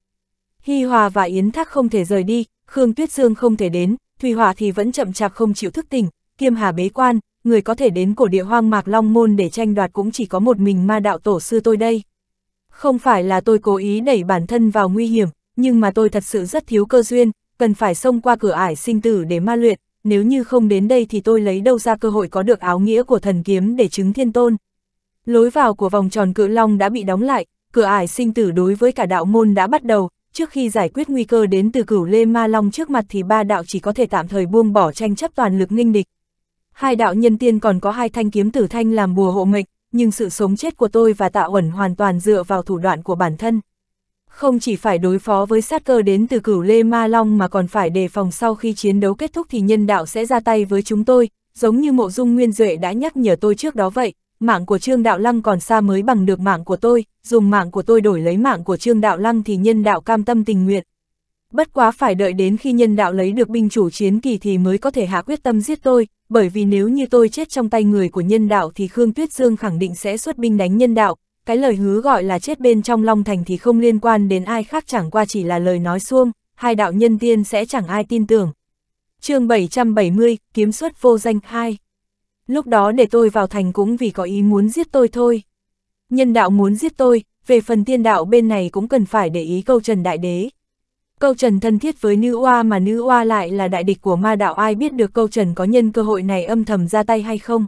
Hy Hòa và Yến Thác không thể rời đi, Khương Tuyết Dương không thể đến, Thùy Hòa thì vẫn chậm chạp không chịu thức tỉnh, kiêm hà bế quan, người có thể đến cổ địa hoang mạc Long Môn để tranh đoạt cũng chỉ có một mình ma đạo tổ sư tôi đây. Không phải là tôi cố ý đẩy bản thân vào nguy hiểm, nhưng mà tôi thật sự rất thiếu cơ duyên, cần phải xông qua cửa ải sinh tử để ma luyện, nếu như không đến đây thì tôi lấy đâu ra cơ hội có được áo nghĩa của thần kiếm để chứng thiên tôn. Lối vào của vòng tròn cự long đã bị đóng lại, cửa ải sinh tử đối với cả đạo môn đã bắt đầu, trước khi giải quyết nguy cơ đến từ cửu lê ma long trước mặt thì ba đạo chỉ có thể tạm thời buông bỏ tranh chấp toàn lực nghinh địch. Hai đạo nhân tiên còn có hai thanh kiếm tử thanh làm bùa hộ mệnh, nhưng sự sống chết của tôi và tạo ẩn hoàn toàn dựa vào thủ đoạn của bản thân. Không chỉ phải đối phó với sát cơ đến từ cửu Lê Ma Long mà còn phải đề phòng sau khi chiến đấu kết thúc thì nhân đạo sẽ ra tay với chúng tôi, giống như mộ dung nguyên duệ đã nhắc nhở tôi trước đó vậy, mạng của Trương Đạo Lăng còn xa mới bằng được mạng của tôi, dùng mạng của tôi đổi lấy mạng của Trương Đạo Lăng thì nhân đạo cam tâm tình nguyện. Bất quá phải đợi đến khi nhân đạo lấy được binh chủ chiến kỳ thì mới có thể hạ quyết tâm giết tôi, bởi vì nếu như tôi chết trong tay người của nhân đạo thì Khương Tuyết Dương khẳng định sẽ xuất binh đánh nhân đạo, cái lời hứa gọi là chết bên trong Long Thành thì không liên quan đến ai khác chẳng qua chỉ là lời nói xuông, hai đạo nhân tiên sẽ chẳng ai tin tưởng. chương 770, kiếm xuất vô danh 2 Lúc đó để tôi vào thành cũng vì có ý muốn giết tôi thôi. Nhân đạo muốn giết tôi, về phần tiên đạo bên này cũng cần phải để ý câu trần đại đế. Câu trần thân thiết với nữ oa mà nữ oa lại là đại địch của ma đạo ai biết được câu trần có nhân cơ hội này âm thầm ra tay hay không.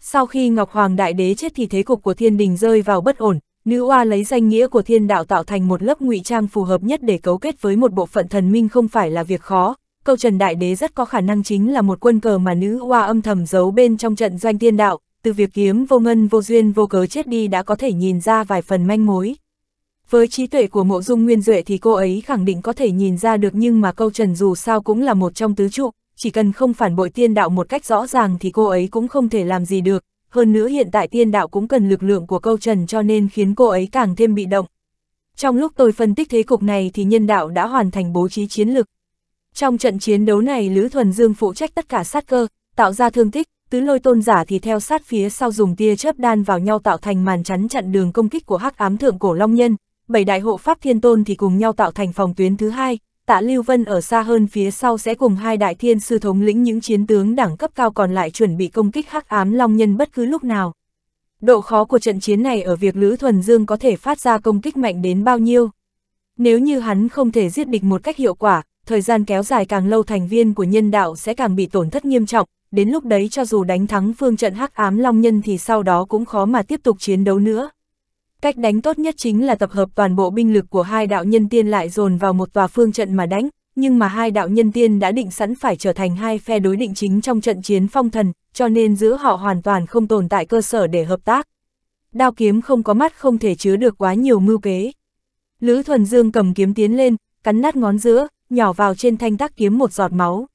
Sau khi Ngọc Hoàng Đại Đế chết thì thế cục của thiên đình rơi vào bất ổn, nữ oa lấy danh nghĩa của thiên đạo tạo thành một lớp ngụy trang phù hợp nhất để cấu kết với một bộ phận thần minh không phải là việc khó. Câu Trần Đại Đế rất có khả năng chính là một quân cờ mà nữ oa âm thầm giấu bên trong trận doanh thiên đạo, từ việc kiếm vô ngân vô duyên vô cớ chết đi đã có thể nhìn ra vài phần manh mối. Với trí tuệ của mộ dung nguyên duệ thì cô ấy khẳng định có thể nhìn ra được nhưng mà câu trần dù sao cũng là một trong tứ trụ, chỉ cần không phản bội tiên đạo một cách rõ ràng thì cô ấy cũng không thể làm gì được, hơn nữa hiện tại tiên đạo cũng cần lực lượng của câu trần cho nên khiến cô ấy càng thêm bị động. Trong lúc tôi phân tích thế cục này thì nhân đạo đã hoàn thành bố trí chiến lực. Trong trận chiến đấu này Lữ Thuần Dương phụ trách tất cả sát cơ, tạo ra thương tích, tứ lôi tôn giả thì theo sát phía sau dùng tia chớp đan vào nhau tạo thành màn chắn chặn đường công kích của hắc ám thượng cổ long nhân, bảy đại hộ pháp thiên tôn thì cùng nhau tạo thành phòng tuyến thứ hai, tạ Lưu Vân ở xa hơn phía sau sẽ cùng hai đại thiên sư thống lĩnh những chiến tướng đẳng cấp cao còn lại chuẩn bị công kích hắc ám long nhân bất cứ lúc nào. Độ khó của trận chiến này ở việc Lữ Thuần Dương có thể phát ra công kích mạnh đến bao nhiêu. Nếu như hắn không thể giết địch một cách hiệu quả, thời gian kéo dài càng lâu thành viên của nhân đạo sẽ càng bị tổn thất nghiêm trọng, đến lúc đấy cho dù đánh thắng phương trận hắc ám long nhân thì sau đó cũng khó mà tiếp tục chiến đấu nữa. Cách đánh tốt nhất chính là tập hợp toàn bộ binh lực của hai đạo nhân tiên lại dồn vào một tòa phương trận mà đánh, nhưng mà hai đạo nhân tiên đã định sẵn phải trở thành hai phe đối định chính trong trận chiến phong thần, cho nên giữa họ hoàn toàn không tồn tại cơ sở để hợp tác. Đao kiếm không có mắt không thể chứa được quá nhiều mưu kế. Lữ Thuần Dương cầm kiếm tiến lên, cắn nát ngón giữa, nhỏ vào trên thanh tác kiếm một giọt máu.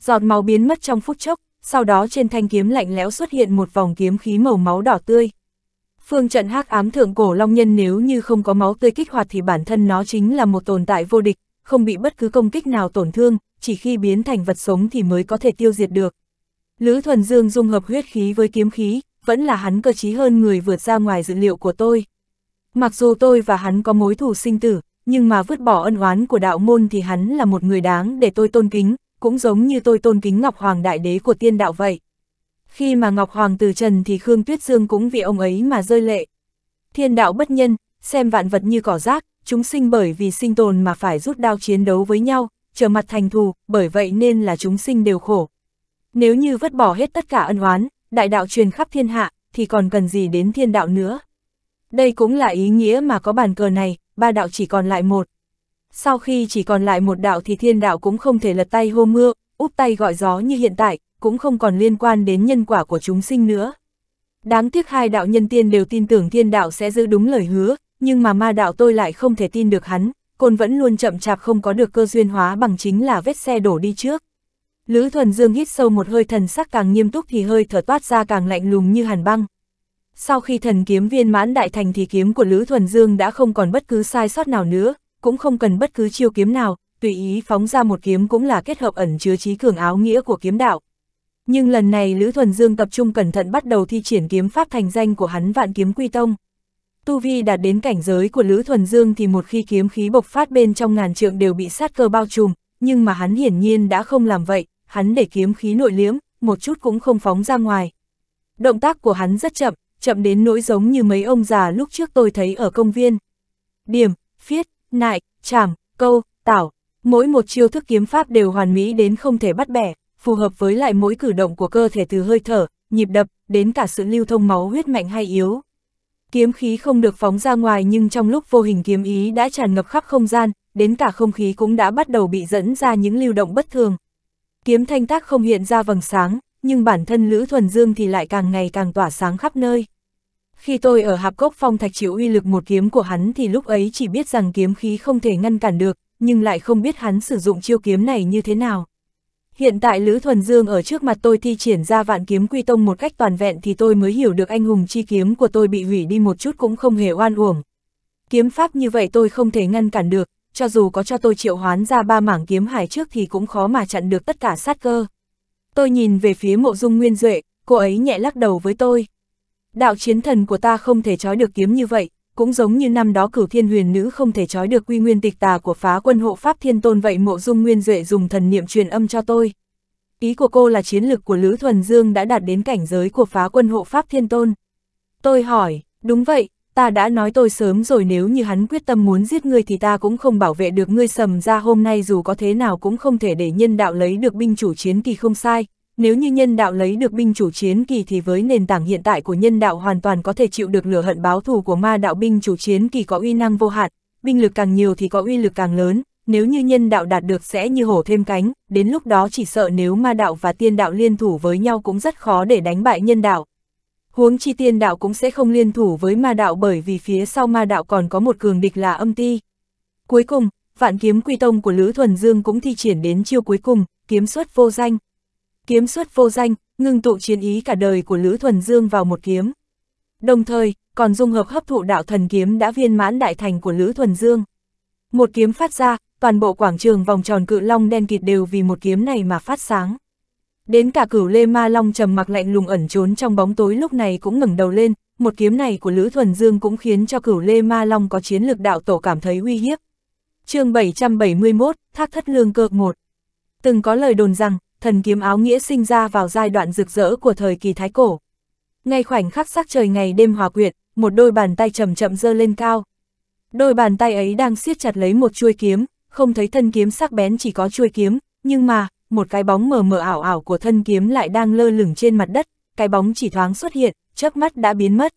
Giọt máu biến mất trong phút chốc, sau đó trên thanh kiếm lạnh lẽo xuất hiện một vòng kiếm khí màu máu đỏ tươi. Phương trận hắc ám thượng cổ long nhân nếu như không có máu tươi kích hoạt thì bản thân nó chính là một tồn tại vô địch, không bị bất cứ công kích nào tổn thương, chỉ khi biến thành vật sống thì mới có thể tiêu diệt được. Lữ Thuần Dương dung hợp huyết khí với kiếm khí, vẫn là hắn cơ trí hơn người vượt ra ngoài dự liệu của tôi. Mặc dù tôi và hắn có mối thù sinh tử, nhưng mà vứt bỏ ân oán của đạo môn thì hắn là một người đáng để tôi tôn kính, cũng giống như tôi tôn kính Ngọc Hoàng Đại Đế của tiên đạo vậy. Khi mà Ngọc Hoàng từ trần thì Khương Tuyết Dương cũng vì ông ấy mà rơi lệ. Thiên đạo bất nhân, xem vạn vật như cỏ rác, chúng sinh bởi vì sinh tồn mà phải rút đao chiến đấu với nhau, trở mặt thành thù, bởi vậy nên là chúng sinh đều khổ. Nếu như vứt bỏ hết tất cả ân oán, đại đạo truyền khắp thiên hạ, thì còn cần gì đến thiên đạo nữa. Đây cũng là ý nghĩa mà có bàn cờ này, ba đạo chỉ còn lại một. Sau khi chỉ còn lại một đạo thì thiên đạo cũng không thể lật tay hô mưa, úp tay gọi gió như hiện tại, cũng không còn liên quan đến nhân quả của chúng sinh nữa. Đáng tiếc hai đạo nhân tiên đều tin tưởng thiên đạo sẽ giữ đúng lời hứa, nhưng mà ma đạo tôi lại không thể tin được hắn, côn vẫn luôn chậm chạp không có được cơ duyên hóa bằng chính là vết xe đổ đi trước. Lữ thuần dương hít sâu một hơi thần sắc càng nghiêm túc thì hơi thở toát ra càng lạnh lùng như hàn băng. Sau khi thần kiếm viên mãn đại thành thì kiếm của Lữ Thuần Dương đã không còn bất cứ sai sót nào nữa, cũng không cần bất cứ chiêu kiếm nào, tùy ý phóng ra một kiếm cũng là kết hợp ẩn chứa trí cường áo nghĩa của kiếm đạo, nhưng lần này Lữ Thuần Dương tập trung cẩn thận bắt đầu thi triển kiếm pháp thành danh của hắn vạn kiếm quy tông. Tu Vi đạt đến cảnh giới của Lữ Thuần Dương thì một khi kiếm khí bộc phát bên trong ngàn trượng đều bị sát cơ bao trùm, nhưng mà hắn hiển nhiên đã không làm vậy, hắn để kiếm khí nội liếm, một chút cũng không phóng ra ngoài. Động tác của hắn rất chậm, chậm đến nỗi giống như mấy ông già lúc trước tôi thấy ở công viên. Điểm, phiết, nại, chảm, câu, tảo, mỗi một chiêu thức kiếm pháp đều hoàn mỹ đến không thể bắt bẻ, phù hợp với lại mỗi cử động của cơ thể từ hơi thở, nhịp đập, đến cả sự lưu thông máu huyết mạnh hay yếu. Kiếm khí không được phóng ra ngoài nhưng trong lúc vô hình kiếm ý đã tràn ngập khắp không gian, đến cả không khí cũng đã bắt đầu bị dẫn ra những lưu động bất thường. Kiếm thanh tác không hiện ra vầng sáng, nhưng bản thân Lữ Thuần Dương thì lại càng ngày càng tỏa sáng khắp nơi. Khi tôi ở hạp cốc phong thạch chịu uy lực một kiếm của hắn thì lúc ấy chỉ biết rằng kiếm khí không thể ngăn cản được, nhưng lại không biết hắn sử dụng chiêu kiếm này như thế nào. Hiện tại Lữ Thuần Dương ở trước mặt tôi thi triển ra vạn kiếm quy tông một cách toàn vẹn thì tôi mới hiểu được anh hùng chi kiếm của tôi bị hủy đi một chút cũng không hề oan uổng. Kiếm pháp như vậy tôi không thể ngăn cản được, cho dù có cho tôi triệu hoán ra ba mảng kiếm hải trước thì cũng khó mà chặn được tất cả sát cơ. Tôi nhìn về phía mộ dung nguyên duệ, cô ấy nhẹ lắc đầu với tôi. Đạo chiến thần của ta không thể trói được kiếm như vậy, cũng giống như năm đó cửu thiên huyền nữ không thể trói được quy nguyên tịch tà của phá quân hộ pháp thiên tôn vậy mộ dung nguyên duệ dùng thần niệm truyền âm cho tôi. Ý của cô là chiến lực của Lữ Thuần Dương đã đạt đến cảnh giới của phá quân hộ pháp thiên tôn. Tôi hỏi, đúng vậy, ta đã nói tôi sớm rồi nếu như hắn quyết tâm muốn giết ngươi thì ta cũng không bảo vệ được ngươi sầm ra hôm nay dù có thế nào cũng không thể để nhân đạo lấy được binh chủ chiến kỳ không sai, nếu như nhân đạo lấy được binh chủ chiến kỳ thì với nền tảng hiện tại của nhân đạo hoàn toàn có thể chịu được lửa hận báo thù của ma đạo binh chủ chiến kỳ có uy năng vô hạn, binh lực càng nhiều thì có uy lực càng lớn, nếu như nhân đạo đạt được sẽ như hổ thêm cánh, đến lúc đó chỉ sợ nếu ma đạo và tiên đạo liên thủ với nhau cũng rất khó để đánh bại nhân đạo. Huống chi tiên đạo cũng sẽ không liên thủ với ma đạo bởi vì phía sau ma đạo còn có một cường địch là âm ti. Cuối cùng, vạn kiếm quy tông của Lữ Thuần Dương cũng thi triển đến chiêu cuối cùng, kiếm xuất vô danh, kiếm xuất vô danh, ngưng tụ chiến ý cả đời của Lữ Thuần Dương vào một kiếm. Đồng thời, còn dung hợp hấp thụ đạo thần kiếm đã viên mãn đại thành của Lữ Thuần Dương. Một kiếm phát ra, toàn bộ quảng trường vòng tròn cự long đen kịt đều vì một kiếm này mà phát sáng. Đến cả cửu lê ma long trầm mặc lạnh lùng ẩn trốn trong bóng tối lúc này cũng ngẩng đầu lên, một kiếm này của Lữ Thuần Dương cũng khiến cho cửu lê ma long có chiến lược đạo tổ cảm thấy uy hiếp. chương 771, Thác Thất Lương Cơ một Từng có lời đồn rằng, thần kiếm áo nghĩa sinh ra vào giai đoạn rực rỡ của thời kỳ thái cổ. Ngay khoảnh khắc sắc trời ngày đêm hòa quyện, một đôi bàn tay chậm chậm dơ lên cao. Đôi bàn tay ấy đang siết chặt lấy một chuôi kiếm, không thấy thân kiếm sắc bén chỉ có chuôi kiếm, nhưng mà, một cái bóng mờ mờ ảo ảo của thân kiếm lại đang lơ lửng trên mặt đất, cái bóng chỉ thoáng xuất hiện, chớp mắt đã biến mất.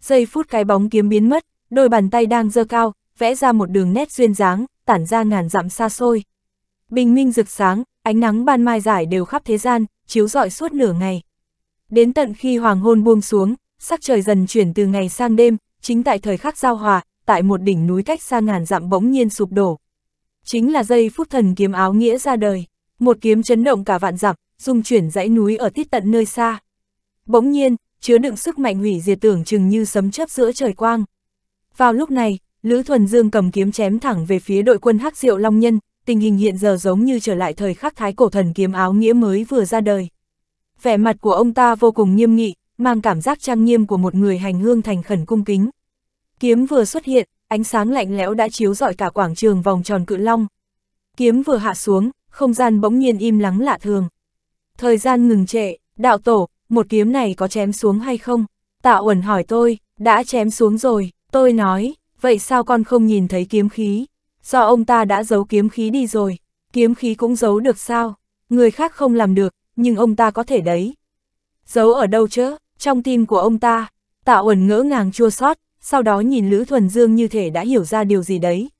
Giây phút cái bóng kiếm biến mất, đôi bàn tay đang dơ cao, vẽ ra một đường nét duyên dáng, tản ra ngàn dặm xa xôi. Bình minh rực sáng, ánh nắng ban mai giải đều khắp thế gian, chiếu rọi suốt nửa ngày. Đến tận khi hoàng hôn buông xuống, sắc trời dần chuyển từ ngày sang đêm, chính tại thời khắc giao hòa, tại một đỉnh núi cách xa ngàn dặm bỗng nhiên sụp đổ. Chính là giây phút thần kiếm áo nghĩa ra đời, một kiếm chấn động cả vạn dặm, dung chuyển dãy núi ở tít tận nơi xa. Bỗng nhiên, chứa đựng sức mạnh hủy diệt tưởng chừng như sấm chớp giữa trời quang. Vào lúc này, Lữ Thuần Dương cầm kiếm chém thẳng về phía đội quân Hắc Diệu Long Nhân, tình hình hiện giờ giống như trở lại thời khắc thái cổ thần kiếm áo nghĩa mới vừa ra đời. Vẻ mặt của ông ta vô cùng nghiêm nghị, mang cảm giác trang nghiêm của một người hành hương thành khẩn cung kính. Kiếm vừa xuất hiện, ánh sáng lạnh lẽo đã chiếu rọi cả quảng trường vòng tròn cự long. Kiếm vừa hạ xuống, không gian bỗng nhiên im lắng lạ thường. Thời gian ngừng trệ, đạo tổ, một kiếm này có chém xuống hay không? Tạ uẩn hỏi tôi, đã chém xuống rồi, tôi nói, vậy sao con không nhìn thấy kiếm khí? do ông ta đã giấu kiếm khí đi rồi, kiếm khí cũng giấu được sao, người khác không làm được, nhưng ông ta có thể đấy. Giấu ở đâu chứ, trong tim của ông ta, tạ Uẩn ngỡ ngàng chua xót sau đó nhìn Lữ Thuần Dương như thể đã hiểu ra điều gì đấy.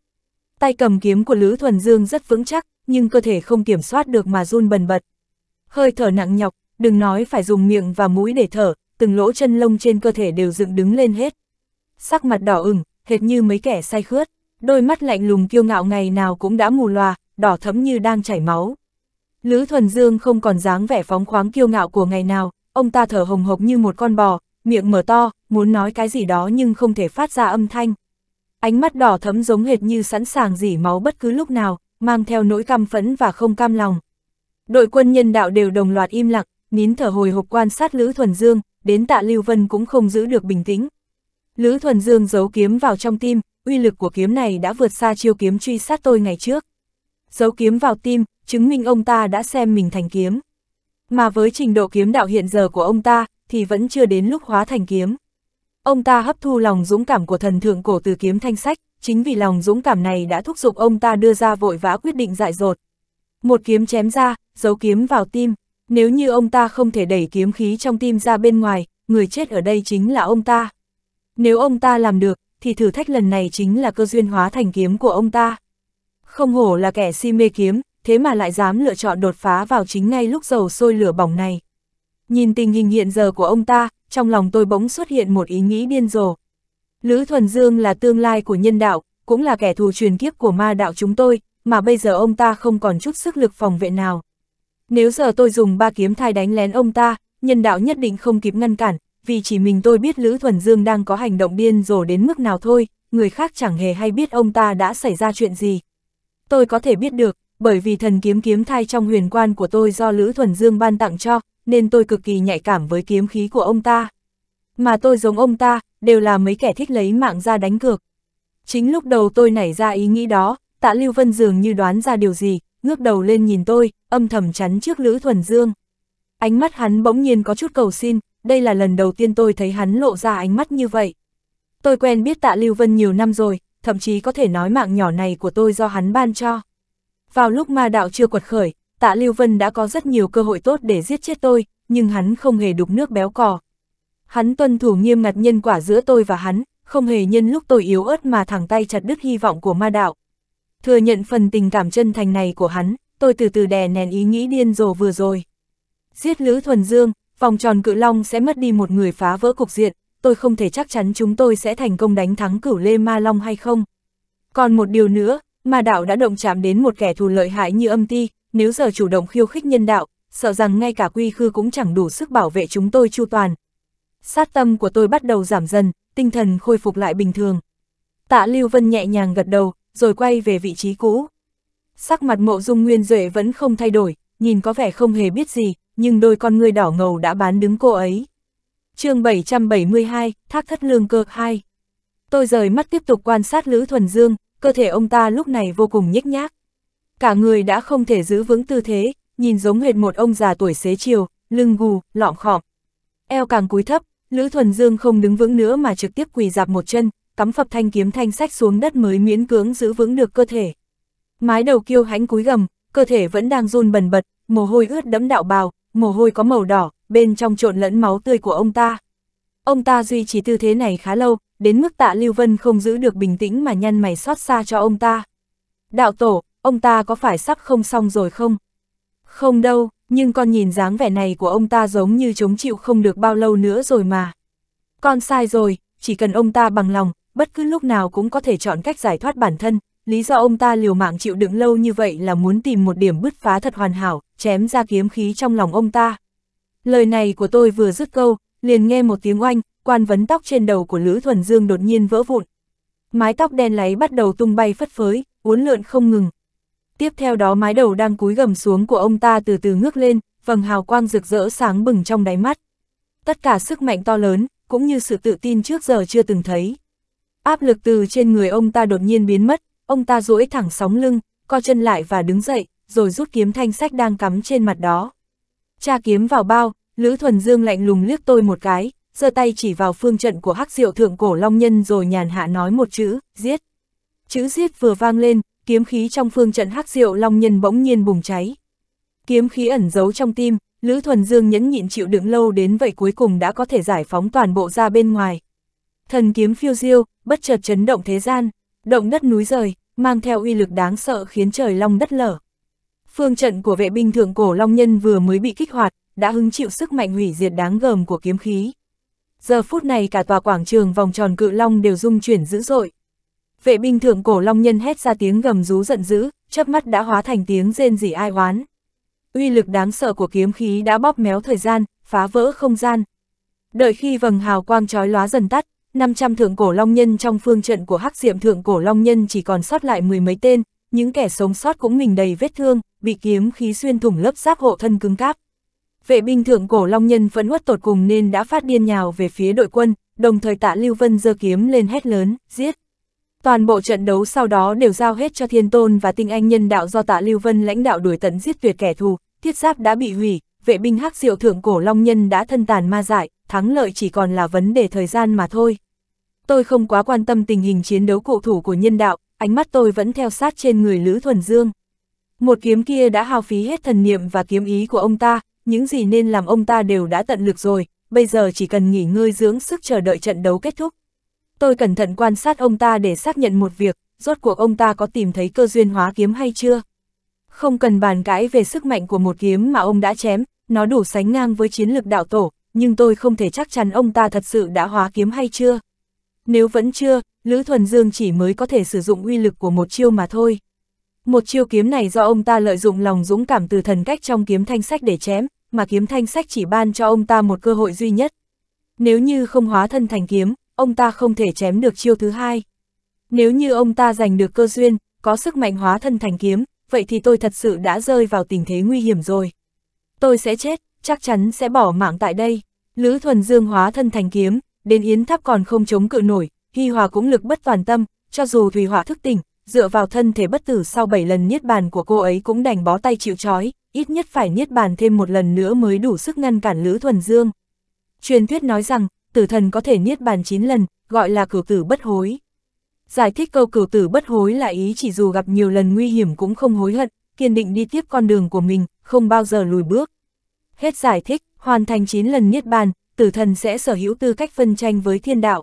Tay cầm kiếm của Lữ Thuần Dương rất vững chắc, nhưng cơ thể không kiểm soát được mà run bần bật. Hơi thở nặng nhọc, đừng nói phải dùng miệng và mũi để thở, từng lỗ chân lông trên cơ thể đều dựng đứng lên hết. Sắc mặt đỏ ửng, hệt như mấy kẻ say khướt đôi mắt lạnh lùng kiêu ngạo ngày nào cũng đã mù loà, đỏ thấm như đang chảy máu. Lữ Thuần Dương không còn dáng vẻ phóng khoáng kiêu ngạo của ngày nào, ông ta thở hồng hộc như một con bò, miệng mở to, muốn nói cái gì đó nhưng không thể phát ra âm thanh. Ánh mắt đỏ thấm giống hệt như sẵn sàng dỉ máu bất cứ lúc nào, mang theo nỗi căm phẫn và không cam lòng. Đội quân nhân đạo đều đồng loạt im lặng, nín thở hồi hộp quan sát Lữ Thuần Dương, đến tạ Lưu Vân cũng không giữ được bình tĩnh. Lữ Thuần Dương giấu kiếm vào trong tim, uy lực của kiếm này đã vượt xa chiêu kiếm truy sát tôi ngày trước. Giấu kiếm vào tim, chứng minh ông ta đã xem mình thành kiếm. Mà với trình độ kiếm đạo hiện giờ của ông ta, thì vẫn chưa đến lúc hóa thành kiếm. Ông ta hấp thu lòng dũng cảm của thần thượng cổ từ kiếm thanh sách, chính vì lòng dũng cảm này đã thúc giục ông ta đưa ra vội vã quyết định dại dột. Một kiếm chém ra, giấu kiếm vào tim, nếu như ông ta không thể đẩy kiếm khí trong tim ra bên ngoài, người chết ở đây chính là ông ta. Nếu ông ta làm được, thì thử thách lần này chính là cơ duyên hóa thành kiếm của ông ta. Không hổ là kẻ si mê kiếm, thế mà lại dám lựa chọn đột phá vào chính ngay lúc dầu sôi lửa bỏng này. Nhìn tình hình hiện giờ của ông ta, trong lòng tôi bỗng xuất hiện một ý nghĩ điên rồ. Lữ Thuần Dương là tương lai của nhân đạo, cũng là kẻ thù truyền kiếp của ma đạo chúng tôi, mà bây giờ ông ta không còn chút sức lực phòng vệ nào. Nếu giờ tôi dùng ba kiếm thai đánh lén ông ta, nhân đạo nhất định không kịp ngăn cản, vì chỉ mình tôi biết Lữ Thuần Dương đang có hành động điên rồ đến mức nào thôi, người khác chẳng hề hay biết ông ta đã xảy ra chuyện gì. Tôi có thể biết được, bởi vì thần kiếm kiếm thai trong huyền quan của tôi do Lữ Thuần Dương ban tặng cho, nên tôi cực kỳ nhạy cảm với kiếm khí của ông ta. Mà tôi giống ông ta, đều là mấy kẻ thích lấy mạng ra đánh cược. Chính lúc đầu tôi nảy ra ý nghĩ đó, tạ Lưu Vân dường như đoán ra điều gì, ngước đầu lên nhìn tôi, âm thầm chắn trước Lữ Thuần Dương. Ánh mắt hắn bỗng nhiên có chút cầu xin, đây là lần đầu tiên tôi thấy hắn lộ ra ánh mắt như vậy. Tôi quen biết tạ Lưu Vân nhiều năm rồi, thậm chí có thể nói mạng nhỏ này của tôi do hắn ban cho. Vào lúc ma đạo chưa quật khởi, tạ Lưu Vân đã có rất nhiều cơ hội tốt để giết chết tôi, nhưng hắn không hề đục nước béo cò. Hắn tuân thủ nghiêm ngặt nhân quả giữa tôi và hắn, không hề nhân lúc tôi yếu ớt mà thẳng tay chặt đứt hy vọng của ma đạo. Thừa nhận phần tình cảm chân thành này của hắn, tôi từ từ đè nén ý nghĩ điên rồ vừa rồi. Giết Lữ Thuần Dương, Vòng tròn cự long sẽ mất đi một người phá vỡ cục diện, tôi không thể chắc chắn chúng tôi sẽ thành công đánh thắng cửu lê ma long hay không. Còn một điều nữa, ma đạo đã động chạm đến một kẻ thù lợi hại như âm ti, nếu giờ chủ động khiêu khích nhân đạo, sợ rằng ngay cả quy khư cũng chẳng đủ sức bảo vệ chúng tôi chu toàn. Sát tâm của tôi bắt đầu giảm dần, tinh thần khôi phục lại bình thường. Tạ Lưu Vân nhẹ nhàng gật đầu, rồi quay về vị trí cũ. Sắc mặt mộ dung nguyên duệ vẫn không thay đổi, nhìn có vẻ không hề biết gì, nhưng đôi con người đỏ ngầu đã bán đứng cô ấy. chương 772, Thác Thất Lương Cơ 2 Tôi rời mắt tiếp tục quan sát Lữ Thuần Dương, cơ thể ông ta lúc này vô cùng nhếch nhác. Cả người đã không thể giữ vững tư thế, nhìn giống hệt một ông già tuổi xế chiều, lưng gù, lọng khọm. Eo càng cúi thấp, Lữ Thuần Dương không đứng vững nữa mà trực tiếp quỳ dạp một chân, cắm phập thanh kiếm thanh sách xuống đất mới miễn cưỡng giữ vững được cơ thể. Mái đầu kiêu hãnh cúi gầm, cơ thể vẫn đang run bần bật, mồ hôi ướt đẫm đạo bào, mồ hôi có màu đỏ, bên trong trộn lẫn máu tươi của ông ta. Ông ta duy trì tư thế này khá lâu, đến mức tạ Lưu Vân không giữ được bình tĩnh mà nhăn mày xót xa cho ông ta. Đạo tổ, ông ta có phải sắp không xong rồi không? Không đâu, nhưng con nhìn dáng vẻ này của ông ta giống như chống chịu không được bao lâu nữa rồi mà. Con sai rồi, chỉ cần ông ta bằng lòng, bất cứ lúc nào cũng có thể chọn cách giải thoát bản thân. Lý do ông ta liều mạng chịu đựng lâu như vậy là muốn tìm một điểm bứt phá thật hoàn hảo, chém ra kiếm khí trong lòng ông ta. Lời này của tôi vừa dứt câu, liền nghe một tiếng oanh, quan vấn tóc trên đầu của Lữ Thuần Dương đột nhiên vỡ vụn. Mái tóc đen láy bắt đầu tung bay phất phới, uốn lượn không ngừng. Tiếp theo đó mái đầu đang cúi gầm xuống của ông ta từ từ ngước lên, vầng hào quang rực rỡ sáng bừng trong đáy mắt. Tất cả sức mạnh to lớn, cũng như sự tự tin trước giờ chưa từng thấy. Áp lực từ trên người ông ta đột nhiên biến mất, ông ta duỗi thẳng sóng lưng, co chân lại và đứng dậy rồi rút kiếm thanh sách đang cắm trên mặt đó. Cha kiếm vào bao, Lữ Thuần Dương lạnh lùng liếc tôi một cái, giơ tay chỉ vào phương trận của hắc diệu thượng cổ long nhân rồi nhàn hạ nói một chữ, giết. Chữ giết vừa vang lên, kiếm khí trong phương trận hắc diệu long nhân bỗng nhiên bùng cháy. Kiếm khí ẩn giấu trong tim, Lữ Thuần Dương nhẫn nhịn chịu đựng lâu đến vậy cuối cùng đã có thể giải phóng toàn bộ ra bên ngoài. Thần kiếm phiêu diêu, bất chợt chấn động thế gian, động đất núi rời, mang theo uy lực đáng sợ khiến trời long đất lở. Phương trận của vệ binh thượng cổ Long Nhân vừa mới bị kích hoạt, đã hứng chịu sức mạnh hủy diệt đáng gờm của kiếm khí. Giờ phút này cả tòa quảng trường vòng tròn cự long đều rung chuyển dữ dội. Vệ binh thượng cổ Long Nhân hét ra tiếng gầm rú giận dữ, chớp mắt đã hóa thành tiếng rên rỉ ai oán. Uy lực đáng sợ của kiếm khí đã bóp méo thời gian, phá vỡ không gian. Đợi khi vầng hào quang chói lóa dần tắt, 500 thượng cổ long nhân trong phương trận của Hắc Diệm thượng cổ long nhân chỉ còn sót lại mười mấy tên, những kẻ sống sót cũng mình đầy vết thương, bị kiếm khí xuyên thủng lớp giáp hộ thân cứng cáp. Vệ binh thượng cổ Long Nhân vẫn uất tột cùng nên đã phát điên nhào về phía đội quân, đồng thời tạ Lưu Vân giơ kiếm lên hét lớn, giết. Toàn bộ trận đấu sau đó đều giao hết cho Thiên Tôn và Tinh Anh Nhân Đạo do tạ Lưu Vân lãnh đạo đuổi tận giết tuyệt kẻ thù, thiết giáp đã bị hủy, vệ binh hắc diệu thượng cổ Long Nhân đã thân tàn ma dại, thắng lợi chỉ còn là vấn đề thời gian mà thôi. Tôi không quá quan tâm tình hình chiến đấu cụ thủ của nhân đạo, ánh mắt tôi vẫn theo sát trên người Lữ Thuần Dương. Một kiếm kia đã hao phí hết thần niệm và kiếm ý của ông ta, những gì nên làm ông ta đều đã tận lực rồi, bây giờ chỉ cần nghỉ ngơi dưỡng sức chờ đợi trận đấu kết thúc. Tôi cẩn thận quan sát ông ta để xác nhận một việc, rốt cuộc ông ta có tìm thấy cơ duyên hóa kiếm hay chưa. Không cần bàn cãi về sức mạnh của một kiếm mà ông đã chém, nó đủ sánh ngang với chiến lược đạo tổ, nhưng tôi không thể chắc chắn ông ta thật sự đã hóa kiếm hay chưa. Nếu vẫn chưa, Lữ Thuần Dương chỉ mới có thể sử dụng uy lực của một chiêu mà thôi. Một chiêu kiếm này do ông ta lợi dụng lòng dũng cảm từ thần cách trong kiếm thanh sách để chém, mà kiếm thanh sách chỉ ban cho ông ta một cơ hội duy nhất. Nếu như không hóa thân thành kiếm, ông ta không thể chém được chiêu thứ hai. Nếu như ông ta giành được cơ duyên, có sức mạnh hóa thân thành kiếm, vậy thì tôi thật sự đã rơi vào tình thế nguy hiểm rồi. Tôi sẽ chết, chắc chắn sẽ bỏ mạng tại đây. Lữ Thuần Dương hóa thân thành kiếm, đến Yến Tháp còn không chống cự nổi, Hy Hòa cũng lực bất toàn tâm, cho dù Thùy hòa thức tỉnh, dựa vào thân thể bất tử sau 7 lần niết bàn của cô ấy cũng đành bó tay chịu trói, ít nhất phải niết bàn thêm một lần nữa mới đủ sức ngăn cản Lữ Thuần Dương. Truyền thuyết nói rằng, tử thần có thể niết bàn 9 lần, gọi là cửu tử bất hối. Giải thích câu cửu tử bất hối là ý chỉ dù gặp nhiều lần nguy hiểm cũng không hối hận, kiên định đi tiếp con đường của mình, không bao giờ lùi bước. Hết giải thích, hoàn thành 9 lần niết bàn, tử thần sẽ sở hữu tư cách phân tranh với thiên đạo,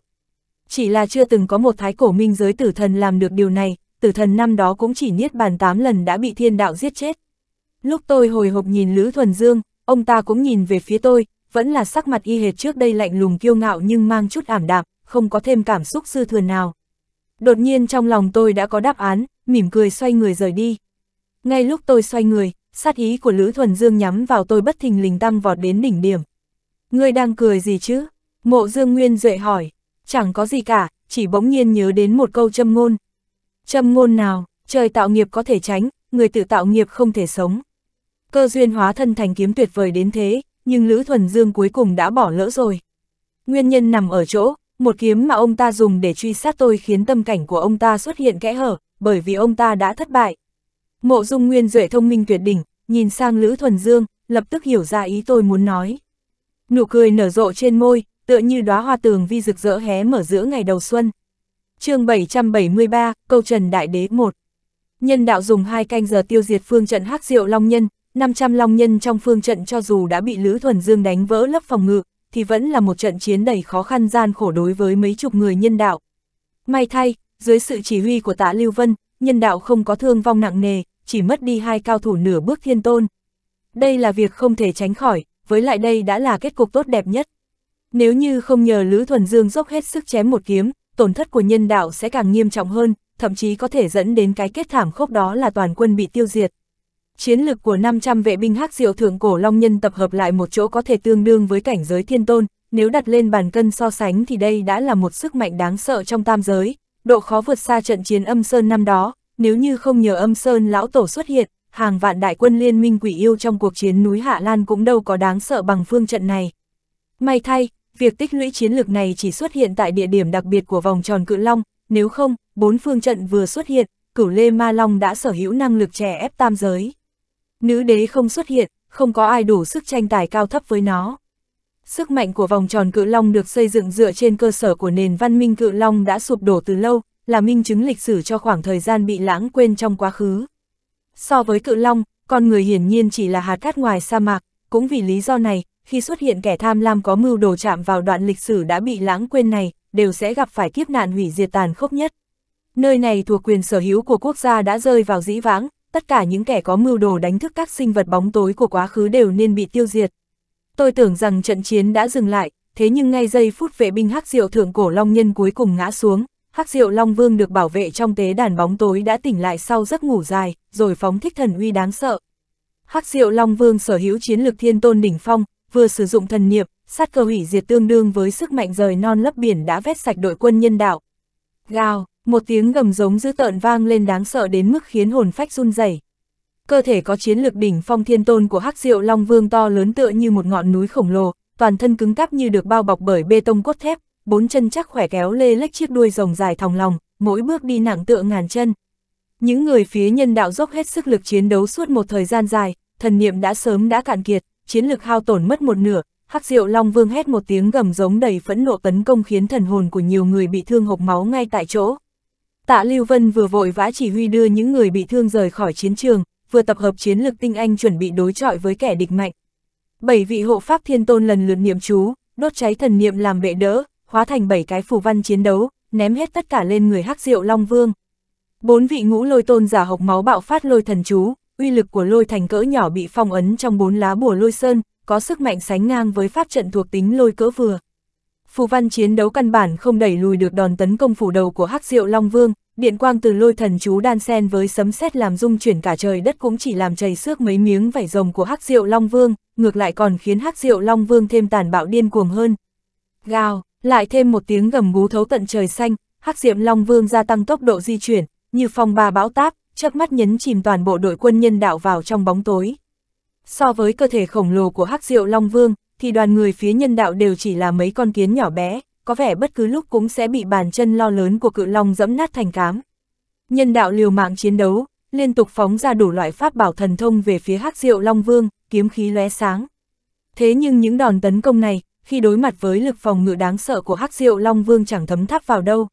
chỉ là chưa từng có một thái cổ minh giới tử thần làm được điều này, tử thần năm đó cũng chỉ niết bàn tám lần đã bị thiên đạo giết chết. Lúc tôi hồi hộp nhìn Lữ Thuần Dương, ông ta cũng nhìn về phía tôi, vẫn là sắc mặt y hệt trước đây lạnh lùng kiêu ngạo nhưng mang chút ảm đạm, không có thêm cảm xúc sư thừa nào. Đột nhiên trong lòng tôi đã có đáp án, mỉm cười xoay người rời đi. Ngay lúc tôi xoay người, sát ý của Lữ Thuần Dương nhắm vào tôi bất thình lình tăng vọt đến đỉnh điểm. Ngươi đang cười gì chứ? Mộ Dương Nguyên Duệ hỏi chẳng có gì cả, chỉ bỗng nhiên nhớ đến một câu châm ngôn. Châm ngôn nào, trời tạo nghiệp có thể tránh, người tự tạo nghiệp không thể sống. Cơ duyên hóa thân thành kiếm tuyệt vời đến thế, nhưng Lữ Thuần Dương cuối cùng đã bỏ lỡ rồi. Nguyên nhân nằm ở chỗ, một kiếm mà ông ta dùng để truy sát tôi khiến tâm cảnh của ông ta xuất hiện kẽ hở, bởi vì ông ta đã thất bại. Mộ Dung Nguyên Duệ thông minh tuyệt đỉnh, nhìn sang Lữ Thuần Dương, lập tức hiểu ra ý tôi muốn nói. Nụ cười nở rộ trên môi, tựa như đóa hoa tường vi rực rỡ hé mở giữa ngày đầu xuân. chương 773, câu Trần Đại Đế 1 Nhân đạo dùng hai canh giờ tiêu diệt phương trận hắc diệu Long Nhân, 500 Long Nhân trong phương trận cho dù đã bị Lữ Thuần Dương đánh vỡ lớp phòng ngự, thì vẫn là một trận chiến đầy khó khăn gian khổ đối với mấy chục người nhân đạo. May thay, dưới sự chỉ huy của tạ Lưu Vân, nhân đạo không có thương vong nặng nề, chỉ mất đi hai cao thủ nửa bước thiên tôn. Đây là việc không thể tránh khỏi, với lại đây đã là kết cục tốt đẹp nhất. Nếu như không nhờ Lữ Thuần Dương dốc hết sức chém một kiếm, tổn thất của nhân đạo sẽ càng nghiêm trọng hơn, thậm chí có thể dẫn đến cái kết thảm khốc đó là toàn quân bị tiêu diệt. Chiến lực của 500 vệ binh hắc diệu thượng cổ long nhân tập hợp lại một chỗ có thể tương đương với cảnh giới thiên tôn, nếu đặt lên bàn cân so sánh thì đây đã là một sức mạnh đáng sợ trong tam giới, độ khó vượt xa trận chiến âm sơn năm đó, nếu như không nhờ âm sơn lão tổ xuất hiện, hàng vạn đại quân liên minh quỷ yêu trong cuộc chiến núi Hạ Lan cũng đâu có đáng sợ bằng phương trận này. May thay, Việc tích lũy chiến lược này chỉ xuất hiện tại địa điểm đặc biệt của vòng tròn cự long, nếu không, bốn phương trận vừa xuất hiện, cửu lê ma long đã sở hữu năng lực trẻ ép tam giới. Nữ đế không xuất hiện, không có ai đủ sức tranh tài cao thấp với nó. Sức mạnh của vòng tròn cự long được xây dựng dựa trên cơ sở của nền văn minh cự long đã sụp đổ từ lâu, là minh chứng lịch sử cho khoảng thời gian bị lãng quên trong quá khứ. So với cự long, con người hiển nhiên chỉ là hạt cát ngoài sa mạc, cũng vì lý do này, khi xuất hiện kẻ tham lam có mưu đồ chạm vào đoạn lịch sử đã bị lãng quên này, đều sẽ gặp phải kiếp nạn hủy diệt tàn khốc nhất. Nơi này thuộc quyền sở hữu của quốc gia đã rơi vào dĩ vãng, tất cả những kẻ có mưu đồ đánh thức các sinh vật bóng tối của quá khứ đều nên bị tiêu diệt. Tôi tưởng rằng trận chiến đã dừng lại, thế nhưng ngay giây phút vệ binh Hắc Diệu Thượng Cổ Long Nhân cuối cùng ngã xuống, Hắc Diệu Long Vương được bảo vệ trong tế đàn bóng tối đã tỉnh lại sau giấc ngủ dài, rồi phóng thích thần uy đáng sợ. Hắc Diệu Long Vương sở hữu chiến lực thiên tôn đỉnh phong, vừa sử dụng thần niệm, sát cơ hủy diệt tương đương với sức mạnh rời non lấp biển đã vét sạch đội quân nhân đạo. Gào, một tiếng gầm giống dữ tợn vang lên đáng sợ đến mức khiến hồn phách run rẩy. Cơ thể có chiến lược đỉnh phong thiên tôn của Hắc Diệu Long Vương to lớn tựa như một ngọn núi khổng lồ, toàn thân cứng cáp như được bao bọc bởi bê tông cốt thép, bốn chân chắc khỏe kéo lê lách chiếc đuôi rồng dài thòng lòng, mỗi bước đi nặng tựa ngàn chân. Những người phía nhân đạo dốc hết sức lực chiến đấu suốt một thời gian dài, thần niệm đã sớm đã cạn kiệt, chiến lực hao tổn mất một nửa, Hắc Diệu Long Vương hét một tiếng gầm giống đầy phẫn nộ tấn công khiến thần hồn của nhiều người bị thương hộc máu ngay tại chỗ. Tạ Lưu Vân vừa vội vã chỉ huy đưa những người bị thương rời khỏi chiến trường, vừa tập hợp chiến lực tinh anh chuẩn bị đối chọi với kẻ địch mạnh. Bảy vị hộ pháp thiên tôn lần lượt niệm chú, đốt cháy thần niệm làm bệ đỡ, hóa thành bảy cái phù văn chiến đấu, ném hết tất cả lên người Hắc Diệu Long Vương. Bốn vị ngũ lôi tôn giả hộc máu bạo phát lôi thần chú, uy lực của lôi thành cỡ nhỏ bị phong ấn trong bốn lá bùa lôi sơn, có sức mạnh sánh ngang với pháp trận thuộc tính lôi cỡ vừa. Phù văn chiến đấu căn bản không đẩy lùi được đòn tấn công phủ đầu của Hắc Diệu Long Vương, điện quang từ lôi thần chú đan sen với sấm sét làm rung chuyển cả trời đất cũng chỉ làm chảy xước mấy miếng vảy rồng của Hắc Diệu Long Vương, ngược lại còn khiến Hắc Diệu Long Vương thêm tàn bạo điên cuồng hơn. Gào, lại thêm một tiếng gầm gú thấu tận trời xanh, Hắc Diệm Long Vương gia tăng tốc độ di chuyển, như phong ba bão táp, chớp mắt nhấn chìm toàn bộ đội quân nhân đạo vào trong bóng tối. So với cơ thể khổng lồ của Hắc Diệu Long Vương, thì đoàn người phía nhân đạo đều chỉ là mấy con kiến nhỏ bé, có vẻ bất cứ lúc cũng sẽ bị bàn chân lo lớn của cự long dẫm nát thành cám. Nhân đạo liều mạng chiến đấu, liên tục phóng ra đủ loại pháp bảo thần thông về phía Hắc Diệu Long Vương, kiếm khí lóe sáng. Thế nhưng những đòn tấn công này, khi đối mặt với lực phòng ngự đáng sợ của Hắc Diệu Long Vương chẳng thấm tháp vào đâu.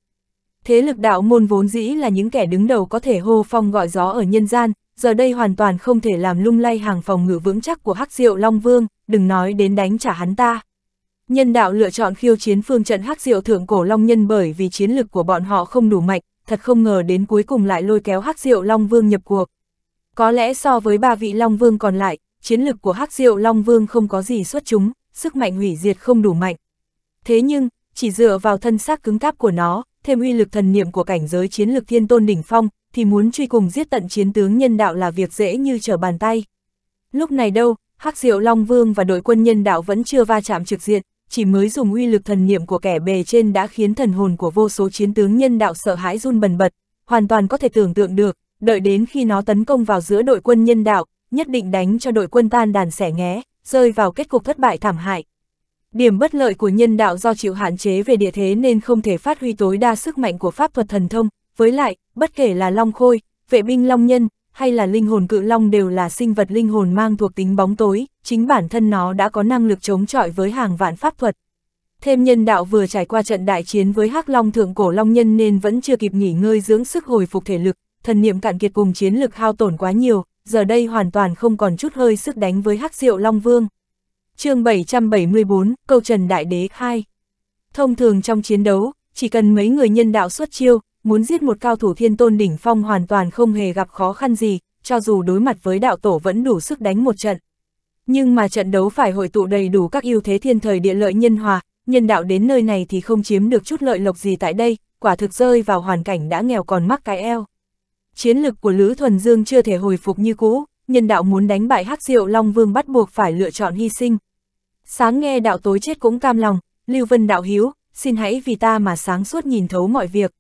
Thế lực đạo môn vốn dĩ là những kẻ đứng đầu có thể hô phong gọi gió ở nhân gian, giờ đây hoàn toàn không thể làm lung lay hàng phòng ngự vững chắc của Hắc Diệu Long Vương, đừng nói đến đánh trả hắn ta. Nhân đạo lựa chọn khiêu chiến phương trận Hắc Diệu Thượng Cổ Long Nhân bởi vì chiến lực của bọn họ không đủ mạnh, thật không ngờ đến cuối cùng lại lôi kéo Hắc Diệu Long Vương nhập cuộc. Có lẽ so với ba vị Long Vương còn lại, chiến lực của Hắc Diệu Long Vương không có gì xuất chúng, sức mạnh hủy diệt không đủ mạnh. Thế nhưng, chỉ dựa vào thân xác cứng cáp của nó, thêm uy lực thần niệm của cảnh giới chiến lực thiên tôn đỉnh phong, thì muốn truy cùng giết tận chiến tướng nhân đạo là việc dễ như trở bàn tay. Lúc này đâu, Hắc Diệu Long Vương và đội quân nhân đạo vẫn chưa va chạm trực diện, chỉ mới dùng uy lực thần niệm của kẻ bề trên đã khiến thần hồn của vô số chiến tướng nhân đạo sợ hãi run bần bật, hoàn toàn có thể tưởng tượng được, đợi đến khi nó tấn công vào giữa đội quân nhân đạo, nhất định đánh cho đội quân tan đàn xẻ nghé, rơi vào kết cục thất bại thảm hại, Điểm bất lợi của nhân đạo do chịu hạn chế về địa thế nên không thể phát huy tối đa sức mạnh của pháp thuật thần thông, với lại, bất kể là long khôi, vệ binh long nhân, hay là linh hồn cự long đều là sinh vật linh hồn mang thuộc tính bóng tối, chính bản thân nó đã có năng lực chống chọi với hàng vạn pháp thuật. Thêm nhân đạo vừa trải qua trận đại chiến với hắc long thượng cổ long nhân nên vẫn chưa kịp nghỉ ngơi dưỡng sức hồi phục thể lực, thần niệm cạn kiệt cùng chiến lực hao tổn quá nhiều, giờ đây hoàn toàn không còn chút hơi sức đánh với hắc diệu long vương chương 774, câu Trần Đại Đế khai. Thông thường trong chiến đấu, chỉ cần mấy người nhân đạo xuất chiêu, muốn giết một cao thủ thiên tôn đỉnh phong hoàn toàn không hề gặp khó khăn gì, cho dù đối mặt với đạo tổ vẫn đủ sức đánh một trận. Nhưng mà trận đấu phải hội tụ đầy đủ các ưu thế thiên thời địa lợi nhân hòa, nhân đạo đến nơi này thì không chiếm được chút lợi lộc gì tại đây, quả thực rơi vào hoàn cảnh đã nghèo còn mắc cái eo. Chiến lực của Lữ Thuần Dương chưa thể hồi phục như cũ, nhân đạo muốn đánh bại Hắc Diệu Long Vương bắt buộc phải lựa chọn hy sinh sáng nghe đạo tối chết cũng cam lòng, Lưu Vân đạo hiếu, xin hãy vì ta mà sáng suốt nhìn thấu mọi việc.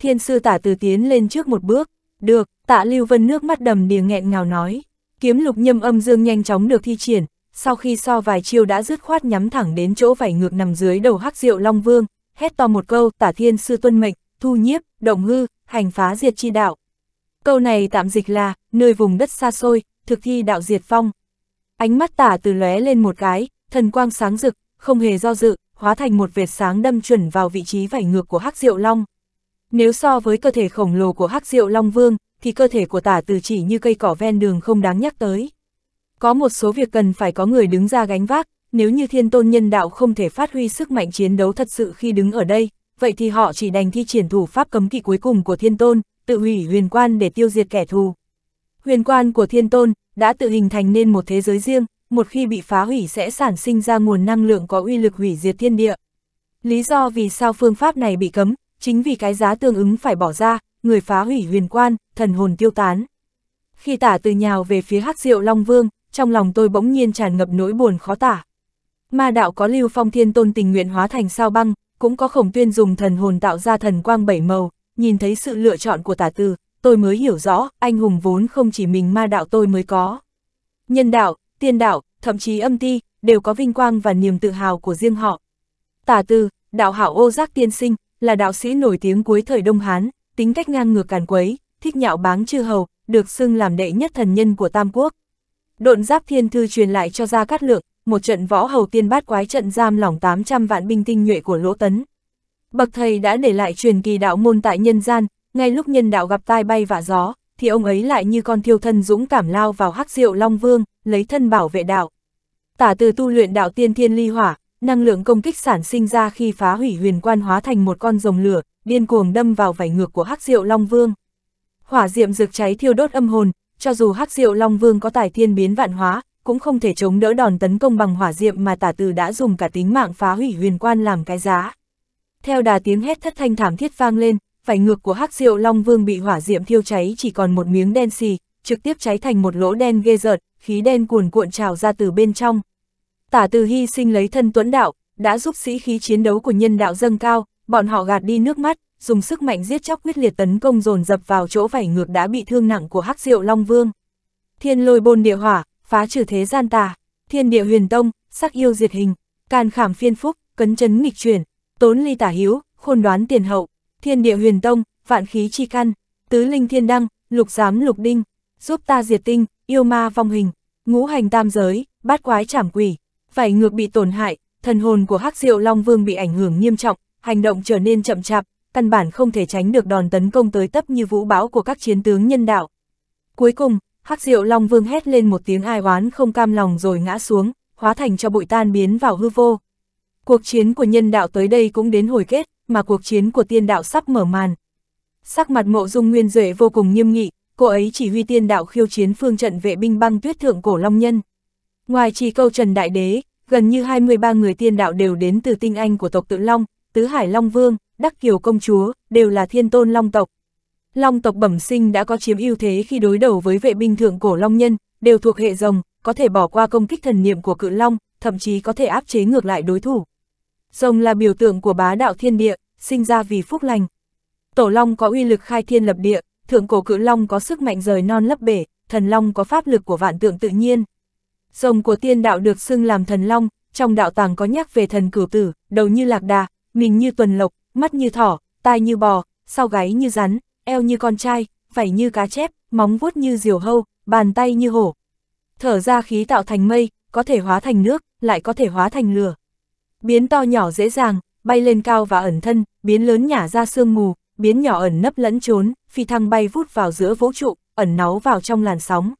Thiên sư tả từ tiến lên trước một bước, được, tạ Lưu Vân nước mắt đầm đìa nghẹn ngào nói, kiếm lục nhâm âm dương nhanh chóng được thi triển, sau khi so vài chiêu đã dứt khoát nhắm thẳng đến chỗ vảy ngược nằm dưới đầu hắc diệu Long Vương, hét to một câu tả thiên sư tuân mệnh, thu nhiếp, động hư, hành phá diệt chi đạo. Câu này tạm dịch là, nơi vùng đất xa xôi, thực thi đạo diệt phong. Ánh mắt tả từ lóe lên một cái, thần quang sáng rực, không hề do dự, hóa thành một vệt sáng đâm chuẩn vào vị trí vảy ngược của Hắc Diệu Long. Nếu so với cơ thể khổng lồ của Hắc Diệu Long Vương, thì cơ thể của tả Từ chỉ như cây cỏ ven đường không đáng nhắc tới. Có một số việc cần phải có người đứng ra gánh vác, nếu như thiên tôn nhân đạo không thể phát huy sức mạnh chiến đấu thật sự khi đứng ở đây, vậy thì họ chỉ đành thi triển thủ pháp cấm kỵ cuối cùng của thiên tôn, tự hủy huyền quan để tiêu diệt kẻ thù. Huyền quan của thiên tôn đã tự hình thành nên một thế giới riêng, một khi bị phá hủy sẽ sản sinh ra nguồn năng lượng có uy lực hủy diệt thiên địa. Lý do vì sao phương pháp này bị cấm, chính vì cái giá tương ứng phải bỏ ra, người phá hủy huyền quan, thần hồn tiêu tán. Khi tả từ nhào về phía hắc diệu Long Vương, trong lòng tôi bỗng nhiên tràn ngập nỗi buồn khó tả. Ma đạo có lưu phong thiên tôn tình nguyện hóa thành sao băng, cũng có khổng tuyên dùng thần hồn tạo ra thần quang bảy màu, nhìn thấy sự lựa chọn của tả từ, tôi mới hiểu rõ, anh hùng vốn không chỉ mình ma đạo tôi mới có. Nhân đạo, tiên đạo, thậm chí âm ti, đều có vinh quang và niềm tự hào của riêng họ. Tả tư, đạo hảo ô giác tiên sinh, là đạo sĩ nổi tiếng cuối thời Đông Hán, tính cách ngang ngược càn quấy, thích nhạo báng chư hầu, được xưng làm đệ nhất thần nhân của Tam Quốc. Độn giáp thiên thư truyền lại cho Gia Cát Lượng, một trận võ hầu tiên bát quái trận giam lỏng 800 vạn binh tinh nhuệ của Lỗ Tấn. Bậc thầy đã để lại truyền kỳ đạo môn tại nhân gian, ngay lúc nhân đạo gặp tai bay vạ gió, thì ông ấy lại như con thiêu thân dũng cảm lao vào hắc diệu Long Vương, lấy thân bảo vệ đạo. Tả từ tu luyện đạo tiên thiên ly hỏa, năng lượng công kích sản sinh ra khi phá hủy huyền quan hóa thành một con rồng lửa, điên cuồng đâm vào vảy ngược của Hắc Diệu Long Vương. Hỏa diệm rực cháy thiêu đốt âm hồn, cho dù Hắc Diệu Long Vương có tài thiên biến vạn hóa, cũng không thể chống đỡ đòn tấn công bằng hỏa diệm mà Tả Từ đã dùng cả tính mạng phá hủy huyền quan làm cái giá. Theo đà tiếng hét thất thanh thảm thiết vang lên, vảy ngược của Hắc Diệu Long Vương bị hỏa diệm thiêu cháy chỉ còn một miếng đen xì, trực tiếp cháy thành một lỗ đen ghê rợn khí đen cuồn cuộn trào ra từ bên trong. Tả từ hy sinh lấy thân Tuẫn đạo, đã giúp sĩ khí chiến đấu của nhân đạo dâng cao, bọn họ gạt đi nước mắt, dùng sức mạnh giết chóc quyết liệt tấn công dồn dập vào chỗ vảy ngược đã bị thương nặng của hắc diệu Long Vương. Thiên lôi bôn địa hỏa, phá trừ thế gian tà, thiên địa huyền tông, sắc yêu diệt hình, Can khảm phiên phúc, cấn chấn nghịch chuyển, tốn ly tả hiếu, khôn đoán tiền hậu, thiên địa huyền tông, vạn khí chi căn, tứ linh thiên đăng, lục giám lục đinh, giúp ta diệt tinh, yêu ma vong hình, ngũ hành tam giới, bát quái trảm quỷ, vảy ngược bị tổn hại, thần hồn của Hắc Diệu Long Vương bị ảnh hưởng nghiêm trọng, hành động trở nên chậm chạp, căn bản không thể tránh được đòn tấn công tới tấp như vũ bão của các chiến tướng nhân đạo. Cuối cùng, Hắc Diệu Long Vương hét lên một tiếng ai oán không cam lòng rồi ngã xuống, hóa thành cho bụi tan biến vào hư vô. Cuộc chiến của nhân đạo tới đây cũng đến hồi kết, mà cuộc chiến của tiên đạo sắp mở màn. Sắc mặt mộ dung nguyên duệ vô cùng nghiêm nghị, cô ấy chỉ huy tiên đạo khiêu chiến phương trận vệ binh băng tuyết thượng cổ Long Nhân. Ngoài chỉ câu Trần Đại Đế, gần như 23 người tiên đạo đều đến từ tinh anh của tộc Tự Long, Tứ Hải Long Vương, Đắc Kiều Công Chúa, đều là thiên tôn Long tộc. Long tộc bẩm sinh đã có chiếm ưu thế khi đối đầu với vệ binh thượng cổ Long Nhân, đều thuộc hệ rồng, có thể bỏ qua công kích thần niệm của cự Long, thậm chí có thể áp chế ngược lại đối thủ. Rồng là biểu tượng của bá đạo thiên địa, sinh ra vì phúc lành. Tổ Long có uy lực khai thiên lập địa, thượng cổ cự long có sức mạnh rời non lấp bể, thần long có pháp lực của vạn tượng tự nhiên. Rồng của tiên đạo được xưng làm thần long, trong đạo tàng có nhắc về thần cửu tử, đầu như lạc đà, mình như tuần lộc, mắt như thỏ, tai như bò, sau gáy như rắn, eo như con trai, vảy như cá chép, móng vuốt như diều hâu, bàn tay như hổ. Thở ra khí tạo thành mây, có thể hóa thành nước, lại có thể hóa thành lửa. Biến to nhỏ dễ dàng, bay lên cao và ẩn thân, biến lớn nhả ra sương mù, biến nhỏ ẩn nấp lẫn trốn, phi thăng bay vút vào giữa vũ trụ, ẩn náu vào trong làn sóng.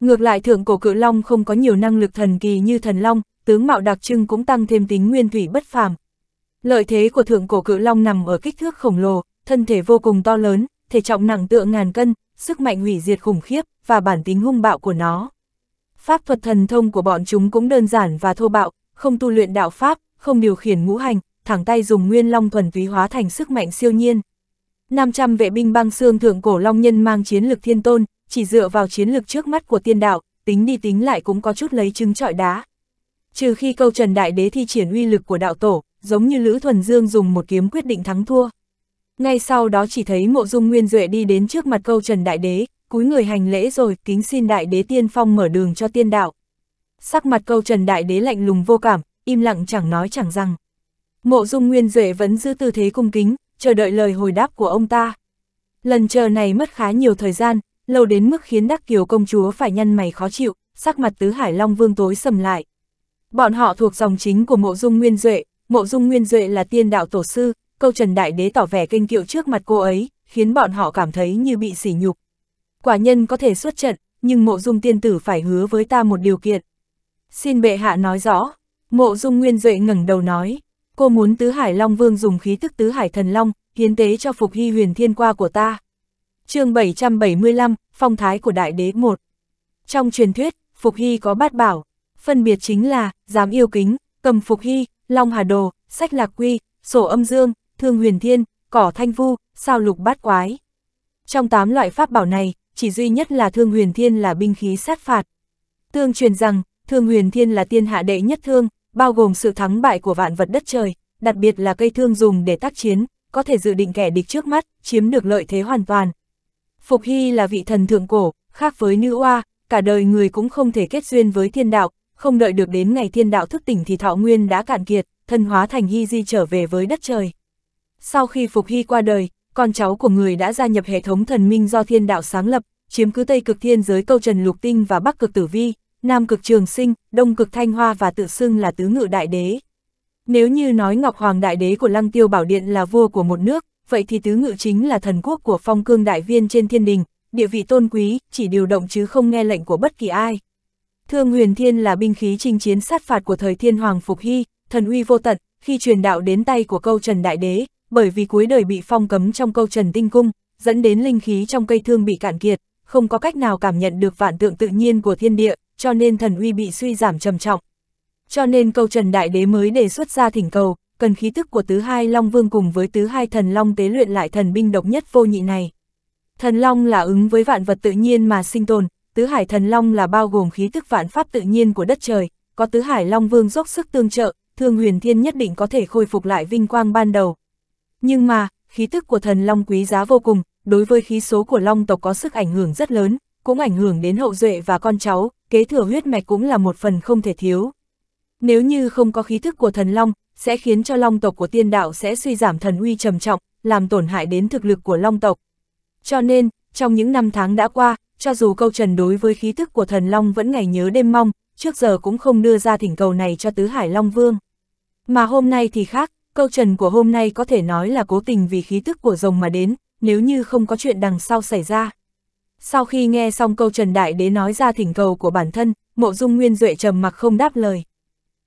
Ngược lại thượng cổ cự long không có nhiều năng lực thần kỳ như thần long, tướng mạo đặc trưng cũng tăng thêm tính nguyên thủy bất phàm. Lợi thế của thượng cổ cự long nằm ở kích thước khổng lồ, thân thể vô cùng to lớn, thể trọng nặng tựa ngàn cân, sức mạnh hủy diệt khủng khiếp và bản tính hung bạo của nó. Pháp thuật thần thông của bọn chúng cũng đơn giản và thô bạo, không tu luyện đạo pháp, không điều khiển ngũ hành, thẳng tay dùng nguyên long thuần túy hóa thành sức mạnh siêu nhiên. 500 vệ binh băng xương thượng cổ long nhân mang chiến lực thiên tôn, chỉ dựa vào chiến lực trước mắt của tiên đạo, tính đi tính lại cũng có chút lấy trứng trọi đá. Trừ khi câu trần đại đế thi triển uy lực của đạo tổ, giống như Lữ Thuần Dương dùng một kiếm quyết định thắng thua. Ngay sau đó chỉ thấy mộ dung nguyên duệ đi đến trước mặt câu trần đại đế, cúi người hành lễ rồi kính xin đại đế tiên phong mở đường cho tiên đạo. Sắc mặt câu trần đại đế lạnh lùng vô cảm, im lặng chẳng nói chẳng rằng. Mộ dung nguyên duệ vẫn giữ tư thế cung kính, chờ đợi lời hồi đáp của ông ta. Lần chờ này mất khá nhiều thời gian, lâu đến mức khiến Đắc Kiều công chúa phải nhăn mày khó chịu, sắc mặt tứ Hải Long Vương tối sầm lại. Bọn họ thuộc dòng chính của Mộ Dung Nguyên Duệ, Mộ Dung Nguyên Duệ là tiên đạo tổ sư, câu Trần Đại Đế tỏ vẻ kinh kiệu trước mặt cô ấy, khiến bọn họ cảm thấy như bị sỉ nhục. Quả nhân có thể xuất trận, nhưng Mộ Dung tiên tử phải hứa với ta một điều kiện. Xin bệ hạ nói rõ, Mộ Dung Nguyên Duệ ngẩng đầu nói. Cô muốn Tứ Hải Long Vương dùng khí thức Tứ Hải Thần Long, hiến tế cho Phục Hy huyền thiên qua của ta. chương 775, Phong thái của Đại đế 1 Trong truyền thuyết, Phục Hy có bát bảo, phân biệt chính là, dám yêu kính, cầm Phục Hy, Long Hà Đồ, Sách Lạc Quy, Sổ Âm Dương, Thương Huyền Thiên, Cỏ Thanh Vu, Sao Lục Bát Quái. Trong 8 loại pháp bảo này, chỉ duy nhất là Thương Huyền Thiên là binh khí sát phạt. Tương truyền rằng, Thương Huyền Thiên là tiên hạ đệ nhất thương, bao gồm sự thắng bại của vạn vật đất trời, đặc biệt là cây thương dùng để tác chiến, có thể dự định kẻ địch trước mắt, chiếm được lợi thế hoàn toàn. Phục Hy là vị thần thượng cổ, khác với nữ oa, cả đời người cũng không thể kết duyên với thiên đạo, không đợi được đến ngày thiên đạo thức tỉnh thì thọ nguyên đã cạn kiệt, thân hóa thành Hy Di trở về với đất trời. Sau khi Phục Hy qua đời, con cháu của người đã gia nhập hệ thống thần minh do thiên đạo sáng lập, chiếm cứ Tây Cực Thiên giới câu Trần Lục Tinh và Bắc Cực Tử Vi, Nam cực Trường Sinh, Đông cực Thanh Hoa và tự xưng là tứ ngự đại đế. Nếu như nói Ngọc Hoàng đại đế của Lăng Tiêu Bảo Điện là vua của một nước, vậy thì tứ ngự chính là thần quốc của phong cương đại viên trên thiên đình, địa vị tôn quý, chỉ điều động chứ không nghe lệnh của bất kỳ ai. Thương huyền thiên là binh khí chinh chiến sát phạt của thời thiên hoàng Phục Hy, thần uy vô tận, khi truyền đạo đến tay của câu trần đại đế, bởi vì cuối đời bị phong cấm trong câu trần tinh cung, dẫn đến linh khí trong cây thương bị cạn kiệt, không có cách nào cảm nhận được vạn tượng tự nhiên của thiên địa, cho nên thần uy bị suy giảm trầm trọng. Cho nên câu Trần Đại Đế mới đề xuất ra thỉnh cầu, cần khí tức của tứ hai Long Vương cùng với tứ hai thần Long tế luyện lại thần binh độc nhất vô nhị này. Thần Long là ứng với vạn vật tự nhiên mà sinh tồn, tứ hải thần Long là bao gồm khí tức vạn pháp tự nhiên của đất trời, có tứ hải Long Vương dốc sức tương trợ, thương huyền thiên nhất định có thể khôi phục lại vinh quang ban đầu. Nhưng mà, khí tức của thần Long quý giá vô cùng, đối với khí số của Long tộc có sức ảnh hưởng rất lớn, cũng ảnh hưởng đến hậu duệ và con cháu, kế thừa huyết mạch cũng là một phần không thể thiếu. Nếu như không có khí thức của thần long, sẽ khiến cho long tộc của tiên đạo sẽ suy giảm thần uy trầm trọng, làm tổn hại đến thực lực của long tộc. Cho nên, trong những năm tháng đã qua, cho dù câu trần đối với khí thức của thần long vẫn ngày nhớ đêm mong, trước giờ cũng không đưa ra thỉnh cầu này cho tứ hải long vương. Mà hôm nay thì khác, câu trần của hôm nay có thể nói là cố tình vì khí thức của rồng mà đến, nếu như không có chuyện đằng sau xảy ra. Sau khi nghe xong câu Trần Đại Đế nói ra thỉnh cầu của bản thân, mộ dung nguyên duệ trầm mặc không đáp lời.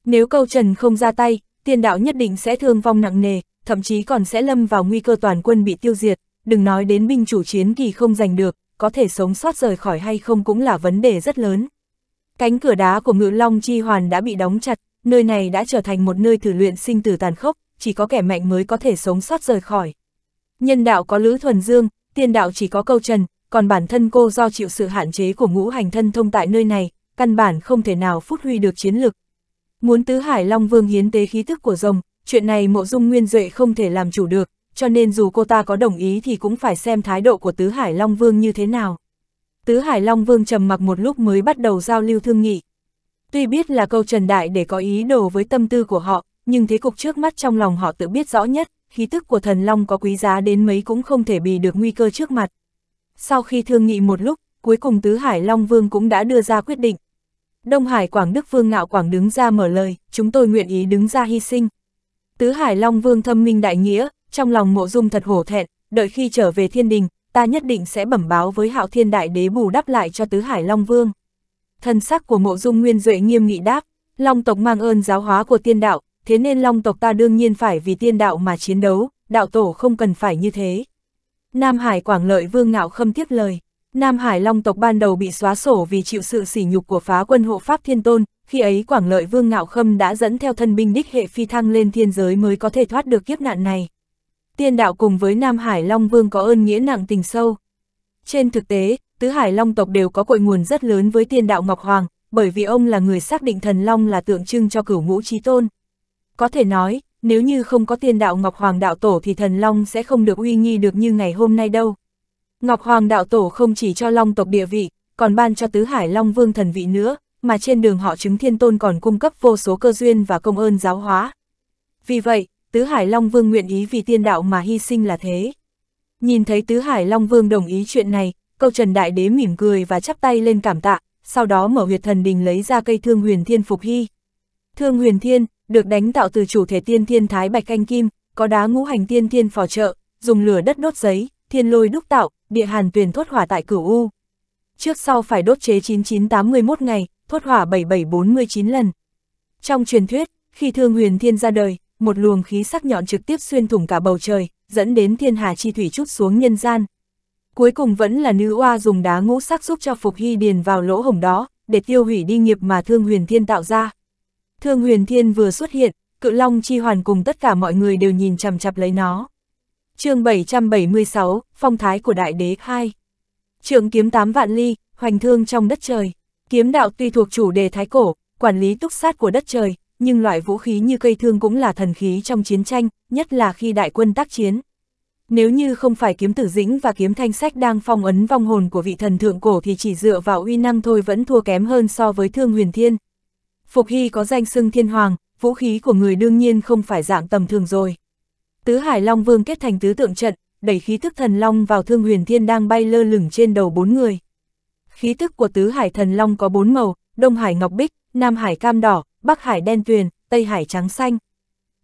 Nếu câu Trần không ra tay, tiên đạo nhất định sẽ thương vong nặng nề, thậm chí còn sẽ lâm vào nguy cơ toàn quân bị tiêu diệt, đừng nói đến binh chủ chiến kỳ không giành được, có thể sống sót rời khỏi hay không cũng là vấn đề rất lớn. Cánh cửa đá của ngự long chi hoàn đã bị đóng chặt, nơi này đã trở thành một nơi thử luyện sinh tử tàn khốc, chỉ có kẻ mạnh mới có thể sống sót rời khỏi. Nhân đạo có Lữ Thuần Dương, tiên đạo chỉ có câu trần, còn bản thân cô do chịu sự hạn chế của ngũ hành thân thông tại nơi này, căn bản không thể nào phút huy được chiến lực. Muốn tứ hải long vương hiến tế khí thức của rồng, chuyện này mộ dung nguyên duệ không thể làm chủ được, cho nên dù cô ta có đồng ý thì cũng phải xem thái độ của tứ hải long vương như thế nào. Tứ hải long vương trầm mặc một lúc mới bắt đầu giao lưu thương nghị. Tuy biết là câu trần đại để có ý đồ với tâm tư của họ, nhưng thế cục trước mắt trong lòng họ tự biết rõ nhất, khí tức của thần long có quý giá đến mấy cũng không thể bì được nguy cơ trước mặt. Sau khi thương nghị một lúc, cuối cùng Tứ Hải Long Vương cũng đã đưa ra quyết định. Đông Hải Quảng Đức Vương Ngạo Quảng đứng ra mở lời, chúng tôi nguyện ý đứng ra hy sinh. Tứ Hải Long Vương thâm minh đại nghĩa, trong lòng mộ dung thật hổ thẹn, đợi khi trở về thiên đình, ta nhất định sẽ bẩm báo với hạo thiên đại đế bù đắp lại cho Tứ Hải Long Vương. Thân sắc của mộ dung nguyên duệ nghiêm nghị đáp, Long tộc mang ơn giáo hóa của tiên đạo, thế nên Long tộc ta đương nhiên phải vì tiên đạo mà chiến đấu, đạo tổ không cần phải như thế. Nam Hải Quảng Lợi Vương Ngạo Khâm tiếp lời. Nam Hải Long tộc ban đầu bị xóa sổ vì chịu sự sỉ nhục của phá quân hộ Pháp Thiên Tôn, khi ấy Quảng Lợi Vương Ngạo Khâm đã dẫn theo thân binh đích hệ phi thăng lên thiên giới mới có thể thoát được kiếp nạn này. Tiên đạo cùng với Nam Hải Long Vương có ơn nghĩa nặng tình sâu. Trên thực tế, tứ Hải Long tộc đều có cội nguồn rất lớn với tiên đạo Ngọc Hoàng, bởi vì ông là người xác định thần Long là tượng trưng cho cửu ngũ trí tôn. Có thể nói, nếu như không có tiên đạo Ngọc Hoàng Đạo Tổ thì thần Long sẽ không được uy nghi được như ngày hôm nay đâu. Ngọc Hoàng Đạo Tổ không chỉ cho Long tộc địa vị, còn ban cho Tứ Hải Long Vương thần vị nữa, mà trên đường họ chứng thiên tôn còn cung cấp vô số cơ duyên và công ơn giáo hóa. Vì vậy, Tứ Hải Long Vương nguyện ý vì tiên đạo mà hy sinh là thế. Nhìn thấy Tứ Hải Long Vương đồng ý chuyện này, câu Trần Đại Đế mỉm cười và chắp tay lên cảm tạ, sau đó mở huyệt thần đình lấy ra cây thương huyền thiên phục hy. Thương huyền thiên, được đánh tạo từ chủ thể tiên thiên thái bạch canh kim, có đá ngũ hành tiên thiên phò trợ, dùng lửa đất đốt giấy, thiên lôi đúc tạo, địa hàn tuyển thốt hỏa tại cửu U. Trước sau phải đốt chế 9981 ngày, thốt hỏa 7749 lần. Trong truyền thuyết, khi thương huyền thiên ra đời, một luồng khí sắc nhọn trực tiếp xuyên thủng cả bầu trời, dẫn đến thiên hà chi thủy chút xuống nhân gian. Cuối cùng vẫn là nữ oa dùng đá ngũ sắc giúp cho Phục Hy điền vào lỗ hổng đó, để tiêu hủy đi nghiệp mà thương huyền thiên tạo ra. Thương huyền thiên vừa xuất hiện, cự long chi hoàn cùng tất cả mọi người đều nhìn chằm chặp lấy nó. chương 776, phong thái của đại đế 2. Trường kiếm tám vạn ly, hoành thương trong đất trời. Kiếm đạo tuy thuộc chủ đề thái cổ, quản lý túc sát của đất trời, nhưng loại vũ khí như cây thương cũng là thần khí trong chiến tranh, nhất là khi đại quân tác chiến. Nếu như không phải kiếm tử dĩnh và kiếm thanh sách đang phong ấn vong hồn của vị thần thượng cổ thì chỉ dựa vào uy năng thôi vẫn thua kém hơn so với thương huyền thiên, Phục Hy có danh xưng thiên hoàng, vũ khí của người đương nhiên không phải dạng tầm thường rồi. Tứ Hải Long Vương kết thành tứ tượng trận, đẩy khí tức thần long vào thương huyền thiên đang bay lơ lửng trên đầu bốn người. Khí tức của tứ hải thần long có bốn màu, Đông Hải ngọc bích, Nam Hải cam đỏ, Bắc Hải đen tuyền, Tây Hải trắng xanh.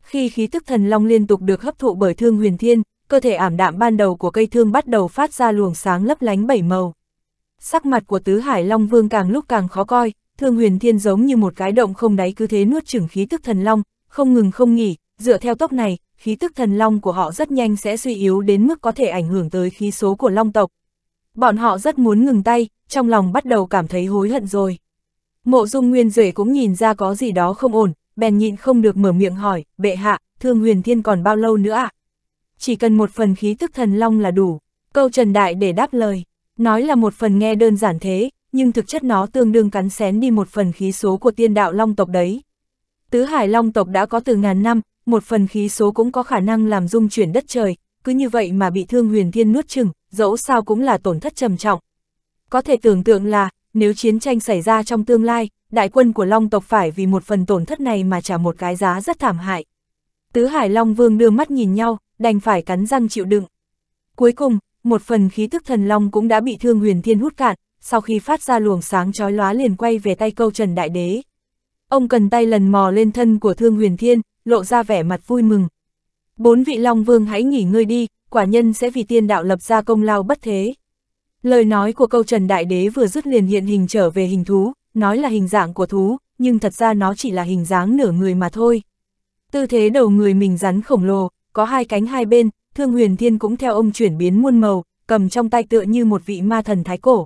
Khi khí tức thần long liên tục được hấp thụ bởi thương huyền thiên, cơ thể ảm đạm ban đầu của cây thương bắt đầu phát ra luồng sáng lấp lánh bảy màu. Sắc mặt của tứ hải long vương càng lúc càng khó coi, Thương huyền thiên giống như một cái động không đáy cứ thế nuốt chửng khí tức thần long, không ngừng không nghỉ, dựa theo tốc này, khí tức thần long của họ rất nhanh sẽ suy yếu đến mức có thể ảnh hưởng tới khí số của long tộc. Bọn họ rất muốn ngừng tay, trong lòng bắt đầu cảm thấy hối hận rồi. Mộ dung nguyên duệ cũng nhìn ra có gì đó không ổn, bèn nhịn không được mở miệng hỏi, bệ hạ, thương huyền thiên còn bao lâu nữa ạ? À? Chỉ cần một phần khí tức thần long là đủ, câu trần đại để đáp lời, nói là một phần nghe đơn giản thế, nhưng thực chất nó tương đương cắn xén đi một phần khí số của tiên đạo long tộc đấy. Tứ hải long tộc đã có từ ngàn năm, một phần khí số cũng có khả năng làm dung chuyển đất trời, cứ như vậy mà bị thương huyền thiên nuốt chừng, dẫu sao cũng là tổn thất trầm trọng. Có thể tưởng tượng là, nếu chiến tranh xảy ra trong tương lai, đại quân của long tộc phải vì một phần tổn thất này mà trả một cái giá rất thảm hại. Tứ hải long vương đưa mắt nhìn nhau, đành phải cắn răng chịu đựng. Cuối cùng, một phần khí tức thần long cũng đã bị thương huyền thiên hút cạn, sau khi phát ra luồng sáng chói lóa liền quay về tay câu Trần Đại Đế. Ông cần tay lần mò lên thân của Thương Huyền Thiên, lộ ra vẻ mặt vui mừng. Bốn vị Long Vương hãy nghỉ ngơi đi, quả nhân sẽ vì tiên đạo lập ra công lao bất thế. Lời nói của câu Trần Đại Đế vừa dứt liền hiện hình trở về hình thú, nói là hình dạng của thú, nhưng thật ra nó chỉ là hình dáng nửa người mà thôi. Tư thế đầu người mình rắn khổng lồ, có hai cánh hai bên, Thương Huyền Thiên cũng theo ông chuyển biến muôn màu, cầm trong tay tựa như một vị ma thần thái cổ.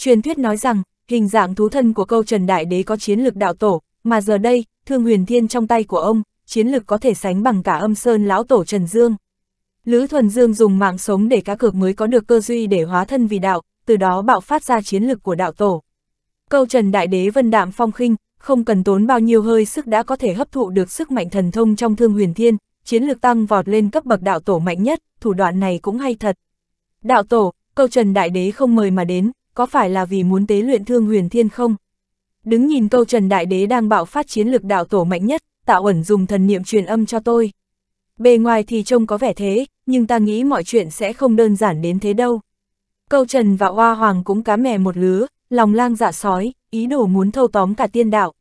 Truyền thuyết nói rằng, hình dạng thú thân của câu Trần Đại Đế có chiến lực đạo tổ, mà giờ đây, Thương Huyền Thiên trong tay của ông, chiến lực có thể sánh bằng cả âm sơn lão tổ Trần Dương. Lữ Thuần Dương dùng mạng sống để cá cược mới có được cơ duy để hóa thân vì đạo, từ đó bạo phát ra chiến lực của đạo tổ. Câu Trần Đại Đế vân đạm phong khinh, không cần tốn bao nhiêu hơi sức đã có thể hấp thụ được sức mạnh thần thông trong Thương Huyền Thiên, chiến lực tăng vọt lên cấp bậc đạo tổ mạnh nhất, thủ đoạn này cũng hay thật. Đạo tổ, câu Trần Đại Đế không mời mà đến, có phải là vì muốn tế luyện thương huyền thiên không? Đứng nhìn câu Trần Đại Đế đang bạo phát chiến lược đạo tổ mạnh nhất, tạo ẩn dùng thần niệm truyền âm cho tôi. Bề ngoài thì trông có vẻ thế, nhưng ta nghĩ mọi chuyện sẽ không đơn giản đến thế đâu. Câu Trần và Hoa Hoàng cũng cá mè một lứa, lòng lang dạ sói, ý đồ muốn thâu tóm cả tiên đạo.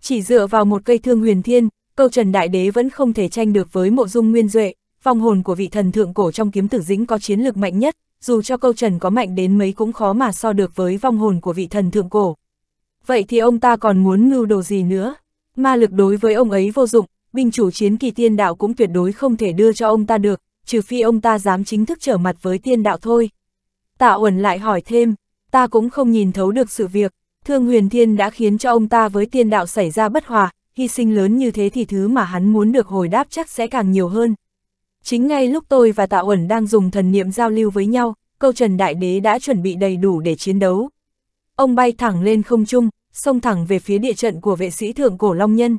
Chỉ dựa vào một cây thương huyền thiên, câu Trần Đại Đế vẫn không thể tranh được với mộ dung nguyên duệ, vong hồn của vị thần thượng cổ trong kiếm tử dĩnh có chiến lược mạnh nhất, dù cho câu trần có mạnh đến mấy cũng khó mà so được với vong hồn của vị thần thượng cổ. Vậy thì ông ta còn muốn mưu đồ gì nữa? Ma lực đối với ông ấy vô dụng, binh chủ chiến kỳ tiên đạo cũng tuyệt đối không thể đưa cho ông ta được, trừ phi ông ta dám chính thức trở mặt với tiên đạo thôi. Tạ Uẩn lại hỏi thêm, ta cũng không nhìn thấu được sự việc, thương huyền thiên đã khiến cho ông ta với tiên đạo xảy ra bất hòa, hy sinh lớn như thế thì thứ mà hắn muốn được hồi đáp chắc sẽ càng nhiều hơn, Chính ngay lúc tôi và Tạ Uẩn đang dùng thần niệm giao lưu với nhau, câu Trần Đại Đế đã chuẩn bị đầy đủ để chiến đấu. Ông bay thẳng lên không trung, xông thẳng về phía địa trận của vệ sĩ thượng cổ Long Nhân.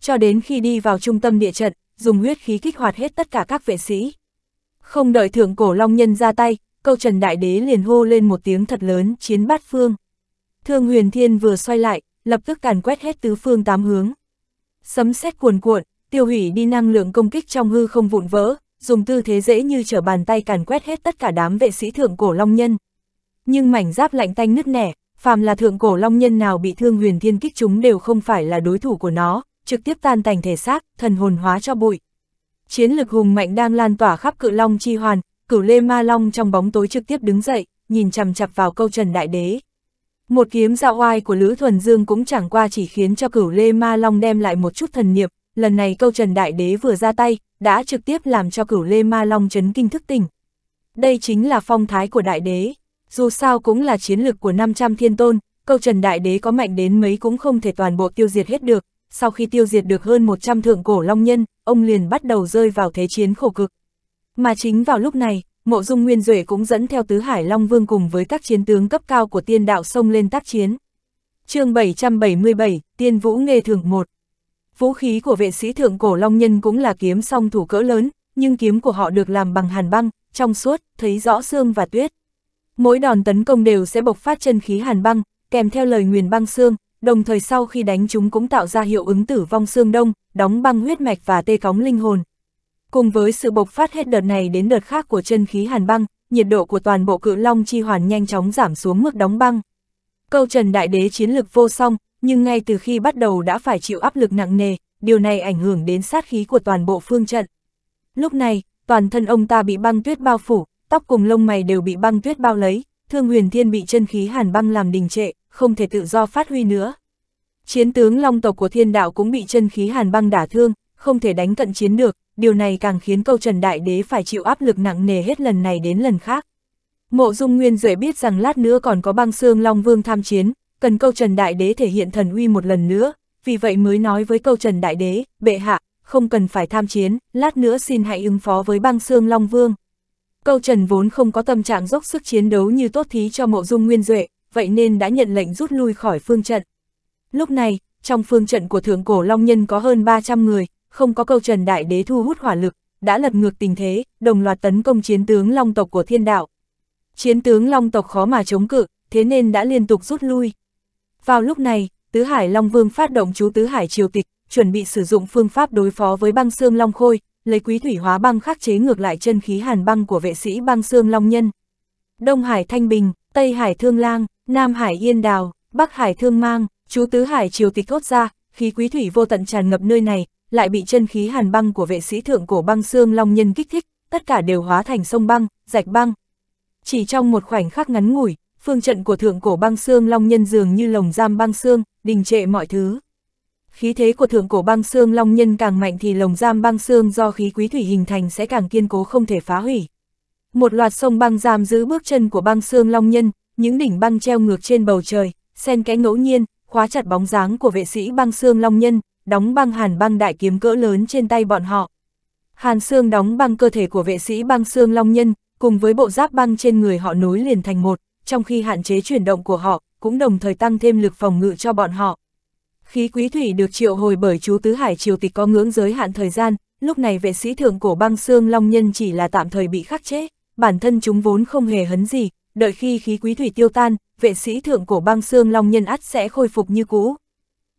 Cho đến khi đi vào trung tâm địa trận, dùng huyết khí kích hoạt hết tất cả các vệ sĩ. Không đợi thượng cổ Long Nhân ra tay, câu Trần Đại Đế liền hô lên một tiếng thật lớn chiến bát phương. Thương huyền thiên vừa xoay lại, lập tức càn quét hết tứ phương tám hướng. Sấm sét cuồn cuộn, tiêu hủy đi năng lượng công kích trong hư không vụn vỡ, dùng tư thế dễ như trở bàn tay càn quét hết tất cả đám vệ sĩ thượng cổ long nhân. Nhưng mảnh giáp lạnh tanh nứt nẻ, phàm là thượng cổ long nhân nào bị thương huyền thiên kích chúng đều không phải là đối thủ của nó, trực tiếp tan tành thể xác, thần hồn hóa cho bụi. Chiến lực hùng mạnh đang lan tỏa khắp cự long chi hoàn, cửu lê ma long trong bóng tối trực tiếp đứng dậy, nhìn chằm chặp vào câu trần đại đế. Một kiếm dạo oai của Lữ Thuần Dương cũng chẳng qua chỉ khiến cho cửu lê ma long đem lại một chút thần niệm, lần này câu Trần Đại Đế vừa ra tay, đã trực tiếp làm cho cửu Lê Ma Long chấn kinh thức tỉnh. Đây chính là phong thái của Đại Đế, dù sao cũng là chiến lược của 500 thiên tôn, câu Trần Đại Đế có mạnh đến mấy cũng không thể toàn bộ tiêu diệt hết được, sau khi tiêu diệt được hơn 100 thượng cổ long nhân, ông liền bắt đầu rơi vào thế chiến khổ cực. Mà chính vào lúc này, Mộ Dung Nguyên Duệ cũng dẫn theo tứ hải long vương cùng với các chiến tướng cấp cao của tiên đạo sông lên tác chiến. chương 777, Tiên Vũ Nghề Thường 1 Vũ khí của vệ sĩ thượng cổ Long Nhân cũng là kiếm song thủ cỡ lớn, nhưng kiếm của họ được làm bằng hàn băng, trong suốt, thấy rõ xương và tuyết. Mỗi đòn tấn công đều sẽ bộc phát chân khí hàn băng, kèm theo lời nguyền băng xương, đồng thời sau khi đánh chúng cũng tạo ra hiệu ứng tử vong xương đông, đóng băng huyết mạch và tê cóng linh hồn. Cùng với sự bộc phát hết đợt này đến đợt khác của chân khí hàn băng, nhiệt độ của toàn bộ cự long chi hoàn nhanh chóng giảm xuống mức đóng băng. Câu Trần Đại Đế chiến lực vô song, nhưng ngay từ khi bắt đầu đã phải chịu áp lực nặng nề, điều này ảnh hưởng đến sát khí của toàn bộ phương trận. Lúc này, toàn thân ông ta bị băng tuyết bao phủ, tóc cùng lông mày đều bị băng tuyết bao lấy, Thương Huyền Thiên bị chân khí hàn băng làm đình trệ, không thể tự do phát huy nữa. Chiến tướng Long tộc của Thiên Đạo cũng bị chân khí hàn băng đả thương, không thể đánh cận chiến được, điều này càng khiến câu Trần Đại Đế phải chịu áp lực nặng nề hết lần này đến lần khác. Mộ Dung Nguyên Duệ biết rằng lát nữa còn có băng xương Long Vương tham chiến, cần câu Trần Đại Đế thể hiện thần uy một lần nữa, vì vậy mới nói với câu Trần Đại Đế, bệ hạ, không cần phải tham chiến, lát nữa xin hãy ứng phó với băng xương Long Vương. Câu Trần vốn không có tâm trạng dốc sức chiến đấu như tốt thí cho mộ dung nguyên duệ, vậy nên đã nhận lệnh rút lui khỏi phương trận. Lúc này, trong phương trận của thượng cổ Long Nhân có hơn 300 người, không có câu Trần Đại Đế thu hút hỏa lực, đã lật ngược tình thế, đồng loạt tấn công chiến tướng Long tộc của thiên đạo. Chiến tướng Long tộc khó mà chống cự, thế nên đã liên tục rút lui. Vào lúc này, Tứ Hải Long Vương phát động chú Tứ Hải Triều Tịch, chuẩn bị sử dụng phương pháp đối phó với băng xương Long Khôi, lấy quý thủy hóa băng khắc chế ngược lại chân khí hàn băng của vệ sĩ băng xương Long Nhân. Đông Hải Thanh Bình, Tây Hải Thương Lang, Nam Hải Yên Đào, Bắc Hải Thương Mang, chú Tứ Hải Triều Tịch thốt ra, khí quý thủy vô tận tràn ngập nơi này, lại bị chân khí hàn băng của vệ sĩ thượng cổ băng xương Long Nhân kích thích, tất cả đều hóa thành sông băng, rạch băng. Chỉ trong một khoảnh khắc ngắn ngủi, phương trận của thượng cổ băng xương long nhân dường như lồng giam băng xương, đình trệ mọi thứ. Khí thế của thượng cổ băng xương long nhân càng mạnh thì lồng giam băng xương do khí quý thủy hình thành sẽ càng kiên cố không thể phá hủy. Một loạt sông băng giam giữ bước chân của băng xương long nhân, những đỉnh băng treo ngược trên bầu trời, xen cái ngẫu nhiên, khóa chặt bóng dáng của vệ sĩ băng xương long nhân, đóng băng hàn băng đại kiếm cỡ lớn trên tay bọn họ. Hàn xương đóng băng cơ thể của vệ sĩ băng xương long nhân, cùng với bộ giáp băng trên người họ nối liền thành một, trong khi hạn chế chuyển động của họ, cũng đồng thời tăng thêm lực phòng ngự cho bọn họ. Khí quý thủy được triệu hồi bởi chú Tứ Hải triều tịch có ngưỡng giới hạn thời gian, lúc này vệ sĩ thượng cổ băng xương long nhân chỉ là tạm thời bị khắc chế, bản thân chúng vốn không hề hấn gì, đợi khi khí quý thủy tiêu tan, vệ sĩ thượng cổ băng xương long nhân ắt sẽ khôi phục như cũ.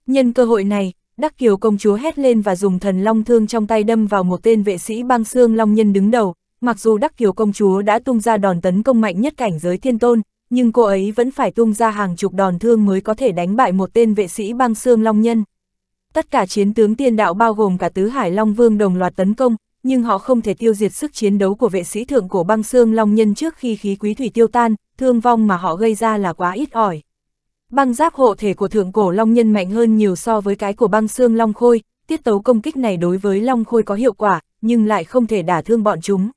Nhân cơ hội này, Đắc Kiều công chúa hét lên và dùng thần long thương trong tay đâm vào một tên vệ sĩ băng xương long nhân đứng đầu, mặc dù Đắc Kiều công chúa đã tung ra đòn tấn công mạnh nhất cảnh giới thiên tôn, nhưng cô ấy vẫn phải tung ra hàng chục đòn thương mới có thể đánh bại một tên vệ sĩ băng xương Long Nhân. Tất cả chiến tướng tiên đạo bao gồm cả tứ hải Long Vương đồng loạt tấn công, nhưng họ không thể tiêu diệt sức chiến đấu của vệ sĩ thượng của băng xương Long Nhân trước khi khí quý thủy tiêu tan, thương vong mà họ gây ra là quá ít ỏi. Băng giáp hộ thể của thượng cổ Long Nhân mạnh hơn nhiều so với cái của băng xương Long Khôi, tiết tấu công kích này đối với Long Khôi có hiệu quả, nhưng lại không thể đả thương bọn chúng.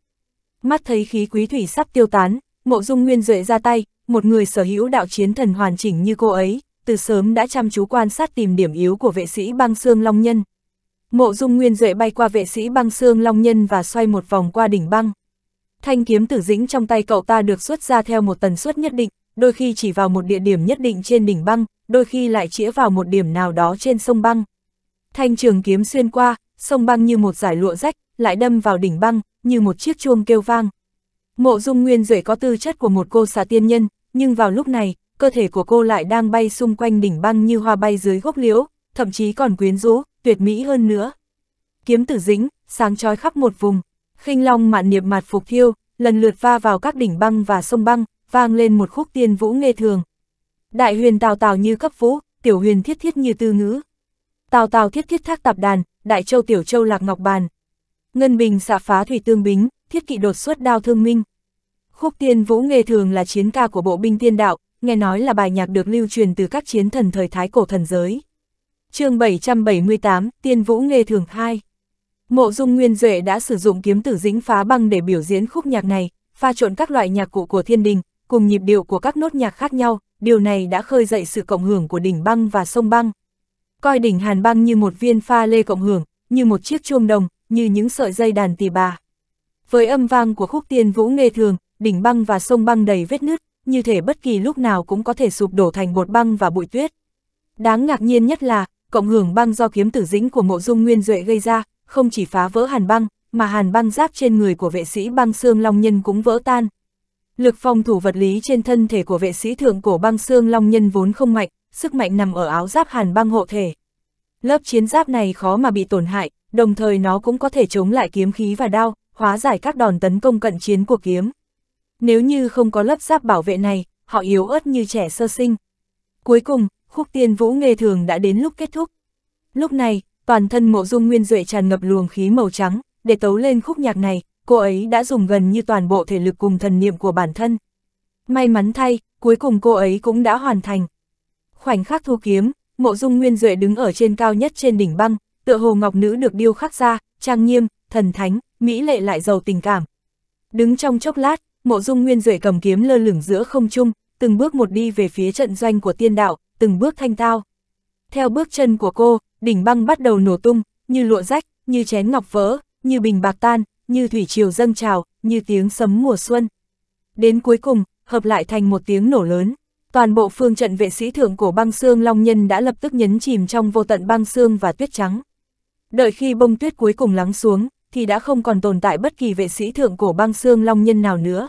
Mắt thấy khí quý thủy sắp tiêu tán, mộ dung nguyên duệ ra tay, một người sở hữu đạo chiến thần hoàn chỉnh như cô ấy, từ sớm đã chăm chú quan sát tìm điểm yếu của vệ sĩ băng xương Long Nhân. Mộ dung nguyên duệ bay qua vệ sĩ băng xương Long Nhân và xoay một vòng qua đỉnh băng. Thanh kiếm tử dĩnh trong tay cậu ta được xuất ra theo một tần suất nhất định, đôi khi chỉ vào một địa điểm nhất định trên đỉnh băng, đôi khi lại chĩa vào một điểm nào đó trên sông băng. Thanh trường kiếm xuyên qua, sông băng như một giải lụa rách, lại đâm vào đỉnh băng, như một chiếc chuông kêu vang. Mộ dung nguyên duệ có tư chất của một cô xà tiên nhân, nhưng vào lúc này, cơ thể của cô lại đang bay xung quanh đỉnh băng như hoa bay dưới gốc liễu, thậm chí còn quyến rũ, tuyệt mỹ hơn nữa. Kiếm tử dĩnh, sáng trói khắp một vùng, khinh long mạn niệm mạt phục thiêu, lần lượt va vào các đỉnh băng và sông băng, vang lên một khúc tiên vũ nghe thường. Đại huyền tào tào như cấp vũ, tiểu huyền thiết thiết như tư ngữ. Tào tào thiết thiết thác tạp đàn, đại châu tiểu châu lạc ngọc bàn. Ngân bình xạ phá thủy tương bính, thiết kỵ đột xuất đao thương minh. Khúc tiên vũ nghề thường là chiến ca của bộ binh tiên đạo, nghe nói là bài nhạc được lưu truyền từ các chiến thần thời thái cổ thần giới. chương 778, Tiên Vũ Nghề Thường 2 Mộ Dung Nguyên Duệ đã sử dụng kiếm tử dĩnh phá băng để biểu diễn khúc nhạc này, pha trộn các loại nhạc cụ của thiên đình, cùng nhịp điệu của các nốt nhạc khác nhau, điều này đã khơi dậy sự cộng hưởng của đỉnh băng và sông băng. Coi đỉnh hàn băng như một viên pha lê cộng hưởng, như một chiếc chuông đồng, như những sợi dây đàn tỳ bà. Với âm vang của khúc tiên vũ nghề thường, đỉnh băng và sông băng đầy vết nứt, như thể bất kỳ lúc nào cũng có thể sụp đổ thành bột băng và bụi tuyết. Đáng ngạc nhiên nhất là, cộng hưởng băng do kiếm tử dĩnh của mộ dung nguyên duệ gây ra, không chỉ phá vỡ hàn băng, mà hàn băng giáp trên người của vệ sĩ băng xương long nhân cũng vỡ tan. Lực phòng thủ vật lý trên thân thể của vệ sĩ thượng cổ băng xương long nhân vốn không mạnh, sức mạnh nằm ở áo giáp hàn băng hộ thể. Lớp chiến giáp này khó mà bị tổn hại, đồng thời nó cũng có thể chống lại kiếm khí và đao, hóa giải các đòn tấn công cận chiến của kiếm. Nếu như không có lớp giáp bảo vệ này, họ yếu ớt như trẻ sơ sinh. Cuối cùng, khúc tiên vũ nghề thường đã đến lúc kết thúc. Lúc này, toàn thân mộ dung nguyên duệ tràn ngập luồng khí màu trắng, để tấu lên khúc nhạc này, cô ấy đã dùng gần như toàn bộ thể lực cùng thần niệm của bản thân. May mắn thay, cuối cùng cô ấy cũng đã hoàn thành. Khoảnh khắc thu kiếm, mộ dung nguyên duệ đứng ở trên cao nhất trên đỉnh băng, tựa hồ ngọc nữ được điêu khắc ra, trang nghiêm, thần thánh, mỹ lệ lại giàu tình cảm. Đứng trong chốc lát, mộ dung nguyên duệ cầm kiếm lơ lửng giữa không trung, từng bước một đi về phía trận doanh của tiên đạo, từng bước thanh tao. Theo bước chân của cô, đỉnh băng bắt đầu nổ tung, như lụa rách, như chén ngọc vỡ, như bình bạc tan, như thủy triều dâng trào, như tiếng sấm mùa xuân. Đến cuối cùng, hợp lại thành một tiếng nổ lớn. Toàn bộ phương trận vệ sĩ thượng cổ băng xương Long Nhân đã lập tức nhấn chìm trong vô tận băng xương và tuyết trắng. Đợi khi bông tuyết cuối cùng lắng xuống, thì đã không còn tồn tại bất kỳ vệ sĩ thượng cổ băng xương Long Nhân nào nữa.